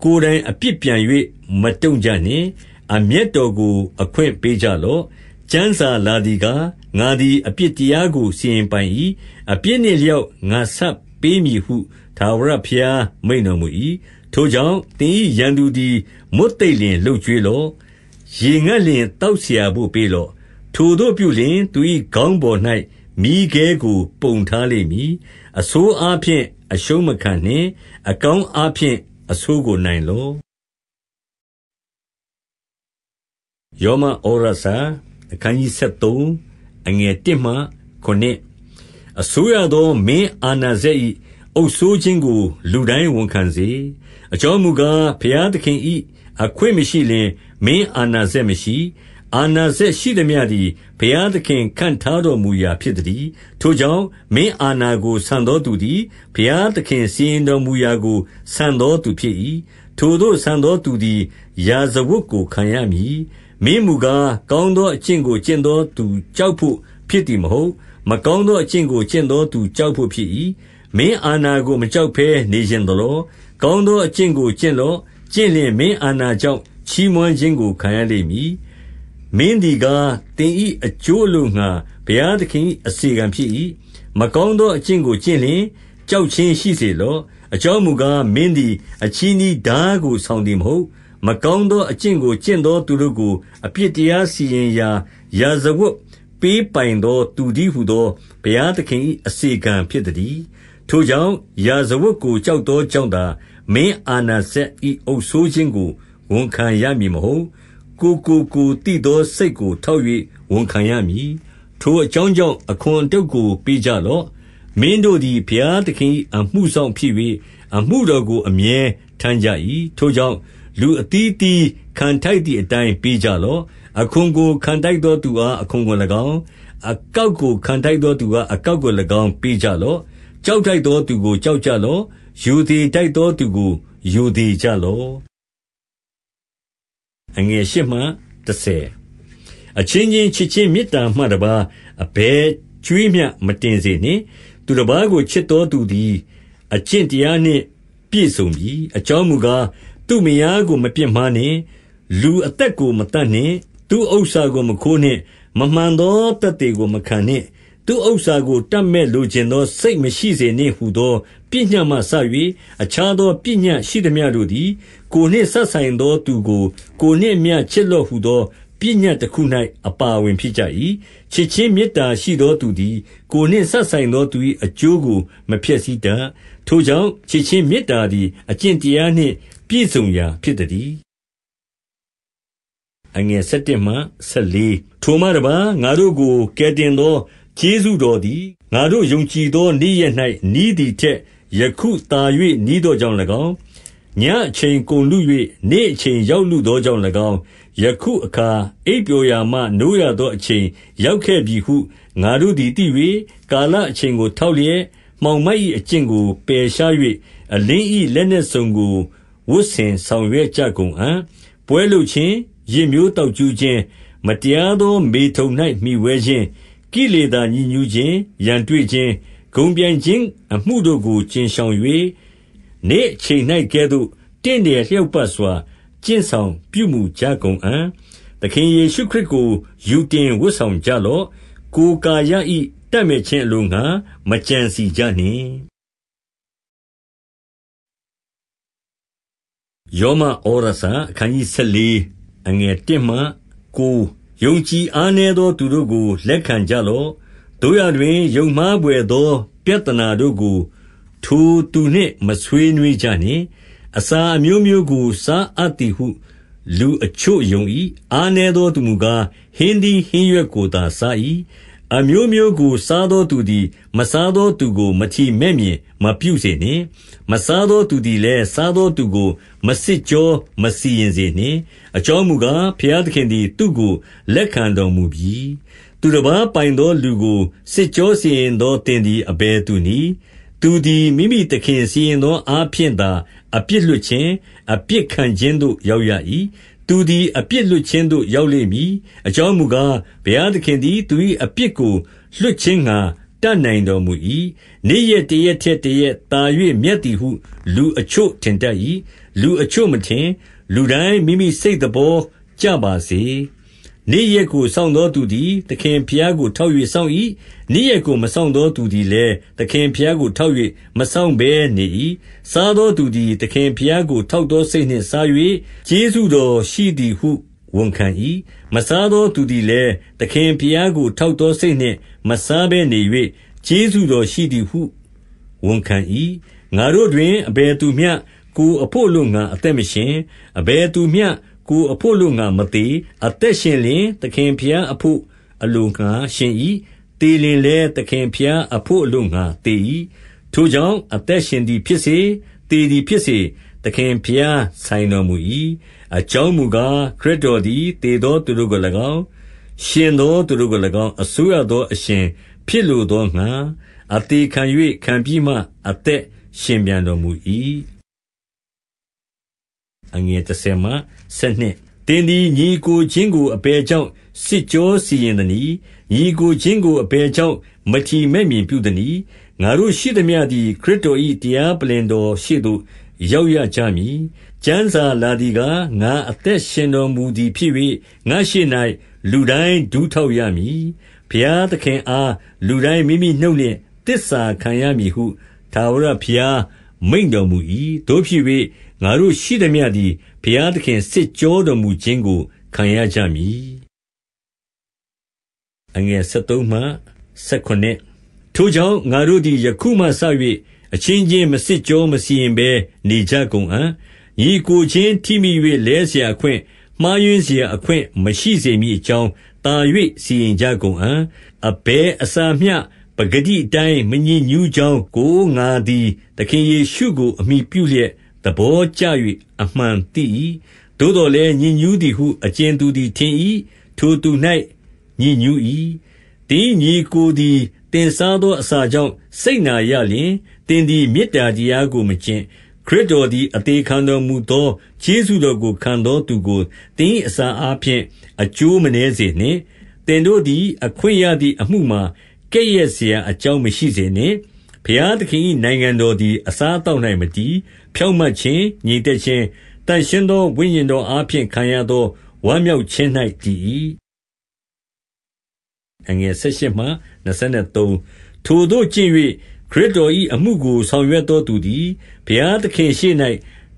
ကိုယ်တိုင်အပြစ်ပြန်၍မတုံ့ကြနှင့်။အမျက်တော်ကို အခွင့်ပေးကြလော့။ကျမ်းစာလာသည်ကား၊ငါသည်အပြစ်တရားကိုစီရင်ပိုင်၏။အပြစ်နှင့်အလျောက်ငါဆပ်ပေးမည်ဟုထာဝရဘုရားမိန့်တော်မူ၏။ထိုကြောင့်၊သင်၏ရန်သူသည်မွတ်သိပ်လျှင်လုပ်ကျွေးလော့။ရေငတ်လျှင်သောက်စရာဘို့ပေးလော့ထိုသို့ပြုလျှင်သူ၏ခေါင်းပေါ်၌မီးခဲကို ပုံထားလိမ့်မည်။အဆိုးအားဖြင့်အရှုံးမခံနှင့်။အကောင်းအားဖြင့်အဆိုးကိုနိုင်လော့။ယောမဩရစာ။အခနျးအစိုးရသောမင်းအာဏာစက်၏အုပ်စိုးခြင်းကို လူတိုင်းဝန်ခံစေ။အကြောင်းမူကား၊ဘုရားသခင်၏အခွင့်မရှိလျှင်မင်းအာဏာစက်မရှိအာဏာစက်ရှိသမျှသည်ဘုရားသခင်ခန့်ထားတော်မူရာဖြစ်သတည်း။ထိုကြောင့်၊မင်းအာဏာကိုဆန်သောသူသည်ဘုရားသခင်စီရင်တော်မူရာကိုဆန်သောသူဖြစ်၏။ထိုသို့ဆန်သောသူသည် ရာဇဝတ်ကိုခံရမည်။မင်းမူကား၊ကောင်းသောအကျင့်ကိုကျင့်သောသူကြောက်ဘို့ဖြစ်သည်မဟုတ်။မကောင်းသောအကျင့်ကိုကျင့်သောသူကြောက်ဘို့ဖြစ်၏။မင်းအာဏာကိုမကြောက်ဘဲနေချင်သလော။ကောင်းသောအကျင့်ကိုကျင့်လော့။ကျင့်လျှင်မင်းအာဏာကြောင့်ချီးမွမ်းခြင်းကိုခံရလိမ့်မည်မင်းသည်ကား၊သင်၏အကျိုးအလိုငှါဘုရားသခင်၏အစေခံဖြစ်၏။မကောင်းသောအကျင့်ကိုကျင့်လျှင်ကြောက်ခြင်းရှိစေလော့။အကြောင်းမူကား၊မင်းသည်အချည်းနှီးထားကိုဆောင်သည်မဟုတ်။မကောင်းသောအကျင့်ကိုကျင့်သောသူတို့ကိုအပြစ်တရားစီရင်ရာ ရာဇဝတ်ပေးပိုင်သောသူတည်းဟူသောဘုရားသခင်၏အစေခံဖြစ်သတည်း။ထိုကြောင့်၊ရာဇဝတ်ကိုကြောက်သောကြောင့်သာမင်းအာဏာစက်၏အုပ်စိုးခြင်းကိုဝန်ခံရမည်မဟုတ်ကိုယ်ကိုကိုယ်သိသောစိတ်ကိုထောက်၍ဝန်ခံရမည်။ထိုအကြောင်းကြောင့်အခွန်အတုတ်ကိုပေးကြလော့။မင်းတို့သည်ဘုရားသခင်၏အမှုစောင့်ဖြစ်၍၊အမှုတော်ကိုအမြဲထမ်းကြ၏။ထိုကြောင့်၊လူအသီးအသီးခံထိုက်သည်အတိုင်းပေးကြလော့။အခွန်ကိုခံထိုက်သောသူအားအခွန်ကို၎င်း၊အကောက်ကိုခံထိုက်သောသူအားအကောက်ကို၎င်းပေးကြလော့။ကြောက်ထိုက်သောသူကိုကြောက်ကြလော့။ရိုသေထိုက်သောသူကိုရိုသေကြလော့အငယ်၈မှ30အချင်းချင်းချစ်ချင်းမေတ္တာမှတပါအဘယ်ကျွေးမြမတင်စေနှင့်သူတစ်ပါးကိုချစ်တော်သူသည်အကျင့်တရားနှင့်ပြည့်စုံပြီအကြောင်းမူကားသူ့မယားကိုမပြစ်မှားနှင့် လူအသက်ကိုမတတ်နှင့် သူ့ဥစ္စာကိုမခိုးနှင့်မမှန်သောတသက်တွေကိုမခံနှင့်သူ့ဥစ္စာကိုတပ်မက်လိုချင်သောစိတ်မရှိစေနှင့်ဟူသောပညတ်မှစ၍အခြားသောပညတ်ရှိသမျှတို့သည်၊ကိုယ်နှင့်စပ်ဆိုင်သော သူကိုကိုယ်နှင့်အမျှချစ်လော့ဟူသောပညတ်တခု၌အပါအဝင်ဖြစ်ကြ၏။ချစ်ခြင်းမေတ္တာရှိသောသူသည်ကိုယ်နှင့်စပ်ဆိုင်သောသူ၏အကျိုးကိုမဖျက်ဆီးတတ်။ထိုကြောင့်ချစ်ခြင်းမေတ္တာသည်အကျင့်တရားနှင့် ပြည့်စုံရာဖြစ်သတည်း။ထိုမှတပါး၊ငါတို့ကိုကယ်တင်သောကျေးဇူးတော်သည်ငါတို့ယုံကြည်သောနေ့ရက်၌နီးသည်ထက်ယခုသာ၍နီးသောကြောင့်၎င်း၊ညဉ့်အချိန်ကုန်လု၍နေ့အချိန်ရောက်လုသောကြောင့်၎င်း၊ယခုအခါအိပ်ပျော်ရာမှနိုးရသောအချိန်ရောက်ခဲ့ပြီဟုငါတို့သည်သိ၍ကာလအချိန်ကိုထောက်လျက်၊မှောင်မိုက်၏အကျင့်ကိုပယ်ရှား၍အလင်း၏လက်နက်စုံကိုဝတ်ဆင်ဆောင်ရွက်ကြကုန်အံ့။ပွဲလုပ်ခြင်း၊ယစ်မျိုးသောက်ကြူးခြင်း၊မတရားသောမေထုန်၌မှီဝဲခြင်းကိလေသာညစ်ညူးခြင်း၊ရန်တွေ့ခြင်း၊ဂုဏ်ပြိုင်ခြင်း အမှုတို့ကိုကြဉ်ရှောင်၍၊နေ့အချိန်၌ကဲ့သို့တင့်တယ်လျောက်ပတ်စွာကျင့်ဆောင်ပြုမူကြကုန်အံ့။သခင်ယေရှုခရစ်ကို ယူတင်ဝတ်ဆောင်ကြလော့။ကိုယ်ကာယ၏တပ်မက်ခြင်းအလိုငှါမကြံစည်ကြနှင့်။ယောမဩရစာ။အခနျးဆယ်လေးအခနျး၁၄ယုံကြည်အားနည်းသောသူတို့ကို လက်ခံကြလော့။သို့ရာတွင်ယုံမှားဘွယ်သော ပြဿနာတို့ကို ထိုသူနှင့်မဆွေးနွေးကြနှင့်။အစာအမျိုးမျိုးကို စားအပ်သည်ဟု လူအချို့ယုံ၏။အားနည်းသောသူမူကား၊ဟင်းသီးဟင်းရွက်ကိုသာစား၏။။အမျိုးမျိုးကို စားသောသူသည်မစားသောသူကိုမထီမဲ့မြင်မပြုစေနှင့်။မစားသောသူသည်လည်းစားသောသူကို မစစ်ကြောမစီရင်စေနှင့်။အကြောင်းမူကား၊ဘုရားသခင်သည် သူ့ကို လက်ခံတော်မူပြီ။သူတပါးပိုင်သောလူကိုစစ်ကြောစီရင်သောသင်သည်အဘယ်သူနည်း။သူသည်မိမိသခင်စီရင်သောအားဖြင့်သာအပြစ်လွှတ်ခြင်း၊အပြစ်ခံခြင်းသို့ရောက်ရ၏။သူသည်အပြစ်လွတ်ခြင်းသို့ရောက်လိမ့်မည်။အကြောင်းမူကား၊ဘုရားသခင်သည်သူ၏အပြစ်ကိုလွှတ်ခြင်းငှါတတ်နိုင်တော်မူ၏။နေ့ရက်တရက်ထက်တရက်သာ၍မြတ်သည်ဟု လူအချို့ထင်တတ်၏။လူအချို့မထင်။လူတိုင်းမိမိစိတ်သဘောကျပါစေနေ့ရက်ကိုစောင့်သောသူသည်သခင်ဘုရားကိုထောက်၍စောင့်၏။နေ့ရက်ကိုမစောင့်သောသူသည်လည်းသခင်ဘုရားကိုထောက်၍မစောင့်ဘဲနေ၏။စားသောသူသည်သခင်ဘုရားကိုထောက်သောစိတ်နှင့်စား၍ကျေးဇူးတော်ရှိသည်ဟုဝန်ခံ၏။မစားသောသူသည်လည်းသခင်ဘုရားကိုထောက်သောစိတ်နှင့် မစားဘဲနေ၍ကျေးဇူးတော်ရှိသည်ဟုဝန်ခံ၏။ငါတို့တွင်အဘယ်သူမျှကိုယ်အဘို့အလိုငှါအသက်မရှင်။အဘယ်သူမျှကိုယ်အဖို့အလိုငှါမသေ၊အသက်ရှင်လျှင် သခင်ဘုရားအဘို့အလိုငှါရှင်၏။သေလျှင်လည်းသခင်ဘုရားအဘို့အလိုငှါသေ၏။ထိုကြောင့်အသက်ရှင်သည်ဖြစ်စေ၊သေသည်ဖြစ်စေ၊သခင်ဘုရားဆိုင်တော်မူ၏။အကြောင်းမူကား၊ခရစ်တော်သည်သေသောသူတို့ကို၎င်း၊ရှင်သောသူတို့ကို၎င်း၊အစိုးရသောအရှင်ဖြစ်လိုသောငှါအသေခံ၍ခံပြီးမှအသက်ရှင်ပြန်တော်မူ၏။အငယ်30မှ32တင်းသည်ညီကိုချင်းကို အပေကြောင့်စစ်ကြောစီရင်သနီညီကိုချင်းကိုအပေကြောင့်မထီမဲ့မြင်ပြုသနီငါတို့ရှိသမျှသည်ခရစ်တော်၏တရားပလင်တော်ရှိသို့ရောက်ရကြမည်ကျမ်းစာလာသည်ကငါအသက်ရှင်တော်မူသည်ဖြစ်၍ငါရှိ၌လူတိုင်းဒူးထောက်ရမည်ဘုရားသခင်အားလူတိုင်းမိမိနှုတ်နှင့်တစ္ဆာခံရမည်ဟုသာဝရဘုရားမိန်တော်မူ၏တို့ဖြစ်ငါတို့ရှိသမျှသည်ဘုရားသခင်စစ်ကြောတော်မူခြင်းကိုခံရကြမည်။13ထိုကြောင့်၊ငါတို့သည်ယခုမှစ၍အချင်းချင်းမစစ်ကြောမစီရင်ဘဲနေကြကုန်အံ့။ညီအစ်ကိုချင်းထိမိ၍လဲစရာအခွင့်၊မှားယွင်းစရာအခွင့်မရှိစေမည်အကြောင်းသာ၍စီရင်ကြကုန်အံ့။အဘယ်အစာမျှပကတိအတိုင်းမညစ်ညူးကြောင်းကိုငါသည် သခင်ယေရှုကိုအမှီပြုလျက်သဘောကျ၍အမှန်သိ၏။သို့သော်လည်းညစ်ညူးသည်ဟုအကြင်သူသည်ထင်၏။ထိုသူ၌ညစ်ညူး၏။သင်၏ညီအစ်ကိုသည်သင်စားသောအစာကြောင့်စိတ်နာရလျှင်၊သင်သည်မေတ္တာတရားကိုမကျင့်။ခရစ်တော်သည် အသေခံတော်မူသောကျေးဇူးတော်ကို ခံသောသူကိုသင်၏အစာအားဖြင့်အကျိုးမနည်းစေနှင့်။သင်တို့သည် အခွင့်ရသည် အမှုမှာကဲ့ရဲ့စရာအကြောင်းမရှိစေနှင့်။ဘုရားသခင်၏နိုင်ငံတော်သည်အစားအသောက်၌မတည်ဖြောင့်မတ်ခြင်း၊ငြိမ်သက်ခြင်း၊သန့်ရှင်းသောဝိညာဉ်တော်အားဖြင့်ခံရသောဝမ်းမြောက်ခြင်း၌တည်၏။ထိုသို့ကျင့်၍ခရစ်တော်၏အမှုကိုဆောင်ရွက်သောသူသည်ဘုရားသခင့်ရှေ့၌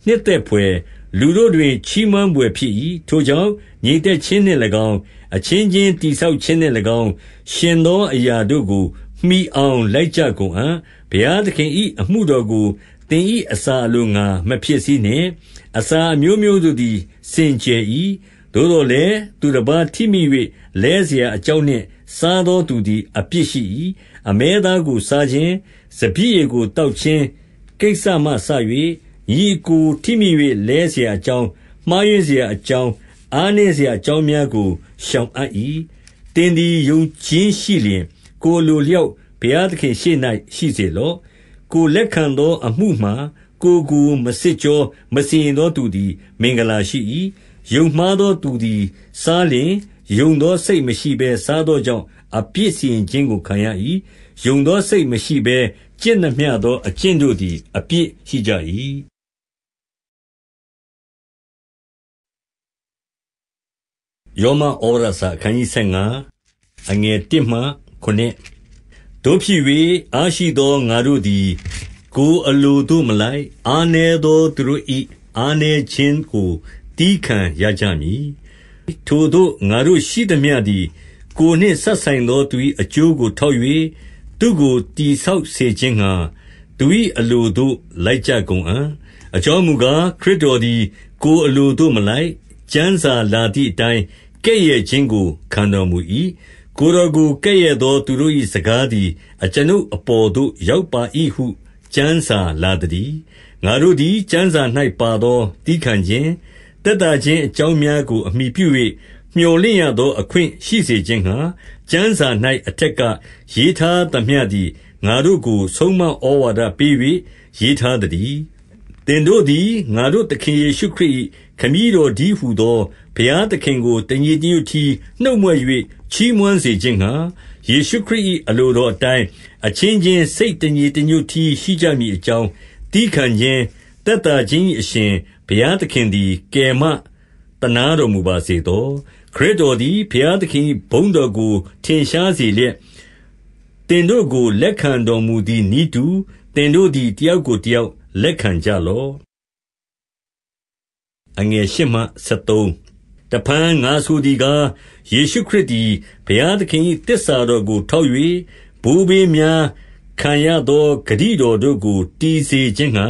နှစ်သက်ဘွယ်၊လူတို့တွင်ချီးမွမ်းဘွယ်ဖြစ်၏။ထိုကြောင့်၊ငြိမ်သက်ခြင်းနှင့်၎င်း၊အချင်းချင်းတည်ဆောက်ခြင်းနှင့်၎င်းယှဉ်သောအရာတို့ကိုမှီအောင်လိုက်ကြကုန်အံ့။ဘုရားသခင်၏အမှုတော်ကိုသင်၏အစာအလိုငှါမဖျက်ဆီးနှင့်။အစာအမျိုးမျိုးတို့သည်စင်ကြယ်၏။သို့သော်လည်း၊သူတပါးထိမိ၍လဲစရာအကြောင်းနှင့်စားသောသူသည်အပြစ်ရှိ၏။အမဲသားကိုစားခြင်း၊စပျစ်ရည်ကိုသောက်ခြင်းကိစ္စမှစ၍ညီအစ်ကိုထိမိ၍လဲစရာအကြောင်း၊မှားယွင်းစရာအကြောင်း၊အားနည်းစရာအကြောင်းများကို ရှောင်အပ်၏။သင်သည်ယုံခြင်းရှိလျှင်ကိုယ်အလိုအလျောက်ဘုရားသခင်ရှေ့၌ရှိစေလော့ကိုယ်လက်ခံသောအမှုမှာကိုယ်ကိုမစစ်ကြောမစီရင်သောသူသည် မင်္ဂလာရှိ၏။ယုံမှားသောသူသည် စားလျှင်၊ယုံသောစိတ်မရှိဘဲစားသောကြောင့်အပြစ်စီရင်ခြင်းကိုခံရ၏။ယုံသောစိတ်မရှိဘဲကျင့်သမျှသောအကျင့်တို့သည်အပြစ်ရှိကြ၏။ယောမဩဝါဒစာအခနျး15သို့ဖြစ်၍အားရှိသောငါတို့သည် ကိုယ်အလိုသို့မလိုက်၊အားနည်းသောသူတို့၏အားနည်းခြင်းကိုသည်းခံရကြမည်။ထိုသို့ငါတို့ရှိသမျှသည် ကိုယ်နှင့်စပ်ဆိုင်သောသူ၏အကျိုးကိုထောက်၍သူ့ကိုတည်ဆောက်စေခြင်းငှါသူ၏အလိုသို့လိုက်ကြကုန်အံ့။အကြောင်းမူကား၊ခရစ်တော်သည် ကိုယ်အလိုသို့မလိုက်၊ကျမ်းစာလာသည်အတိုင်းကဲ့ရဲ့ခြင်းကိုခံတော်မူ၏။ကိုယ်တော်ကိုကဲ့ရဲ့သောသူတို့၏စကားသည်အကျွန်ုပ်အပေါ်သို့ရောက်ပါ၏ဟု ကျမ်းစာလာသတည်း။ငါတို့သည် ကျမ်းစာ၌ပါသောသည်းခံခြင်း၊သက်သာခြင်းအကြောင်းများကို အမှီပြု၍မြော်လင့်ရသောအခွင့်ရှိစေခြင်းငှါ၊ကျမ်းစာ၌အထက်က ရေးထားသမျှသည်ငါတို့ကို ဆုံးမဩဝါဒပေး၍ရေးထားသတည်း။သင်တို့သည်ငါတို့သခင်ယေရှုခရစ်၏ခမည်းတော်တည်းဟူသောဘုရားသခင်ကိုတညီတညွတ်တည်းနှုတ်မြွက်၍ချီးမွမ်းစေခြင်းငှါ၊ယေရှုခရစ်၏အလိုတော်အတိုင်းအချင်းချင်းစိတ်တညီတညွတ်တည်းရှိကြမည်အကြောင်း၊သည်းခံခြင်း၊သက်သာခြင်း၏အရှင်ဘုရားသခင်သည်ကယ်မသနားတော်မူပါစေသော။ခရစ်တော်သည်ဘုရားသခင်၏ဘုန်းတော်ကို ထင်ရှားစေလျက်၊သင်တို့ကို လက်ခံတော်မူသည်နည်းတူ၊သင်တို့သည်တယောက်ကိုတယောက်လက်ခံကြလော့။8တဖန်ငါဆိုသည်ကား၊ယေရှုခရစ်သည်ဘုရားသခင်၏သစ္စာတော်ကို ထောက်၍ဘိုးဘေးများခံရသောဂတိတော်တို့ကိုတည်စေခြင်းငှါ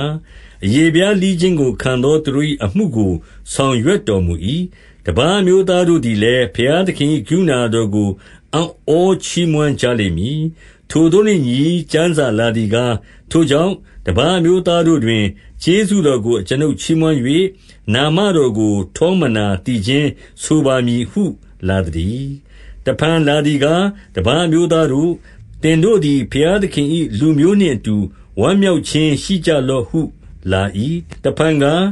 ၊အရေဖျားလှီးခြင်းကို ခံသောသူတို့၏အမှုကို ဆောင်ရွက်တော်မူ၏။တပါးအမျိုးသားတို့သည်လည်းဘုရားသခင်၏ကရုဏာတော်ကိုအံ့ဩချီးမွမ်းကြလိမ့်မည်။ထိုသို့နှင့်အညီကျမ်းစာလာသည်ကား၊ထိုကြောင့်တပါးအမျိုးသားတို့တွင်ကျေးဇူးတော်ကိုအကျွန်ုပ်ချီးမွမ်း၍နာမတော်ကို ထောမနာသီချင်းဆိုပါမည်ဟု လာသတည်း။တဖန်လာသည်ကား၊တပါးအမျိုးသားတို့၊သင်တို့သည်ဘုရားသခင်၏လူမျိုးနှင့်အတူဝမ်းမြောက်ခြင်းရှိကြလော့ဟု လာ၏။တဖန်ကား၊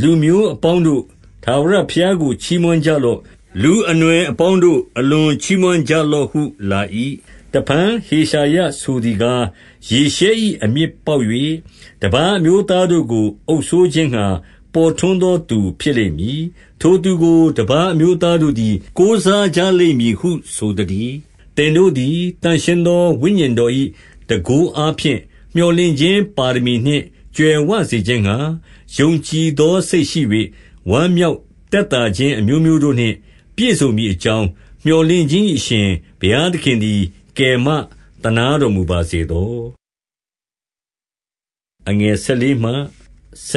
လူမျိုးအပေါင်းတို့၊ထာဝရဘုရားကိုချီးမွမ်းကြလော့။လူအနွယ်အပေါင်းတို့၊အလွန်ချီးမွမ်းကြလော့ဟုလာ၏။တဖန်ဟေရှာယဆိုသည်ကားယေရှဲ၏အမြစ်ပေါက်၍တပါးအမျိုးသားတို့ကို အုပ်စိုးခြင်းငှါပေါ်ထွန်းသောသူဖြစ်လိမ့်မည်။ထိုသူကိုတပါးအမျိုးသားတို့သည် ကိုးစားကြလိမ့်မည်ဟု ဆိုသတည်း။သင်တို့သည်သန့်ရှင်းသောဝိညာဉ်တော်၏တန်ခိုးအားဖြင့်မြော်လင့်ခြင်းပါရမီနှင့်ကြွယ်ဝစေခြင်းငှါယုံကြည်သောစိတ်ရှိ၍ဝမ်းမြောက်သက်သာခြင်းအမျိုးမျိုးတို့နှင့် ပြည့်စုံမည်အကြောင်း၊မြော်လင့်ခြင်း၏အရှင်ဘုရားသခင်သည်ကယ်မသနားတော်မူပါစေသော။14ညီအ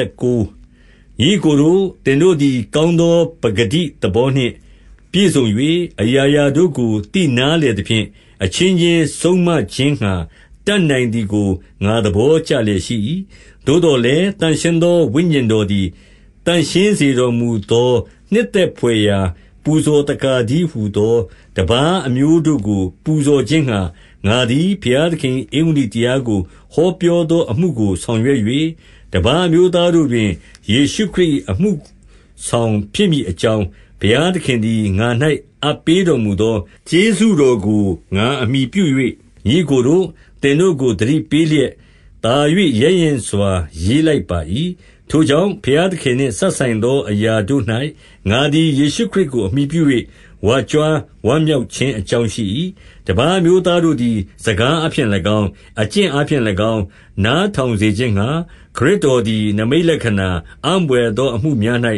စ်ကိုတို့၊သင်တို့သည်ကောင်းသောပကတိသဘောနှင့် ပြည့်စုံ၍အရာရာတို့ကိုသိနားလည်သဖြင့်၊အချင်းချင်းဆုံးမခြင်းငှါတတ်နိုင်သည်ကိုငါသဘောကျလျက်ရှိ၏။သို့သော်လည်း၊သန့်ရှင်းသောဝိညာဉ်တော်သည်သန့်ရှင်းစေတော်မူသော နှစ်သက်ဘွယ်ရာ ပူဇော်သက္ကာတည်းဟူသောတပါးအမျိုးတို့ကို ပူဇော်ခြင်းငှါငါသည်ဘုရားသခင်၏ဧဝံဂေလိတရားကို ဟောပြောသော အမှုကို ဆောင်ရွက်၍၊တပါးအမျိုးသားတို့တွင်ယေရှုခရစ်၏အမှု ဆောင်ဖြစ်မည်အကြောင်း၊ဘုရားသခင်သည်ငါ၌အပ်ပေးတော်မူသောကျေးဇူးတော်ကိုငါအမှီပြု၍၊ညီအစ်ကိုတို့၊သင်တို့ကိုသတိပေးလျက်၊သာ၍ရဲရင့်စွာ ရေးလိုက်ပါ၏။ထိုကြောင့်၊ဘုရားသခင်နှင့်စပ်ဆိုင်သောအရာတို့၌ငါသည်ယေရှုခရစ်ကိုအမှီပြု၍ဝါကြွားဝမ်းမြောက်ခြင်းအကြောင်းရှိ၏။တပါးအမျိုးသားတို့သည်စကားအားဖြင့်၎င်း၊အကျင့်အားဖြင့်၎င်းနားထောင်စေခြင်းငှါ၊ခရစ်တော်သည်နိမိတ်လက္ခဏာ၊အံ့ဘွယ်သောအမှုများ၌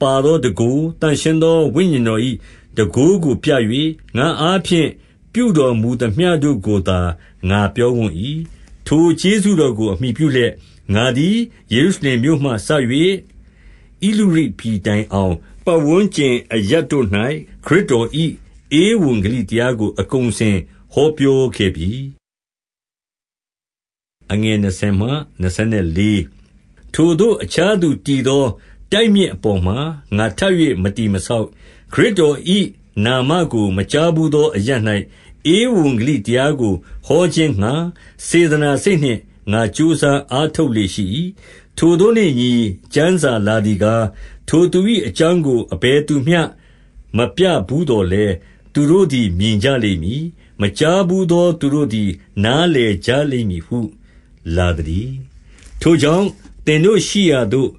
ပါသောတန်ခိုး၊သန့်ရှင်းသောဝိညာဉ်တော်၏တန်ခိုးကိုပြ၍၊ငါ့အားဖြင့်ပြုတော်မူသမျှတို့ကိုသာငါပြောဝံ့၏။ထိုကျေးဇူးတော်ကိုအမှီပြုလျက်၊ငါသည်ယေရုရှလင်မြို့မှစ၍ဣလုရိပြည်တိုင်အောင်ပတ်ဝန်းကျင်အရပ်တို့၌ခရစ်တော်၏ဧဝံဂေလိတရားကိုအကုန်အစင်ဟောပြောခဲ့ပြီ။20ထိုသို့အခြားသူတည်သောတိုက်မြစ်အပေါ်မှာငါထပ်၍မတည်မဆောက်။ခရစ်တော်၏နာမကို မကြားဘူးသောအရပ်၌ဧဝံဂေလိတရားကို ဟောခြင်းငှါစေတနာစိတ်နှင့်ငါကြိုးစားအားထုတ်လေ့ရှိ၏။21ထိုသို့နှင့်အညီကျမ်းစာလာသည်ကား၊ထိုသူ၏အကြောင်းကိုအဘယ်သူမျှမပြဘူးသော်လည်းသူတို့သည်မြင်ကြလိမ့်မည်။မကြားဘူးသောသူတို့သည်နားလည်ကြလိမ့်မည်ဟုလာသတည်း။ထိုကြောင့်၊သင်တို့ရှိရာသို့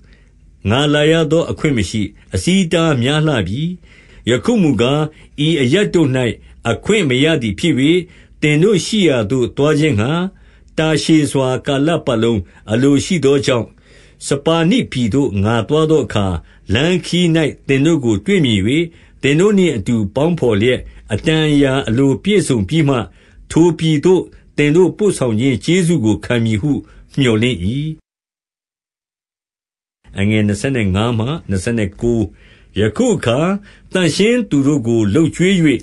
ငါလာရသောအခွင့်မရှိ။အဆီးအတားများလှပြီ။ယခုမူကား၊ဤအရပ်တို့၌အခွင့်မရသည်ဖြစ်၍၊သင်တို့ရှိရာသို့သွားခြင်းငှါတာရှည်စွာကာလပတ်လုံးအလိုရှိသောကြောင့်၊စပါနိပြည်သို့ငါသွားသောအခါ၊လမ်းခရီး၌သင်တို့ကို တွေ့မြင်၍သင်တို့နှင့်အတူပေါင်းဘော်လျက်၊အတန်အရာအလိုပြည့်စုံပြီးမှ၊ထိုပြည်သို့သင်တို့ပို့ဆောင်ခြင်းကျေးဇူးကိုခံမည်ဟုမြော်လင့်၏။25ယခုအခါသန့်ရှင်းသူတို့ကိုလုပ်ကျွေး၍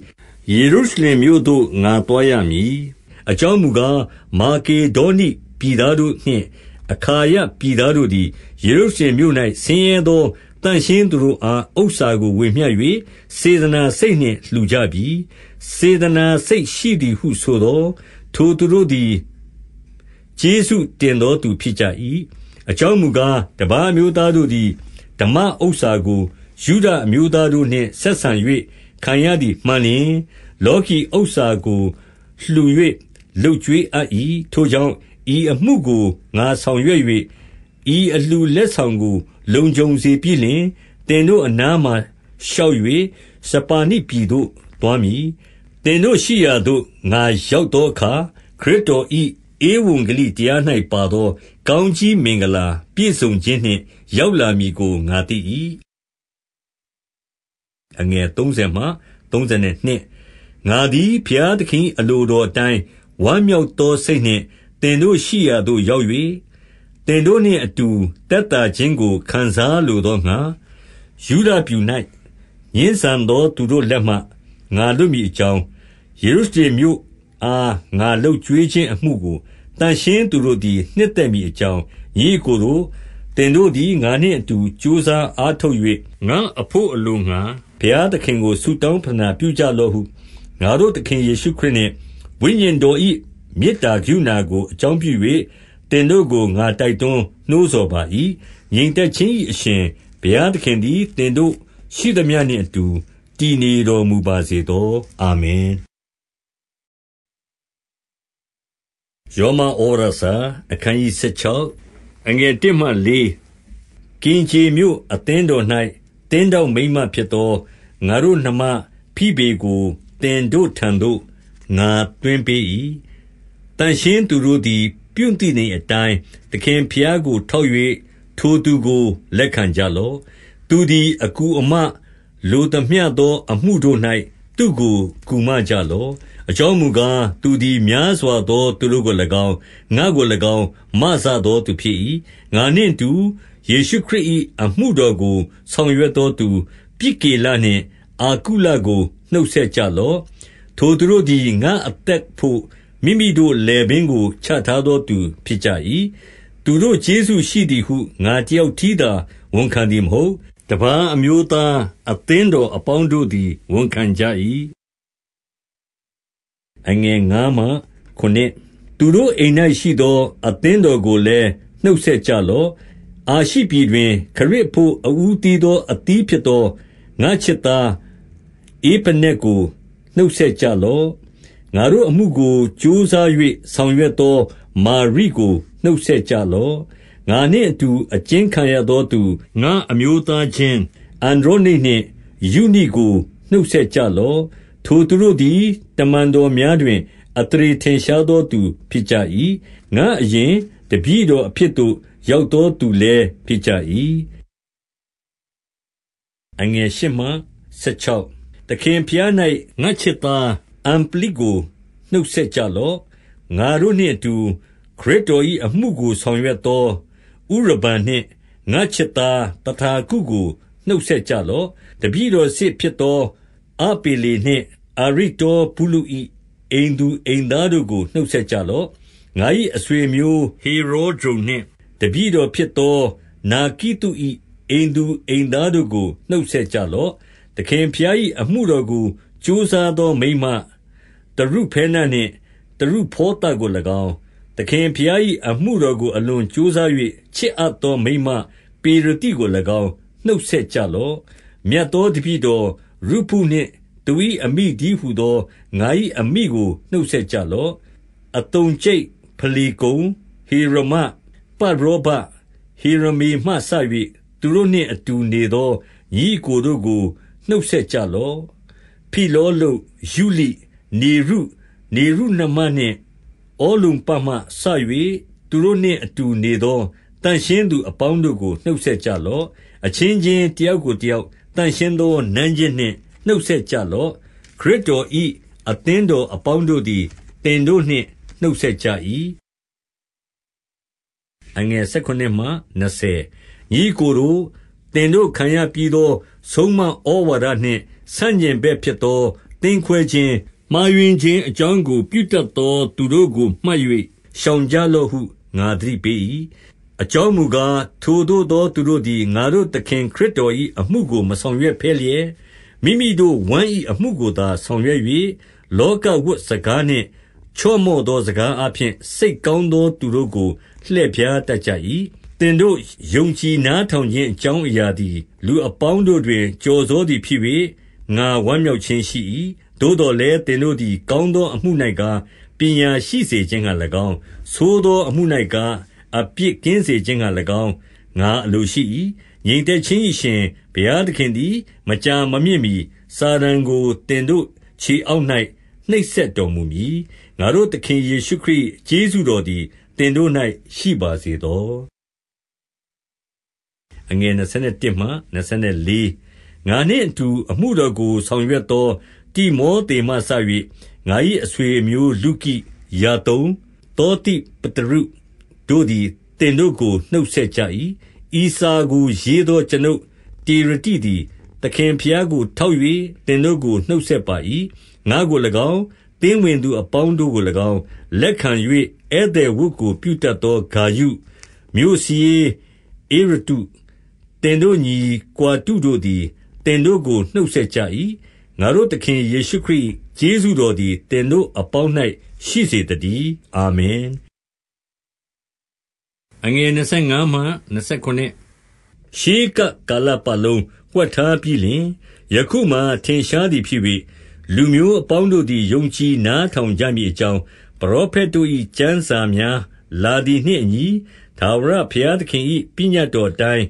ယေရုရှလင်မြို့သို့ငါသွားရမည်။အကြောင်းမူကား၊မာကေဒေါနိပြည်သားတို့နှင့်အခါယပြည်သားတို့သည်ယေရုရှလင်မြို့၌ဆင်းရဲသောန့်ရှင်းသူတို့အားဥစ္စာကိုဝေမျှ၍စေတနာစိတ်နှင့်လှူကြပြီ။စေတနာစိတ်ရှိသည်ဟုဆိုသော်၊ထိုသူတို့သည်ကျေးဇူးတင်သောသူဖြစ်ကြ၏။အကြောင်းမူကား၊တပါးအမျိုးသားတို့သည်ဓမ္မဥစ္စာကိုယုဒအမျိုးသားတို့နှင့်ဆက်ဆံ၍ခံရသည်မှန်လျှင်၊လောကီဥစ္စာကိုလှူ၍လုပ်ကျွေးအပ်၏။ထိုကြောင့်ဤအမှုကိုငါဆောင်ရွက်၍၊ဤအလှူလက်ဆောင်ကိုလုံခြုံစေပြီးလျှင်၊သင်တို့အနားမှာရှောက်၍စပါနိပြည်သို့သွားမည်။သင်တို့ရှိရာသို့ငါရောက်သောအခါ၊ခရစ်တော်၏ဧဝံဂေလိတရား၌ပါသောကောင်းကြီးမင်္ဂလာပြည့်စုံခြင်းနှင့်ရောက်လာမည်ကိုငါသိ၏။ငါသည်ဘုရားသခင်၏အလိုတော်အတိုင်းဝမ်းမြောက်သောစိတ်နှင့်သင်တို့ရှိရာသို့ရောက်၍သင်တို့နှင့်အတူသက်သာခြင်းကိုခံစားလိုသောငှါ၊ယုဒပြည်၌ငြင်းဆန်သောသူတို့လက်မှငါလွတ်မည်အကြောင်း၊ယေရုရှလင်မြို့အားငါလုပ်ကျွေးခြင်းအမှုကိုသန့်ရှင်းသူတို့သည်နှစ်သက်မည်အကြောင်း၊ညီအစ်ကိုတို့၊သင်တို့သည်ငါနှင့်အတူကြိုးစားအားထုတ်၍ငါ့အဘို့အလိုငှါဘုရားသခင်ကိုဆုတောင်းပဌနာပြုကြလော့ဟုငါတို့သခင်ယေရှုခရစ်နှင့်ဝိညာဉ်တော်၏မေတ္တာကရုဏာကိုအကြောင်းပြု၍သင်တို့ကိုငါတိုက်တွန်းနှိုးဆော်ပါ၏။ငြိမ်သက်ခြင်း၏အရှင်ဘုရားသခင်သည် သင်တို့ရှိသမျှနှင့်အတူတည်နေတော်မူပါစေသော။အာမင်။ရောမဩဝါဒစာ။အခနျး16ကင်ခြေမြို့အသင်းတော်၌သင်းထောက်မိန်းမဖြစ်သောငါတို့နှမဖိဗေကို သင်တို့ထံသို့ငါသွင်းပေး၏။သန့်ရှင်းသူတို့သည်ပြုသင့်သည်အတိုင်း၊သခင်ဘုရားကိုထောက်၍ထိုသူကိုလက်ခံကြလော့။သူသည်အကူအမလိုသမျှသော အမှုတို့၌သူ့ကိုကူမကြလော့။အကြောင်းမူကား၊သူသည်များစွာသောသူတို့ကို၎င်း၊ငါ့ကို၎င်းမစသောသူဖြစ်၏။ငါနှင့်အတူယေရှုခရစ်၏အမှုတော်ကို ဆောင်ရွက်သောသူ၊ပြစ်ကိလနှင့် အာကုလကိုနှုတ်ဆက်ကြလော့။ထိုသူတို့သည်ငါ့အသက်ဘို့မိမိတို့လည်ပင်းကိုချထားသောသူ ဖြစ်ကြ၏။သူတို့ကျေးဇူးရှိသည်ဟုငါတယောက်တည်းသာဝန်ခံသည်မဟုတ်။တပါးအမျိုးသားအသင်းတော်အပေါင်းတို့သည်ဝန်ခံကြ၏။သူတို့အိမ်၌ရှိသော အသင်းတော်ကိုလည်းနှုတ်ဆက်ကြလော့။အာရှိပြည်တွင်ခရစ်အဘို့အဦးသီးသောအသီးဖြစ်သောငါ့ချစ်သားဧပနက်ကိုနှုတ်ဆက်ကြလော့ငါတို့အမှုကိုကြိုးစား၍ဆောင်ရွက်သော မာရိကိုနှုတ်ဆက်ကြလော့။ငါနှင့်အတူအကျဉ်းခံရသောသူ၊ငါ့အမျိုးသားချင်းအန္ဒြောနိတ်နှင့်ယုနိကိုနှုတ်ဆက်ကြလော့။ထိုသူတို့သည်တမန်တော်များတွင်အသရေထင်ရှားသောသူ ဖြစ်ကြ၏။ငါ့အရင်တပည့်တော်အဖြစ်သို့ ရောက်သောသူလည်းဖြစ်ကြ၏။သခင်ဘုရား၌ငါ့ချစ်သားအံပလိကိုနှုတ်ဆက်ကြလော့။ငါတို့နှင့်အတူခရစ်တော်၏အမှုကိုဆောင်ရွက်သောဥရဗန်နှင့်ငါ့ချစ်သားသတာခုကိုနှုတ်ဆက်ကြလော့။တပည့်တော်စစ်ဖြစ်သောအပေလေနှင့်အာရိတ္တောဗုလု၏အိမ်သူအိမ်သားတို့ကိုနှုတ်ဆက်ကြလော့။ငါ၏အဆွေအမျိုးဟေရောဒျုန်နှင့်တပည့်တော်ဖြစ်သောနာကိသု၏အိမ်သူအိမ်သားတို့ကိုနှုတ်ဆက်ကြလော့။သခင်ဘုရား၏အမှုတော်ကိုကြိုးစားသောမိန်းမတရုဖဲနနှင့်တရုဖောသကို၎င်း၊သခင်ဘုရား၏အမှုတော်ကိုအလွန်ကြိုးစား၍ချစ်အပ်သောမိန်းမပေရသိကို၎င်းနှုတ်ဆက်ကြလော့။မြတ်သောတပည့်တော်ရုဖုနှင့်သူ၏အမိတည်းဟူသောငါ၏အမိကိုနှုတ်ဆက်ကြလော့။အသုံကြိတ်၊ဖလေကုန်၊ဟေရမ၊ပရောဘ၊ဟေရမေမှစ၍သူတို့နှင့်အတူနေသောညီအစ်ကိုတို့ကိုနှုတ်ဆက်ကြလော့ဖိလောလုပ်၊ယုလိ၊နေရု၊နေရုနှမနှင့်ဩလုမ္ပမှစ၍သူတို့နှင့်အတူနေသောသန့်ရှင်းသူအပေါင်းတို့ကိုနှုတ်ဆက်ကြလော့။အချင်းချင်းတယောက်ကိုတယောက်သန့်ရှင်းသောနမ်းခြင်းနှင့်နှုတ်ဆက်ကြလော့။ခရစ်တော်၏အသင်းတော်အပေါင်းတို့သည်သင်တို့နှင့်နှုတ်ဆက်ကြ၏။ညီအစ်ကိုတို့၊သင်တို့ခံရပြီးသော ဆုံးမဩဝါဒနှင့်ဆန့်ကျင်ဘက်ဖြစ်သောသင်းခွဲခြင်း၊မှားယွင်းခြင်းအကြောင်းကို ပြုတတ်သော သူတို့ကိုမှတ်၍ရှောင်ကြလော့ဟုငါသတိပေး၏။အကြောင်းမူကား၊ထိုသို့သော သူတို့သည်ငါတို့သခင်ခရစ်တော်၏အမှုကိုမဆောင်ရွက်ဘဲလျက်၊မိမိတို့ဝမ်း၏အမှုကိုသာဆောင်ရွက်၍လောကဝတ်စကားနှင့် ချော့မော့သောစကားအားဖြင့်စိတ်ကောင်းသော သူတို့ကိုလှည့်ဖြားတတ်ကြ၏။သင်တို့ယုံကြည်နားထောင်ခြင်းအကြောင်းအရာသည် လူအပေါင်းတို့တွင်ကျော်စောသည်ဖြစ်၍၊ငါဝမ်းမြောက်ခြင်းရှိ၏။သို့သော်လည်းသင်တို့သည်ကောင်းသောအမှု၌ကား၊ပညာရှိစေခြင်းငှါ၎င်း၊ဆိုးသောအမှု၌ကား၊အပြစ်ကင်းစေခြင်းငှါ၎င်းငါအလိုရှိ၏။ငြိမ်သက်ခြင်း၏ရှင်ဘုရားသခင်သည် မကြာမမြင့်မှီစာတန်ကိုသင်တို့ ခြေအောက်၌နှိပ်စက်တော်မူမည်။ငါတို့သခင်ယေရှုခရစ်၏ကျေးဇူးတော်သည်သင်တို့၌ရှိပါစေသော။ငါနှင့်အတူအမှုတော်ကိုဆောင်ရွက်သောတိမောသေမှစ၍ငါ၏အဆွေအမျိုးလုကိ၊ယာသုန်၊သောသိပတရုတို့သည်သင်တို့ကိုနှုတ်ဆက်ကြ၏။ဤစာကိုရေးသောကျွန်ုပ်တေရတိသည်သခင်ဘုရားကိုထောက်၍သင်တို့ကိုနှုတ်ဆက်ပါ၏။ငါ့ကို၎င်း၊သင်းဝင်သူအပေါင်းတို့ကို၎င်း၊လက်ခံ၍ဧည့်သည်ဝတ်ကိုပြုတတ်သောဂါယု၊မြို့စာရေးဧရတု၊သင်တို့ညီကွာတုတို့သည်င်တို့ကိုနှုတ်ဆက်ကြ၏။ငါတို့သခင်ယေရှုခရစ်၏ကျေးဇူးတော်သည်သင်တို့အပေါင်း၌ရှိစေသတည်း။အာမင်။ရှေးကပ်ကာလပတ်လုံးဝှက်ထားပြီးလျှင်၊ယခုမှာထင်ရှားသည်ဖြစ်၍၊လူမျိုးအပေါင်းတို့သည်ယုံကြည်နားထောင်ကြမည်အကြောင်း၊ပရောဖက်တို့၏ကျမ်းစာများ လာသည်နှင့်အညီ၊ထာဝရဘုရားသခင်၏ပညတ်တော်အတိုင်း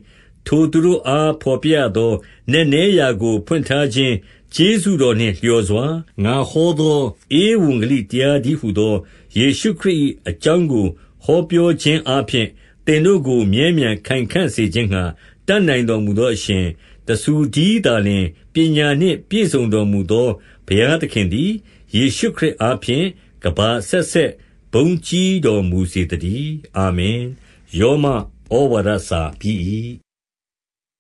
ထိုသူတို့အားဘော်ပြရသောနက်နဲရာကိုဖွင့်ထားခြင်းကျေးဇူးတော်နှင့်လျော်စွာငါဟောသောဧဝံဂေလိတရားတည်းဟူသောယေရှုခရစ်၏အကြောင်းကိုဟောပြောခြင်းအားဖြင့်သင်တို့ကိုမြဲမြံခိုင်ခံ့စေခြင်းငှါတတ်နိုင်တော်မူသောအရှင်၊တဆူတည်းသာလျှင်ပညာနှင့်ပြည့်စုံတော်မူသောဘုရားသခင်သည်ယေရှုခရစ်အားဖြင့်ကမ္ဘာအဆက်ဆက်ဘုန်းကြီးတော်မူစေသတည်း။အာမင်။ရောမဩဝါဒစာပြီး၏။